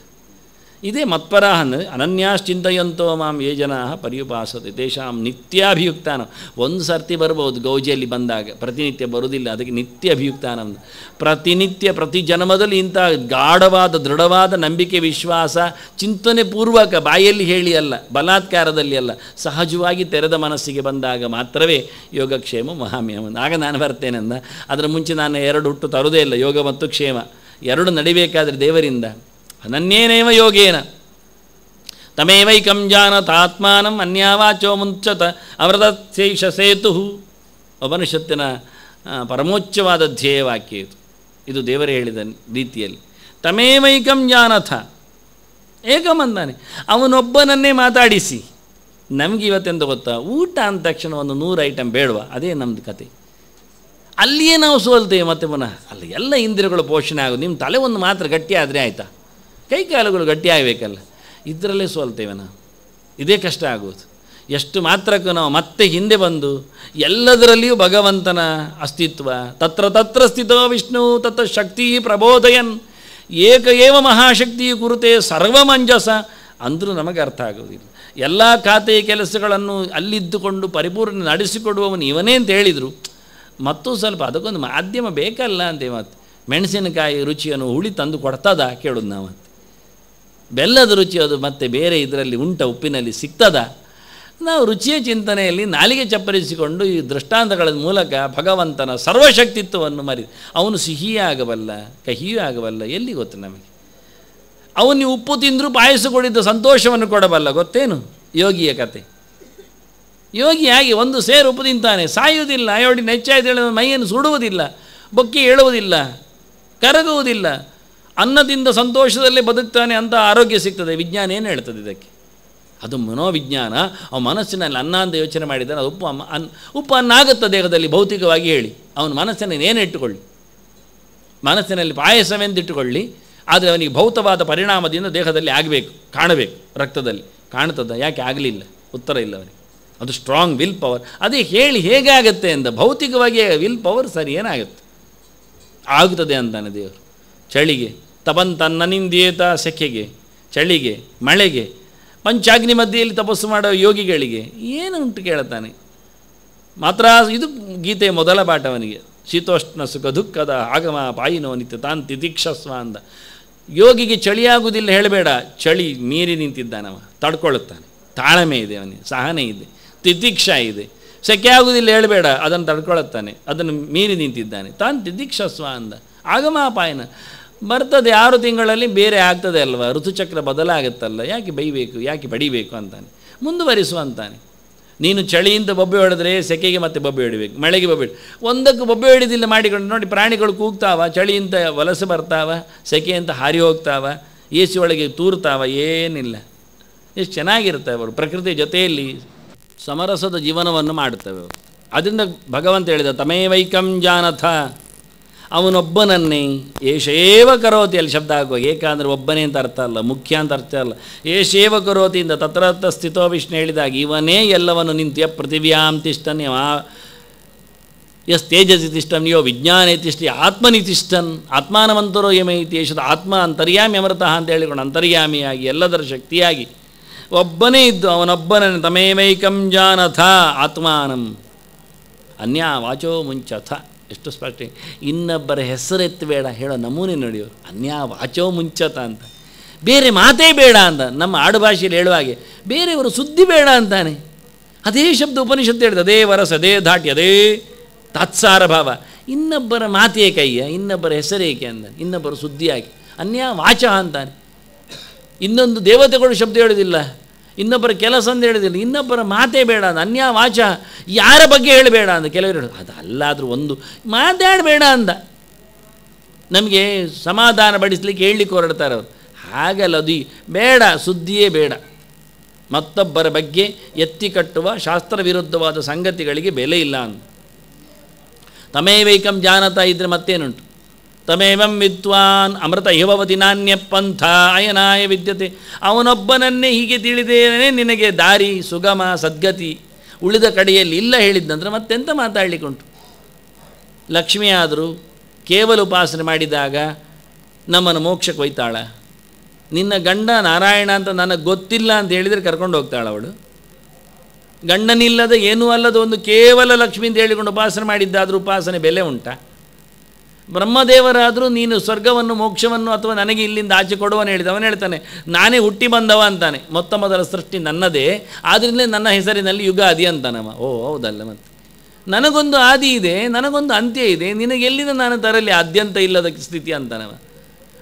ಇದೇ ಮತ್ಪರಾಹನ್ ಅನನ್ಯಾಶ್ಚಿಂತೆಯಂತೋ ಮಾಂ ಯೇ ಜನಾ ಪರ್ಯುಪಾಸತೆ ತೇಷಾಂ ನಿತ್ಯಾಭಿಯುಕ್ತಾನ ಒಂದು ಸರ್ತಿ ಬರ್ಬೋದು ಗೌಜಿಯಲ್ಲಿ ಬಂದಾಗ ಪ್ರತಿನಿತ್ಯ ಬರುವುದಿಲ್ಲ ಅದಕ್ಕೆ ನಿತ್ಯ ಪ್ರತಿನಿತ್ಯ ಪ್ರತಿ ಜನ್ಮದಲ್ಲಿ ಇಂಥ ಗಾಢವಾದ ದೃಢವಾದ ನಂಬಿಕೆ ವಿಶ್ವಾಸ ಚಿಂತನೆ ಪೂರ್ವಕ ಬಾಯಲ್ಲಿ ಹೇಳಿ ಅಲ್ಲ ಬಲಾತ್ಕಾರದಲ್ಲಿ ಅಲ್ಲ ಸಹಜವಾಗಿ ತೆರೆದ ಮನಸ್ಸಿಗೆ ಬಂದಾಗ ಮಾತ್ರವೇ ಯೋಗಕ್ಷೇಮ ಮಹಾಮ್ಯಮ ಆಗ ನಾನು ಬರ್ತೇನೆ ಅಂದ ಅದರ ಮುಂಚೆ ನಾನು ಎರಡು ಹುಟ್ಟು ತರುವುದೇ ಇಲ್ಲ ಯೋಗ ಮತ್ತು ಕ್ಷೇಮ ಎರಡು ನಡಿಬೇಕಾದರೆ ದೇವರಿಂದ ಅನನ್ಯೇನೇವ ಯೋಗೇನ ತಮೇವೈಕಂ ಜಾನಥಾತ್ಮಾನಂ ಅನ್ಯಾವಾಚೋ ಮುಂಚತ ಶೇಷ ಸೇತು ಉಪನಿಷತ್ತಿನ ಪರಮೋಚ್ಚವಾದ ಧ್ಯೇಯವಾಕ್ಯ ಇದು ಇದು ದೇವರೇ ಹೇಳಿದ ರೀತಿಯಲ್ಲಿ ತಮೇವೈಕಂ ಜಾನಥ ಏಕಮಂದಾನೆ ಅವನೊಬ್ಬನನ್ನೇ ಮಾತಾಡಿಸಿ ನಮಗೆ ಇವತ್ತೆಂದು ಗೊತ್ತಾ ಊಟ ಅಂದ ತಕ್ಷಣ ಒಂದು ನೂರು ಐಟಮ್ ಬೇಡವಾ ಅದೇ ನಮ್ಮದು ಕತೆ ಅಲ್ಲಿಯೇ ನಾವು ಸೋಲ್ತೇವೆ ಮತ್ತೆ ಪುನಃ ಅಲ್ಲಿ ಎಲ್ಲ ಇಂದಿರುಗಳು ಪೋಷಣೆ ಆಗೋದು ನಿಮ್ಮ ತಲೆ ಒಂದು ಮಾತ್ರ ಗಟ್ಟಿ ಆದರೆ ಆಯಿತಾ ಕೈಕಾಲುಗಳು ಗಟ್ಟಿಯಾಗಬೇಕಲ್ಲ ಇದರಲ್ಲೇ ಸೋಲ್ತೇವೆ ನಾವು ಇದೇ ಕಷ್ಟ ಆಗೋದು ಎಷ್ಟು ಮಾತ್ರಕ್ಕೂ ನಾವು ಮತ್ತೆ ಹಿಂದೆ ಬಂದು ಎಲ್ಲದರಲ್ಲಿಯೂ ಭಗವಂತನ ಅಸ್ತಿತ್ವ ತತ್ರ ತತ್ರ ಸ್ಥಿತೋ ವಿಷ್ಣು ತತ್ರ ಶಕ್ತಿ ಪ್ರಬೋಧಯನ್ ಏಕ ಏವ ಮಹಾಶಕ್ತಿ ಕುರುತೆ ಸರ್ವಮಂಜಸ ಅಂದರೂ ನಮಗೆ ಅರ್ಥ ಆಗೋದಿಲ್ಲ ಎಲ್ಲ ಖಾತೆ ಕೆಲಸಗಳನ್ನು ಅಲ್ಲಿದ್ದುಕೊಂಡು ಪರಿಪೂರ್ಣ ನಡೆಸಿಕೊಡುವವನು ಇವನೇ ಅಂತ ಹೇಳಿದರು ಮತ್ತೂ ಸ್ವಲ್ಪ ಅದಕ್ಕೊಂದು ಮಾಧ್ಯಮ ಬೇಕಲ್ಲ ಅಂತೇ ಮತ್ತೆ ಮೆಣಸಿನಕಾಯಿ ರುಚಿಯನ್ನು ಹುಳಿ ತಂದು ಕೊಡ್ತದ ಕೇಳೋದು ನಾವು ಬೆಲ್ಲದ ರುಚಿ ಅದು ಮತ್ತೆ ಬೇರೆ ಇದರಲ್ಲಿ ಉಂಟ ಉಪ್ಪಿನಲ್ಲಿ ಸಿಗ್ತದ ನಾವು ರುಚಿಯ ಚಿಂತನೆಯಲ್ಲಿ ನಾಲಿಗೆ ಚಪ್ಪರಿಸಿಕೊಂಡು ಈ ದೃಷ್ಟಾಂತಗಳ ಮೂಲಕ ಭಗವಂತನ ಸರ್ವಶಕ್ತಿತ್ವವನ್ನು ಮರಿ ಅವನು ಸಿಹಿಯೇ ಆಗಬಲ್ಲ ಕಹಿಯೂ ಆಗಬಲ್ಲ ಎಲ್ಲಿ ಗೊತ್ತು ನಮಗೆ ಅವನು ಉಪ್ಪು ತಿಂದರೂ ಪಾಯಸ ಕೊಡಿದ್ದ ಸಂತೋಷವನ್ನು ಕೊಡಬಲ್ಲ ಗೊತ್ತೇನು ಯೋಗಿಯ ಕತೆ ಯೋಗಿಯಾಗಿ ಒಂದು ಸೇರು ಉಪ್ಪು ತಿಂತಾನೆ ಸಾಯುವುದಿಲ್ಲ ಅಯೋಡಿನ ಹೆಚ್ಚಾಯ್ತು ಮೈಯನ್ನು ಸುಡುವುದಿಲ್ಲ ಬೊಕ್ಕಿ ಏಳುವುದಿಲ್ಲ ಕರಗುವುದಿಲ್ಲ ಅನ್ನದಿಂದ ಸಂತೋಷದಲ್ಲೇ ಬದುಕ್ತಾನೆ ಅಂತ ಆರೋಗ್ಯ ಸಿಗ್ತದೆ ವಿಜ್ಞಾನ ಏನು ಹೇಳ್ತದೆ ಇದಕ್ಕೆ ಅದು ಮನೋವಿಜ್ಞಾನ ಅವನ ಮನಸ್ಸಿನಲ್ಲಿ ಅನ್ನ ಅಂತ ಯೋಚನೆ ಮಾಡಿದರೆ ಅದು ಉಪ್ಪು ಅಮ್ಮ ಉಪ್ಪು ಅನ್ನ ಆಗುತ್ತೆ ದೇಹದಲ್ಲಿ ಭೌತಿಕವಾಗಿ ಹೇಳಿ ಅವನ ಮನಸ್ಸಿನಲ್ಲಿ ಏನು ಇಟ್ಟುಕೊಳ್ಳಿ ಮನಸ್ಸಿನಲ್ಲಿ ಪಾಯಸವೆಂದಿಟ್ಟುಕೊಳ್ಳಿ ಆದರೆ ಅವನಿಗೆ ಭೌತವಾದ ಪರಿಣಾಮದಿಂದ ದೇಹದಲ್ಲಿ ಆಗಬೇಕು ಕಾಣಬೇಕು ರಕ್ತದಲ್ಲಿ ಕಾಣ್ತದ ಯಾಕೆ ಆಗಲಿಲ್ಲ ಉತ್ತರ ಇಲ್ಲ ಅವನಿಗೆ ಅದು ಸ್ಟ್ರಾಂಗ್ ವಿಲ್ ಪವರ್ ಅದೇ ಹೇಳಿ ಹೇಗೆ ಆಗುತ್ತೆ ಅಂತ ಭೌತಿಕವಾಗಿ ವಿಲ್ ಪವರ್ ಸರಿ ಏನಾಗುತ್ತೆ ಆಗುತ್ತದೆ ಅಂತಾನೆ ದೇವರು ಚಳಿಗೆ ತಪನ್ ತನ್ನನಿಂದೇತ ಸೆಖೆಗೆ ಚಳಿಗೆ ಮಳೆಗೆ ಪಂಚಾಗ್ನಿ ಮಧ್ಯೆಯಲ್ಲಿ ತಪಸ್ಸು ಮಾಡೋ ಯೋಗಿಗಳಿಗೆ ಏನು ಉಂಟು ಕೇಳ್ತಾನೆ ಮಾತ್ರ ಇದು ಗೀತೆಯ ಮೊದಲ ಪಾಠವನಿಗೆ ಶೀತೋಷ್ಣ ಸುಖ ದುಃಖದ ಆಗಮ ಪಾಯಿನೋ ನಿತ್ಯ ತಾನು ದೀಕ್ಷಸ್ವ ಅಂದ ಯೋಗಿಗೆ ಚಳಿಯಾಗುವುದಿಲ್ಲ ಹೇಳಬೇಡ ಚಳಿ ಮೀರಿ ನಿಂತಿದ್ದಾನವ ತಡ್ಕೊಳ್ಳುತ್ತಾನೆ ತಾಳಮೆ ಇದೆ ಅವನಿಗೆ ಸಹನೆ ಇದೆ ತಿದೀಕ್ಷಾ ಇದೆ ಸೆಕೆ ಆಗುವುದಿಲ್ಲ ಹೇಳಬೇಡ ಅದನ್ನು ತಡ್ಕೊಳ್ಳುತ್ತಾನೆ ಅದನ್ನು ಮೀರಿ ನಿಂತಿದ್ದಾನೆ ತಾನು ತಿದೀಕ್ಷಸ್ವ ಅಂದ ಆಗಮ ಪಾಯನ ಬರ್ತದೆ ಆರು ತಿಂಗಳಲ್ಲಿ ಬೇರೆ ಆಗ್ತದೆ ಅಲ್ವಾ ಋತುಚಕ್ರ ಬದಲಾಗುತ್ತಲ್ಲ ಯಾಕೆ ಬೈಬೇಕು ಯಾಕೆ ಬಡಿಬೇಕು ಅಂತಾನೆ ಮುಂದುವರಿಸುವಂತಾನೆ ಅಂತಾನೆ ನೀನು ಚಳಿಯಿಂದ ಬೊಬ್ಬೆ ಹೊಡೆದ್ರೆ ಸೆಕೆಗೆ ಮತ್ತೆ ಬೊಬ್ಬೆ ಹೊಡಿಬೇಕು ಮಳೆಗೆ ಬೊಬ್ಬೆ ಒಂದಕ್ಕೂ ಬೊಬ್ಬೆ ಹೊಡಿದಿಲ್ಲ ಮಾಡಿಕೊಂಡು ನೋಡಿ ಪ್ರಾಣಿಗಳು ಕೂಗ್ತಾವ ಚಳಿಯಿಂದ ವಲಸೆ ಬರ್ತಾವ ಸೆಕೆಯಿಂದ ಹಾರಿ ಹೋಗ್ತಾವ ಎ ಸಿ ಒಳಗೆ ತೂರ್ತಾವ ಏನಿಲ್ಲ ಎಷ್ಟು ಚೆನ್ನಾಗಿರ್ತವೆ ಅವರು ಪ್ರಕೃತಿ ಜೊತೆಯಲ್ಲಿ ಸಮರಸದ ಜೀವನವನ್ನು ಮಾಡುತ್ತವೆ ಅವರು ಅದರಿಂದ ಭಗವಂತ ಹೇಳಿದ ವೈಕಂ ಜಾನಥ ಅವನೊಬ್ಬನನ್ನೇ ಏಷೇವ ಕರೋತಿ ಅಲ್ಲಿ ಶಬ್ದ ಹಾಕುವ ಏಕಾಂದರೆ ಒಬ್ಬನೇ ಅಂತ ಅರ್ಥ ಅಲ್ಲ ಮುಖ್ಯ ಅಂತ ಅರ್ಥ ಅಲ್ಲ ಏಷೇವ ಕರೋತಿಯಿಂದ ತತ್ರತ್ತ ಸ್ಥಿತೋ ವಿಷ್ಣು ಹೇಳಿದಾಗ ಇವನೇ ಎಲ್ಲವನ್ನು ನಿಂತು ಪೃಥಿವ್ಯಾಂ ತಿಷ್ಟನ್ ಆ ಎಸ್ ತೇಜಸಿ ತಿಷ್ಟನ್ ಯೋ ವಿಜ್ಞಾನ ತಿಷ್ಟಿ ಆತ್ಮನಿ ತಿಷ್ಟನ್ ಆತ್ಮಾನವಂತರೋ ಯಮೇ ಏಷದ ಆತ್ಮ ಅಂತರ್ಯಾಮಿ ಅಮೃತಃ ಅಂತ ಹೇಳಿಕೊಂಡು ಅಂತರ್ಯಾಮಿಯಾಗಿ ಎಲ್ಲದರ ಶಕ್ತಿಯಾಗಿ ಒಬ್ಬನೇ ಇದ್ದು ಅವನೊಬ್ಬನೇ ತಮೇವೈಕಂ ಜಾನಥ ಆತ್ಮಾನಂ ಅನ್ಯ ವಾಚೋ ಮುಂಚಥ ಎಷ್ಟು ಸ್ಪಷ್ಟ ಇನ್ನೊಬ್ಬರ ಬೇಡ ಹೇಳೋ ನಮೂನೆ ನಡೆಯೋರು ಅನ್ಯಾ ವಾಚೋ ಮುಂಚತ ಅಂತ ಬೇರೆ ಮಾತೇ ಬೇಡ ಅಂತ ನಮ್ಮ ಆಡುಭಾಷೆಯಲ್ಲಿ ಹೇಳುವ ಹಾಗೆ ಬೇರೆಯವರು ಸುದ್ದಿ ಬೇಡ ಅಂತಾನೆ ಅದೇ ಶಬ್ದ ಉಪನಿಷತ್ತು ಹೇಳಿದೆ ಅದೇ ವರಸ ಅದೇ ಧಾಟಿ ಅದೇ ತಾತ್ಸಾರ ಭಾವ ಇನ್ನೊಬ್ಬರ ಮಾತೇ ಕೈಯ ಇನ್ನೊಬ್ಬರ ಹೆಸರೇಕೆ ಅಂತಾನೆ ಇನ್ನೊಬ್ಬರ ಸುದ್ದಿ ಹಾಕಿ ಅನ್ಯ ವಾಚ ಅಂತಾನೆ ಇನ್ನೊಂದು ದೇವತೆಗಳು ಶಬ್ದ ಹೇಳೋದಿಲ್ಲ ಇನ್ನೊಬ್ಬರ ಕೆಲಸ ಅಂತ ಹೇಳಿದಿಲ್ಲ ಇನ್ನೊಬ್ಬರ ಮಾತೇ ಬೇಡ ಅಂದ ಅನ್ಯ ವಾಚ ಯಾರ ಬಗ್ಗೆ ಹೇಳಬೇಡ ಅಂದ ಕೆಲವರು ಹೇಳೋದು ಅದು ಅಲ್ಲಾದರೂ ಒಂದು ಮಾತಾಡಬೇಡ ಅಂದ ನಮಗೆ ಸಮಾಧಾನ ಪಡಿಸ್ಲಿಕ್ಕೆ ಹೇಳಲಿಕ್ಕೆ ಹೊರಡ್ತಾರೆ ಅವರು ಹಾಗಲ್ಲ ಅದು ಬೇಡ ಸುದ್ದಿಯೇ ಬೇಡ ಮತ್ತೊಬ್ಬರ ಬಗ್ಗೆ ಎತ್ತಿ ಕಟ್ಟುವ ಶಾಸ್ತ್ರ ವಿರುದ್ಧವಾದ ಸಂಗತಿಗಳಿಗೆ ಬೆಲೆ ಇಲ್ಲ ಅಂತ ವೈಕಂ ಜಾನತಾ ಇದ್ದರೆ ಮತ್ತೇನುಂಟು ತಮೇವಂ ವಿದ್ವಾನ್ ಅಮೃತ ಯುವವತಿ ನಾಣ್ಯ ಪಂಥ ಅಯನಾಯ ವಿದ್ಯತೆ ಅವನೊಬ್ಬನನ್ನೇ ಹೀಗೆ ತಿಳಿದೇನೆ ನಿನಗೆ ದಾರಿ ಸುಗಮ ಸದ್ಗತಿ ಉಳಿದ ಕಡೆಯಲ್ಲಿ ಇಲ್ಲ ಹೇಳಿದ್ದಂದ್ರೆ ಮತ್ತೆಂತ ಮಾತಾಡಲಿಕ್ಕುಂಟು ಲಕ್ಷ್ಮಿಯಾದರೂ ಕೇವಲ ಉಪಾಸನೆ ಮಾಡಿದಾಗ ನಮ್ಮನ್ನು ಮೋಕ್ಷಕ್ಕೆ ಹೋಯ್ತಾಳ ನಿನ್ನ ಗಂಡ ನಾರಾಯಣ ಅಂತ ನನಗೆ ಗೊತ್ತಿಲ್ಲ ಅಂತ ಹೇಳಿದರೆ ಕರ್ಕೊಂಡು ಹೋಗ್ತಾಳ ಅವಳು ಗಂಡನಿಲ್ಲದ ಏನೂ ಅಲ್ಲದ ಒಂದು ಕೇವಲ ಲಕ್ಷ್ಮಿ ಅಂತ ಹೇಳಿಕೊಂಡು ಉಪಾಸನೆ ಮಾಡಿದ್ದಾದರೂ ಉಪಾಸನೆ ಬೆಲೆ ಉಂಟಾ ಬ್ರಹ್ಮದೇವರಾದರೂ ನೀನು ಸ್ವರ್ಗವನ್ನು ಮೋಕ್ಷವನ್ನು ಅಥವಾ ನನಗೆ ಇಲ್ಲಿಂದ ಆಚೆ ಕೊಡುವನು ಹೇಳಿದ ಅವನು ಹೇಳ್ತಾನೆ ನಾನೇ ಹುಟ್ಟಿ ಬಂದವ ಅಂತಾನೆ ಮೊತ್ತ ಮೊದಲ ಸೃಷ್ಟಿ ನನ್ನದೇ ಆದ್ರಿಂದಲೇ ನನ್ನ ಹೆಸರಿನಲ್ಲಿ ಯುಗಾದಿ ಅಂತಾನವ ಓ ಹೌದಲ್ಲ ಮತ್ತೆ ನನಗೊಂದು ಆದಿ ಇದೆ ನನಗೊಂದು ಅಂತ್ಯ ಇದೆ ನಿನಗೆ ನಾನು ತರಲಿ ಆದ್ಯಂತ ಇಲ್ಲದ ಸ್ಥಿತಿ ಅಂತಾನವ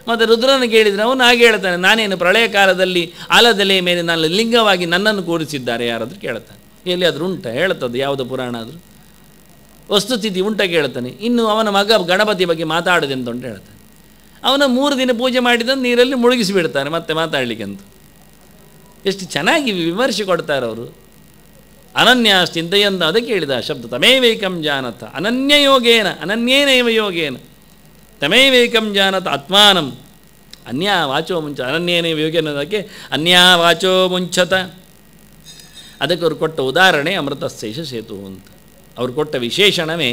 ಮತ್ತು ರುದ್ರನ ಕೇಳಿದರೆ ಅವನು ಹಾಗೆ ಹೇಳ್ತಾನೆ ನಾನೇನು ಪ್ರಳಯ ಕಾಲದಲ್ಲಿ ಆಲದಲೆ ಮೇಲೆ ನಾನು ಲಿಂಗವಾಗಿ ನನ್ನನ್ನು ಕೂರಿಸಿದ್ದಾರೆ ಯಾರಾದರೂ ಕೇಳ್ತಾನೆ ಎಲ್ಲಿಯಾದರೂ ಉಂಟ ಹೇಳ್ತದ್ದು ಯಾವುದು ಪುರಾಣ ಆದರೂ ವಸ್ತುಸ್ಥಿತಿ ಉಂಟಾಗಿ ಹೇಳ್ತಾನೆ ಇನ್ನು ಅವನ ಮಗ ಗಣಪತಿ ಬಗ್ಗೆ ಮಾತಾಡೋದೆಂತ ಅಂತ ಹೇಳ್ತಾನೆ ಅವನ ಮೂರು ದಿನ ಪೂಜೆ ಮಾಡಿದಂದು ನೀರಲ್ಲಿ ಮುಳುಗಿಸಿಬಿಡ್ತಾನೆ ಮತ್ತೆ ಮಾತಾಡಲಿಕ್ಕೆ ಅಂತ ಎಷ್ಟು ಚೆನ್ನಾಗಿ ವಿಮರ್ಶೆ ಕೊಡ್ತಾರೆ ಅವರು ಅನನ್ಯ ಚಿಂತೆಯಂತ ಅದಕ್ಕೆ ಹೇಳಿದ ಶಬ್ದ ತಮೇವೈಕಂ ಜಾನತ ಅನನ್ಯ ಯೋಗೇನ ಅನನ್ಯೇನೈವ ಯೋಗೇನ ತಮೇವೈಕಂ ಜಾನತ ಆತ್ಮಾನಂ ಅನ್ಯ ವಾಚೋ ಮುಂಚ ಅನನ್ಯೇನೈವ ಯೋಗೇನ ಅದಕ್ಕೆ ಅನ್ಯ ವಾಚೋ ಮುಂಚತ ಅದಕ್ಕೆ ಅವರು ಕೊಟ್ಟ ಉದಾಹರಣೆ ಅಮೃತಸ್ಥೇಷ ಸೇತು ಅಂತ ಅವ್ರು ಕೊಟ್ಟ ವಿಶೇಷಣವೇ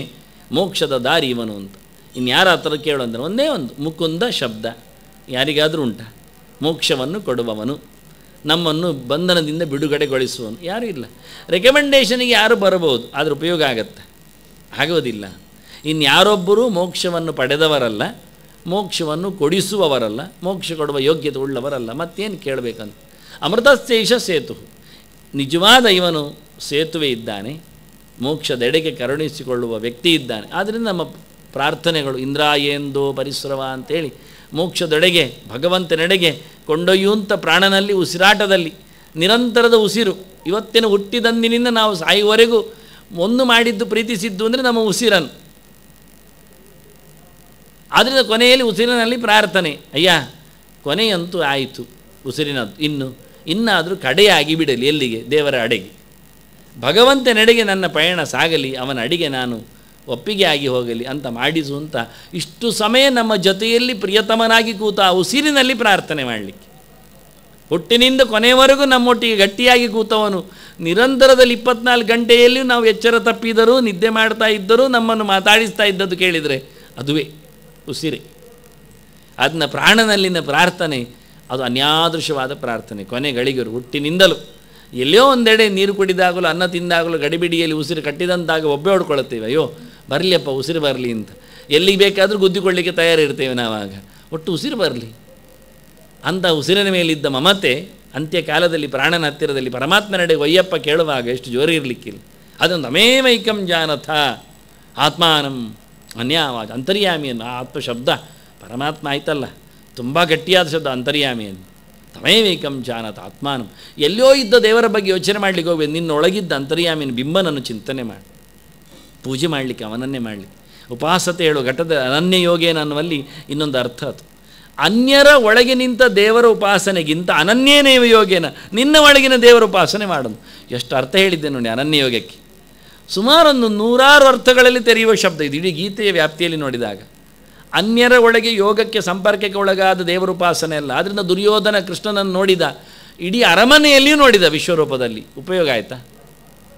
ಮೋಕ್ಷದ ದಾರಿ ಇವನು ಅಂತ ಇನ್ಯಾರ ಹತ್ರ ಥರ ಕೇಳೋಂದ್ರೆ ಒಂದೇ ಒಂದು ಮುಕುಂದ ಶಬ್ದ ಯಾರಿಗಾದರೂ ಉಂಟ ಮೋಕ್ಷವನ್ನು ಕೊಡುವವನು ನಮ್ಮನ್ನು ಬಂಧನದಿಂದ ಬಿಡುಗಡೆಗೊಳಿಸುವನು ಯಾರೂ ಇಲ್ಲ ರೆಕಮೆಂಡೇಷನಿಗೆ ಯಾರು ಬರಬಹುದು ಆದ್ರ ಉಪಯೋಗ ಆಗತ್ತೆ ಆಗೋದಿಲ್ಲ ಇನ್ಯಾರೊಬ್ಬರೂ ಮೋಕ್ಷವನ್ನು ಪಡೆದವರಲ್ಲ ಮೋಕ್ಷವನ್ನು ಕೊಡಿಸುವವರಲ್ಲ ಮೋಕ್ಷ ಕೊಡುವ ಯೋಗ್ಯತೆ ಉಳ್ಳವರಲ್ಲ ಮತ್ತೇನು ಕೇಳಬೇಕಂತ ಅಮೃತಸ್ಯೇಷ ಸೇತು ನಿಜವಾದ ಇವನು ಸೇತುವೆ ಇದ್ದಾನೆ ಮೋಕ್ಷದೆಡೆಗೆ ಕರುಣಿಸಿಕೊಳ್ಳುವ ವ್ಯಕ್ತಿ ಇದ್ದಾನೆ ಆದ್ದರಿಂದ ನಮ್ಮ ಪ್ರಾರ್ಥನೆಗಳು ಇಂದ್ರಾಯೇಂದೋ ಪರಿಸ್ರವ ಅಂತೇಳಿ ಮೋಕ್ಷದೆಡೆಗೆ ಭಗವಂತನೆಡೆಗೆ ಕೊಂಡೊಯ್ಯುವಂಥ ಪ್ರಾಣನಲ್ಲಿ ಉಸಿರಾಟದಲ್ಲಿ ನಿರಂತರದ ಉಸಿರು ಇವತ್ತಿನ ಹುಟ್ಟಿದಂದಿನಿಂದ ನಾವು ಸಾಯುವವರೆಗೂ ಒಂದು ಮಾಡಿದ್ದು ಪ್ರೀತಿಸಿದ್ದು ಅಂದರೆ ನಮ್ಮ ಉಸಿರನ್ನು ಆದ್ದರಿಂದ ಕೊನೆಯಲ್ಲಿ ಉಸಿರಿನಲ್ಲಿ ಪ್ರಾರ್ಥನೆ ಅಯ್ಯ ಕೊನೆಯಂತೂ ಆಯಿತು ಉಸಿರಿನದ್ದು ಇನ್ನು ಇನ್ನಾದರೂ ಕಡೆಯಾಗಿ ಬಿಡಲಿ ಎಲ್ಲಿಗೆ ದೇವರ ಅಡೆಗೆ ಭಗವಂತನೆಡೆಗೆ ನನ್ನ ಪಯಣ ಸಾಗಲಿ ಅವನ ಅಡಿಗೆ ನಾನು ಒಪ್ಪಿಗೆ ಆಗಿ ಹೋಗಲಿ ಅಂತ ಮಾಡಿಸು ಅಂತ ಇಷ್ಟು ಸಮಯ ನಮ್ಮ ಜೊತೆಯಲ್ಲಿ ಪ್ರಿಯತಮನಾಗಿ ಕೂತ ಉಸಿರಿನಲ್ಲಿ ಪ್ರಾರ್ಥನೆ ಮಾಡಲಿಕ್ಕೆ ಹುಟ್ಟಿನಿಂದ ಕೊನೆಯವರೆಗೂ ನಮ್ಮೊಟ್ಟಿಗೆ ಗಟ್ಟಿಯಾಗಿ ಕೂತವನು ನಿರಂತರದಲ್ಲಿ ಇಪ್ಪತ್ನಾಲ್ಕು ಗಂಟೆಯಲ್ಲಿಯೂ ನಾವು ಎಚ್ಚರ ತಪ್ಪಿದರೂ ನಿದ್ದೆ ಮಾಡ್ತಾ ಇದ್ದರೂ ನಮ್ಮನ್ನು ಮಾತಾಡಿಸ್ತಾ ಇದ್ದದ್ದು ಕೇಳಿದರೆ ಅದುವೇ ಉಸಿರೆ ಅದನ್ನ ಪ್ರಾಣನಲ್ಲಿನ ಪ್ರಾರ್ಥನೆ ಅದು ಅನ್ಯಾದೃಶ್ಯವಾದ ಪ್ರಾರ್ಥನೆ ಕೊನೆಗಳಿಗರು ಹುಟ್ಟಿನಿಂದಲೂ ಎಲ್ಲಿಯೋ ಒಂದೆಡೆ ನೀರು ಕುಡಿದಾಗಲೂ ಅನ್ನ ತಿಂದಾಗಲೂ ಗಡಿಬಿಡಿಯಲ್ಲಿ ಉಸಿರು ಕಟ್ಟಿದಂತಾಗ ಒಬ್ಬೆ ಹೊಡ್ಕೊಳ್ತೇವೆ ಅಯ್ಯೋ ಬರಲಿಯಪ್ಪ ಉಸಿರು ಬರಲಿ ಅಂತ ಎಲ್ಲಿಗೆ ಬೇಕಾದರೂ ಗುದ್ದಿಕೊಳ್ಳಿಕ್ಕೆ ತಯಾರಿರ್ತೇವೆ ನಾವಾಗ ಒಟ್ಟು ಉಸಿರು ಬರಲಿ ಅಂಥ ಉಸಿರಿನ ಮೇಲಿದ್ದ ಮಮತೆ ಅಂತ್ಯಕಾಲದಲ್ಲಿ ಪ್ರಾಣನ ಹತ್ತಿರದಲ್ಲಿ ಪರಮಾತ್ಮ ನಡೆಗೆ ಒಯ್ಯಪ್ಪ ಕೇಳುವಾಗ ಎಷ್ಟು ಜೋರು ಇರಲಿಕ್ಕಿಲ್ಲ ಅದೊಂದು ಅಮೇವೈಕಂ ಜಾನಥ ಆತ್ಮಾನಂ ಅನ್ಯಾವ ಅಂತರ್ಯಾಮಿಯನ್ನು ಆ ಶಬ್ದ ಪರಮಾತ್ಮ ಆಯ್ತಲ್ಲ ತುಂಬ ಗಟ್ಟಿಯಾದ ಶಬ್ದ ಅಂತರ್ಯಾಮಿಯನ್ನು ತಮೇವೇಕಂ ಜಾನತ ಆತ್ಮಾನಂ ಎಲ್ಲೋ ಇದ್ದ ದೇವರ ಬಗ್ಗೆ ಯೋಚನೆ ಮಾಡಲಿಕ್ಕೆ ಹೋಗಬೇಕು ನಿನ್ನೊಳಗಿದ್ದ ಅಂತರ್ಯಾಮಿನ ಬಿಂಬನನ್ನು ಚಿಂತನೆ ಮಾಡಿ ಪೂಜೆ ಮಾಡಲಿಕ್ಕೆ ಅವನನ್ನೇ ಮಾಡಲಿ ಉಪಾಸತೆ ಹೇಳು ಘಟದ ಅನನ್ಯ ಯೋಗೇನ ಅನ್ನುವಲ್ಲಿ ಇನ್ನೊಂದು ಅರ್ಥ ಅದು ಅನ್ಯರ ಒಳಗೆ ನಿಂತ ದೇವರ ಉಪಾಸನೆಗಿಂತ ಅನನ್ಯನೇ ಯೋಗೇನ ನಿನ್ನ ಒಳಗಿನ ದೇವರ ಉಪಾಸನೆ ಮಾಡೋದು ಎಷ್ಟು ಅರ್ಥ ಹೇಳಿದ್ದೆ ನೋಡಿ ಅನನ್ಯ ಯೋಗಕ್ಕೆ ಸುಮಾರೊಂದು ನೂರಾರು ಅರ್ಥಗಳಲ್ಲಿ ತೆರೆಯುವ ಶಬ್ದ ಇದು ಇಡೀ ಗೀತೆಯ ವ್ಯಾಪ್ತಿಯಲ್ಲಿ ನೋಡಿದಾಗ ಅನ್ಯರ ಒಳಗೆ ಯೋಗಕ್ಕೆ ಸಂಪರ್ಕಕ್ಕೆ ಒಳಗಾದ ದೇವರುಪಾಸನೆ ಅಲ್ಲ ಆದ್ದರಿಂದ ದುರ್ಯೋಧನ ಕೃಷ್ಣನನ್ನು ನೋಡಿದ ಇಡೀ ಅರಮನೆಯಲ್ಲಿಯೂ ನೋಡಿದ ವಿಶ್ವರೂಪದಲ್ಲಿ ಉಪಯೋಗ ಆಯಿತಾ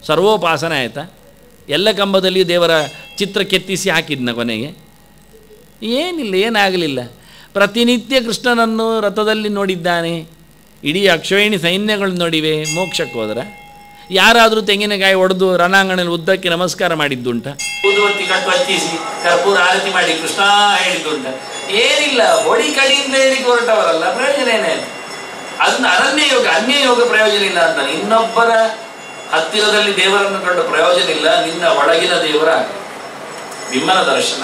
ಸರ್ವೋಪಾಸನೆ ಆಯಿತಾ ಎಲ್ಲ ಕಂಬದಲ್ಲಿಯೂ ದೇವರ ಚಿತ್ರ ಕೆತ್ತಿಸಿ ಹಾಕಿದ್ನ ಕೊನೆಗೆ ಏನಿಲ್ಲ ಏನಾಗಲಿಲ್ಲ ಪ್ರತಿನಿತ್ಯ ಕೃಷ್ಣನನ್ನು ರಥದಲ್ಲಿ ನೋಡಿದ್ದಾನೆ ಇಡೀ ಅಕ್ಷಯಿಣಿ ಸೈನ್ಯಗಳು ನೋಡಿವೆ ಹೋದ್ರೆ ಯಾರಾದರೂ ತೆಂಗಿನಕಾಯಿ ಒಡೆದು ರಣಾಂಗಣದಲ್ಲಿ ಉದ್ದಕ್ಕೆ ನಮಸ್ಕಾರ ಮಾಡಿದ್ದುಂಟ ಊದುಬತ್ತಿ ಕಟ್ಟು ಹಚ್ಚಿಸಿ ಕರ್ಪೂರ ಆರತಿ ಮಾಡಿ ಕೃಷ್ಣ ಹೇಳಿದ್ದುಂಟ ಏನಿಲ್ಲ ಹೊಡಿ ಕಡಿಯಿಂದ ಹೇಳಿ ಹೊರಟವರಲ್ಲ ಪ್ರಯೋಜನ ಏನೇ ಅದನ್ನ ಅರಣ್ಯ ಯೋಗ ಅನ್ಯ ಯೋಗ ಪ್ರಯೋಜನ ಇಲ್ಲ ಅಂತ ಇನ್ನೊಬ್ಬರ ಹತ್ತಿರದಲ್ಲಿ ದೇವರನ್ನು ಕಂಡು ಪ್ರಯೋಜನ ಇಲ್ಲ ನಿನ್ನ ಒಳಗಿನ ದೇವರ ನಿಮ್ಮನ ದರ್ಶನ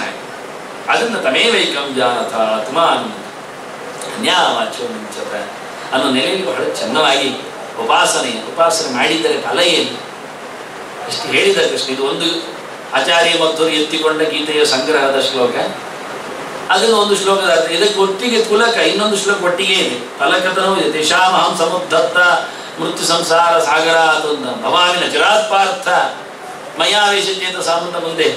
ಅದನ್ನ ಅದನ್ನು ವೈಕಂ ಜಾನಥ ಅತ್ಮಾನ್ ಅನ್ನೋ ನೆಲೆಯಲ್ಲಿ ಬಹಳ ಚೆನ್ನವಾಗಿ ಉಪಾಸನೆ ಉಪಾಸನೆ ಮಾಡಿದರೆ ಫಲ ಏನು ಇಷ್ಟು ಹೇಳಿದ ಕೃಷ್ಣ ಇದು ಒಂದು ಆಚಾರ್ಯ ಮಧ್ವರು ಎತ್ತಿಕೊಂಡ ಗೀತೆಯ ಸಂಗ್ರಹದ ಶ್ಲೋಕ ಅದನ್ನು ಒಂದು ಶ್ಲೋಕ ಇದಕ್ಕೆ ಒಟ್ಟಿಗೆ ಕುಲಕ ಇನ್ನೊಂದು ಶ್ಲೋಕ ಒಟ್ಟಿಗೆ ಇದೆ ಫಲಕತನವೂ ಇದೆ ದೇಶಾಮಹಂ ಸಮುದ್ಧತ್ತ ಮೃತ್ಯು ಸಂಸಾರ ಸಾಗರ ಭವಾನಿನ ಚಿರಾತ್ಪಾರ್ಥ ಮಯಾವೇಶ ಮಯಾವೇಶಚೇತ ಸಾಮಂತ ಮುಂದೆ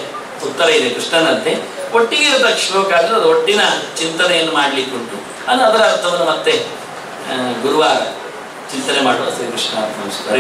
ಉತ್ತರ ಇದೆ ಕೃಷ್ಣನಂತೆ ಒಟ್ಟಿಗೆ ಇರದ ಶ್ಲೋಕ ಅಂದರೆ ಅದು ಒಟ್ಟಿನ ಚಿಂತನೆಯನ್ನು ಮಾಡಲಿಕ್ಕುಂಟು ಅದು ಅದರ ಅರ್ಥವನ್ನು ಮತ್ತೆ ಗುರುವಾರ चिंतने ಮಾಡುವ ಶ್ರೀ ಕೃಷ್ಣ ನಮಸ್ಕಾರ